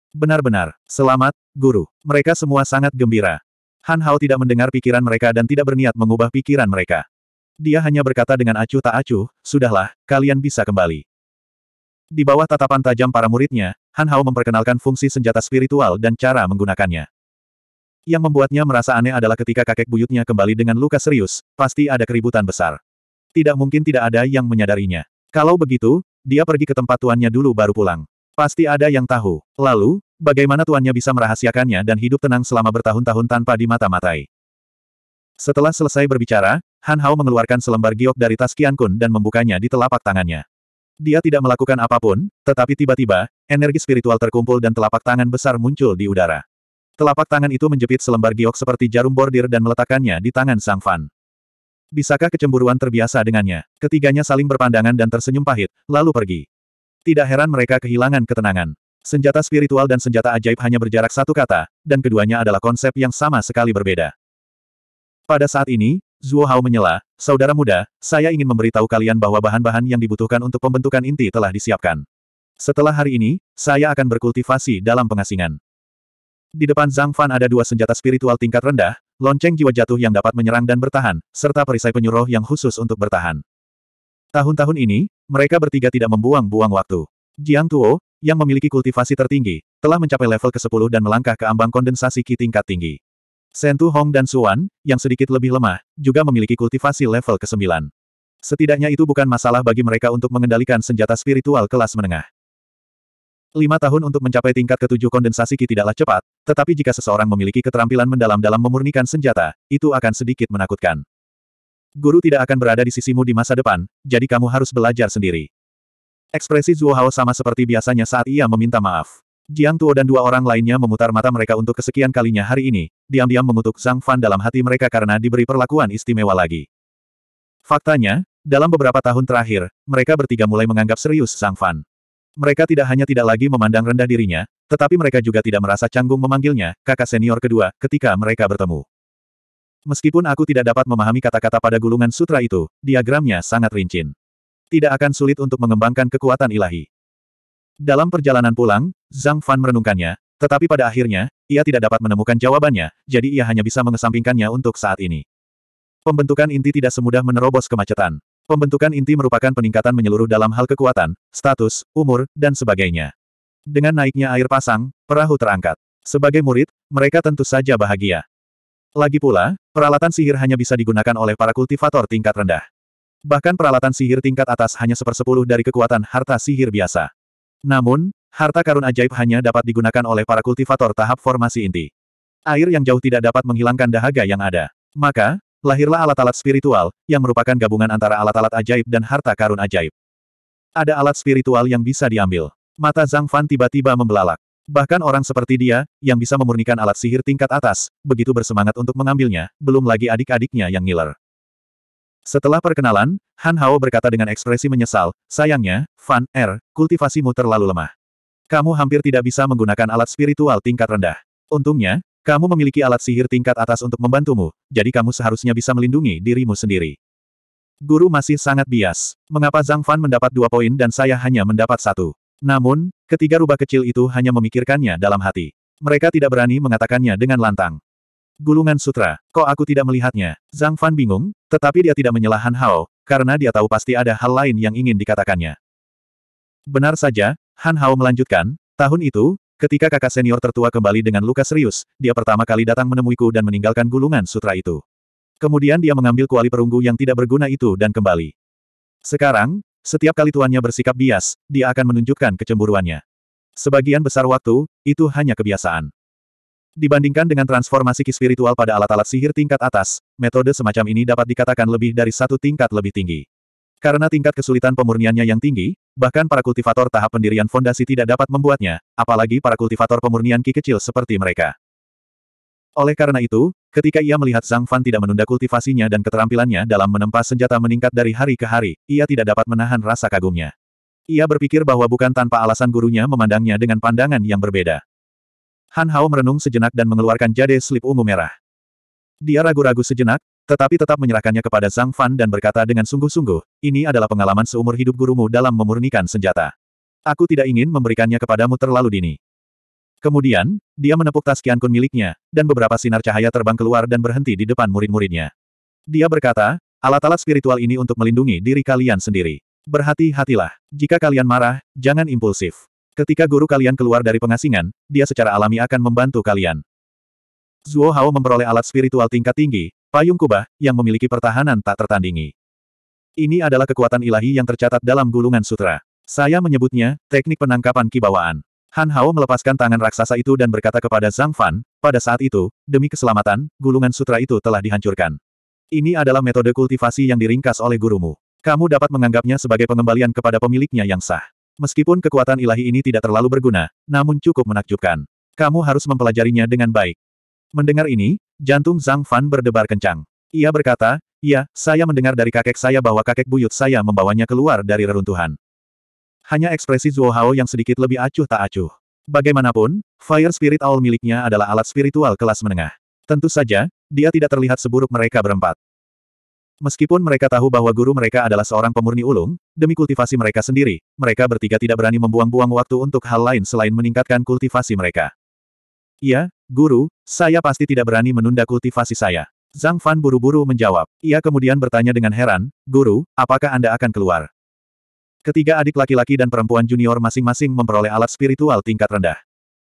Benar-benar, selamat, Guru. Mereka semua sangat gembira. Han Hao tidak mendengar pikiran mereka dan tidak berniat mengubah pikiran mereka dia hanya berkata dengan acuh tak acuh, sudahlah, kalian bisa kembali. Di bawah tatapan tajam para muridnya, Han Hao memperkenalkan fungsi senjata spiritual dan cara menggunakannya. Yang membuatnya merasa aneh adalah ketika kakek buyutnya kembali dengan luka serius, pasti ada keributan besar. Tidak mungkin tidak ada yang menyadarinya. Kalau begitu, dia pergi ke tempat tuannya dulu baru pulang. Pasti ada yang tahu. Lalu, bagaimana tuannya bisa merahasiakannya dan hidup tenang selama bertahun-tahun tanpa dimata-matai. Setelah selesai berbicara, Han Hao mengeluarkan selembar giok dari tas Qian Kun dan membukanya di telapak tangannya. Dia tidak melakukan apapun, tetapi tiba-tiba, energi spiritual terkumpul dan telapak tangan besar muncul di udara. Telapak tangan itu menjepit selembar giok seperti jarum bordir dan meletakkannya di tangan Sang Fan. Bisakah kecemburuan terbiasa dengannya? Ketiganya saling berpandangan dan tersenyum pahit, lalu pergi. Tidak heran mereka kehilangan ketenangan. Senjata spiritual dan senjata ajaib hanya berjarak satu kata, dan keduanya adalah konsep yang sama sekali berbeda. Pada saat ini, Zuo Hao menyela, saudara muda, saya ingin memberitahu kalian bahwa bahan-bahan yang dibutuhkan untuk pembentukan inti telah disiapkan. Setelah hari ini, saya akan berkultivasi dalam pengasingan. Di depan Zhang Fan ada dua senjata spiritual tingkat rendah, lonceng jiwa jatuh yang dapat menyerang dan bertahan, serta perisai penyuruh yang khusus untuk bertahan. Tahun-tahun ini, mereka bertiga tidak membuang-buang waktu. Jiang Tuo, yang memiliki kultivasi tertinggi, telah mencapai level ke-10 dan melangkah ke ambang kondensasi ki tingkat tinggi. Sentu Hong dan Suan, yang sedikit lebih lemah, juga memiliki kultivasi level ke-9. Setidaknya itu bukan masalah bagi mereka untuk mengendalikan senjata spiritual kelas menengah. Lima tahun untuk mencapai tingkat ketujuh kondensasi Ki tidaklah cepat, tetapi jika seseorang memiliki keterampilan mendalam dalam memurnikan senjata, itu akan sedikit menakutkan. Guru tidak akan berada di sisimu di masa depan, jadi kamu harus belajar sendiri. Ekspresi Zhuo Hao sama seperti biasanya saat ia meminta maaf. Jiang Tuo dan dua orang lainnya memutar mata mereka untuk kesekian kalinya hari ini, diam-diam mengutuk Zhang Fan dalam hati mereka karena diberi perlakuan istimewa lagi. Faktanya, dalam beberapa tahun terakhir, mereka bertiga mulai menganggap serius Zhang Fan. Mereka tidak hanya tidak lagi memandang rendah dirinya, tetapi mereka juga tidak merasa canggung memanggilnya, kakak senior kedua, ketika mereka bertemu. Meskipun aku tidak dapat memahami kata-kata pada gulungan sutra itu, diagramnya sangat rincin. Tidak akan sulit untuk mengembangkan kekuatan ilahi. Dalam perjalanan pulang, Zhang Fan merenungkannya, tetapi pada akhirnya, ia tidak dapat menemukan jawabannya, jadi ia hanya bisa mengesampingkannya untuk saat ini. Pembentukan inti tidak semudah menerobos kemacetan. Pembentukan inti merupakan peningkatan menyeluruh dalam hal kekuatan, status, umur, dan sebagainya. Dengan naiknya air pasang, perahu terangkat. Sebagai murid, mereka tentu saja bahagia. Lagi pula, peralatan sihir hanya bisa digunakan oleh para kultivator tingkat rendah. Bahkan peralatan sihir tingkat atas hanya sepersepuluh dari kekuatan harta sihir biasa. Namun, harta karun ajaib hanya dapat digunakan oleh para kultivator tahap formasi inti. Air yang jauh tidak dapat menghilangkan dahaga yang ada. Maka, lahirlah alat-alat spiritual, yang merupakan gabungan antara alat-alat ajaib dan harta karun ajaib. Ada alat spiritual yang bisa diambil. Mata Zhang Fan tiba-tiba membelalak. Bahkan orang seperti dia, yang bisa memurnikan alat sihir tingkat atas, begitu bersemangat untuk mengambilnya, belum lagi adik-adiknya yang ngiler. Setelah perkenalan, Han Hao berkata dengan ekspresi menyesal, sayangnya, Fan Er, kultivasimu terlalu lemah. Kamu hampir tidak bisa menggunakan alat spiritual tingkat rendah. Untungnya, kamu memiliki alat sihir tingkat atas untuk membantumu, jadi kamu seharusnya bisa melindungi dirimu sendiri. Guru masih sangat bias. Mengapa Zhang Fan mendapat dua poin dan saya hanya mendapat satu? Namun, ketiga rubah kecil itu hanya memikirkannya dalam hati. Mereka tidak berani mengatakannya dengan lantang. Gulungan sutra, kok aku tidak melihatnya? Zhang Fan bingung, tetapi dia tidak menyela Han Hao, karena dia tahu pasti ada hal lain yang ingin dikatakannya. Benar saja, Han Hao melanjutkan, tahun itu, ketika kakak senior tertua kembali dengan luka serius, dia pertama kali datang menemuiku dan meninggalkan gulungan sutra itu. Kemudian dia mengambil kuali perunggu yang tidak berguna itu dan kembali. Sekarang, setiap kali tuannya bersikap bias, dia akan menunjukkan kecemburuannya. Sebagian besar waktu, itu hanya kebiasaan. Dibandingkan dengan transformasi ki spiritual pada alat-alat sihir tingkat atas, metode semacam ini dapat dikatakan lebih dari satu tingkat lebih tinggi. Karena tingkat kesulitan pemurniannya yang tinggi, bahkan para kultivator tahap pendirian fondasi tidak dapat membuatnya, apalagi para kultivator pemurnian ki kecil seperti mereka. Oleh karena itu, ketika ia melihat Zhang Fan tidak menunda kultivasinya dan keterampilannya dalam menempa senjata meningkat dari hari ke hari, ia tidak dapat menahan rasa kagumnya. Ia berpikir bahwa bukan tanpa alasan gurunya memandangnya dengan pandangan yang berbeda. Han Hao merenung sejenak dan mengeluarkan jade slip ungu merah. Dia ragu-ragu sejenak, tetapi tetap menyerahkannya kepada Zhang Fan dan berkata dengan sungguh-sungguh, ini adalah pengalaman seumur hidup gurumu dalam memurnikan senjata. Aku tidak ingin memberikannya kepadamu terlalu dini. Kemudian, dia menepuk tas Kun miliknya, dan beberapa sinar cahaya terbang keluar dan berhenti di depan murid-muridnya. Dia berkata, alat-alat spiritual ini untuk melindungi diri kalian sendiri. Berhati-hatilah. Jika kalian marah, jangan impulsif. Ketika guru kalian keluar dari pengasingan, dia secara alami akan membantu kalian. Zuo Hao memperoleh alat spiritual tingkat tinggi, payung kubah, yang memiliki pertahanan tak tertandingi. Ini adalah kekuatan ilahi yang tercatat dalam gulungan sutra. Saya menyebutnya, teknik penangkapan kibawaan. Han Hao melepaskan tangan raksasa itu dan berkata kepada Zhang Fan, pada saat itu, demi keselamatan, gulungan sutra itu telah dihancurkan. Ini adalah metode kultivasi yang diringkas oleh gurumu. Kamu dapat menganggapnya sebagai pengembalian kepada pemiliknya yang sah. Meskipun kekuatan ilahi ini tidak terlalu berguna, namun cukup menakjubkan. Kamu harus mempelajarinya dengan baik. Mendengar ini, jantung Zhang Fan berdebar kencang. Ia berkata, "Ya, saya mendengar dari kakek saya bahwa kakek buyut saya membawanya keluar dari reruntuhan. Hanya ekspresi Zuo Hao yang sedikit lebih acuh tak acuh. Bagaimanapun, Fire Spirit Owl miliknya adalah alat spiritual kelas menengah. Tentu saja, dia tidak terlihat seburuk mereka berempat. Meskipun mereka tahu bahwa guru mereka adalah seorang pemurni ulung, demi kultivasi mereka sendiri, mereka bertiga tidak berani membuang-buang waktu untuk hal lain selain meningkatkan kultivasi mereka. Iya, guru, saya pasti tidak berani menunda kultivasi saya. Zhang Fan buru-buru menjawab. Ia kemudian bertanya dengan heran, guru, apakah Anda akan keluar? Ketiga adik laki-laki dan perempuan junior masing-masing memperoleh alat spiritual tingkat rendah.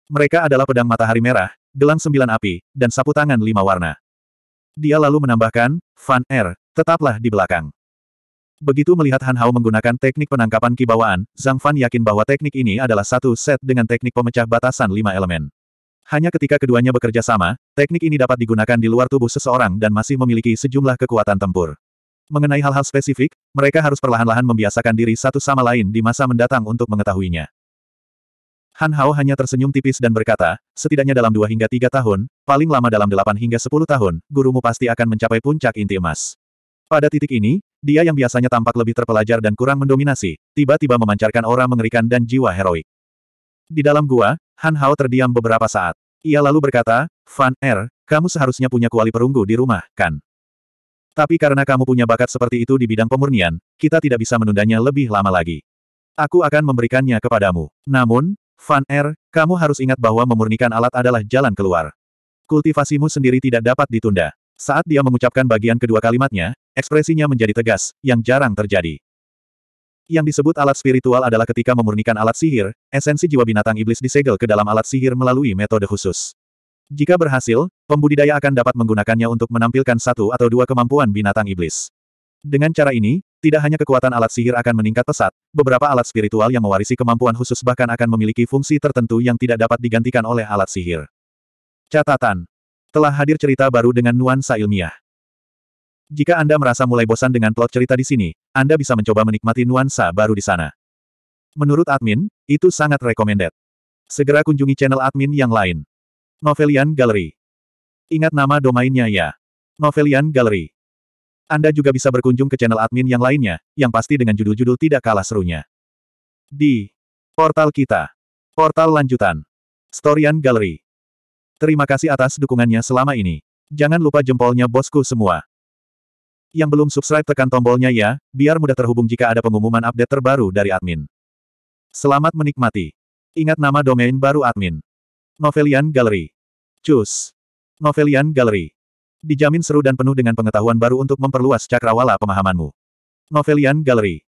Mereka adalah pedang matahari merah, gelang sembilan api, dan sapu tangan lima warna. Dia lalu menambahkan, Fan Er, Tetaplah di belakang. Begitu melihat Han Hao menggunakan teknik penangkapan kibawaan, Zhang Fan yakin bahwa teknik ini adalah satu set dengan teknik pemecah batasan lima elemen. Hanya ketika keduanya bekerja sama, teknik ini dapat digunakan di luar tubuh seseorang dan masih memiliki sejumlah kekuatan tempur. Mengenai hal-hal spesifik, mereka harus perlahan-lahan membiasakan diri satu sama lain di masa mendatang untuk mengetahuinya. Han Hao hanya tersenyum tipis dan berkata, setidaknya dalam dua hingga tiga tahun, paling lama dalam delapan hingga sepuluh tahun, gurumu pasti akan mencapai puncak inti emas. Pada titik ini, dia yang biasanya tampak lebih terpelajar dan kurang mendominasi, tiba-tiba memancarkan aura mengerikan dan jiwa heroik. Di dalam gua, Han Hao terdiam beberapa saat. Ia lalu berkata, Fan Er, kamu seharusnya punya kuali perunggu di rumah, kan? Tapi karena kamu punya bakat seperti itu di bidang pemurnian, kita tidak bisa menundanya lebih lama lagi. Aku akan memberikannya kepadamu. Namun, Fan Er, kamu harus ingat bahwa memurnikan alat adalah jalan keluar. Kultivasimu sendiri tidak dapat ditunda. Saat dia mengucapkan bagian kedua kalimatnya, Ekspresinya menjadi tegas, yang jarang terjadi. Yang disebut alat spiritual adalah ketika memurnikan alat sihir, esensi jiwa binatang iblis disegel ke dalam alat sihir melalui metode khusus. Jika berhasil, pembudidaya akan dapat menggunakannya untuk menampilkan satu atau dua kemampuan binatang iblis. Dengan cara ini, tidak hanya kekuatan alat sihir akan meningkat pesat, beberapa alat spiritual yang mewarisi kemampuan khusus bahkan akan memiliki fungsi tertentu yang tidak dapat digantikan oleh alat sihir. Catatan. Telah hadir cerita baru dengan nuansa ilmiah. Jika Anda merasa mulai bosan dengan plot cerita di sini, Anda bisa mencoba menikmati nuansa baru di sana. Menurut admin, itu sangat recommended. Segera kunjungi channel admin yang lain. Novelian Gallery. Ingat nama domainnya ya. Novelian Gallery. Anda juga bisa berkunjung ke channel admin yang lainnya, yang pasti dengan judul-judul tidak kalah serunya. Di portal kita. Portal lanjutan. Storian Gallery. Terima kasih atas dukungannya selama ini. Jangan lupa jempolnya bosku semua. Yang belum subscribe tekan tombolnya ya, biar mudah terhubung jika ada pengumuman update terbaru dari admin. Selamat menikmati. Ingat nama domain baru admin. Novelian Gallery. Cus. Novelian Gallery. Dijamin seru dan penuh dengan pengetahuan baru untuk memperluas cakrawala pemahamanmu. Novelian Gallery.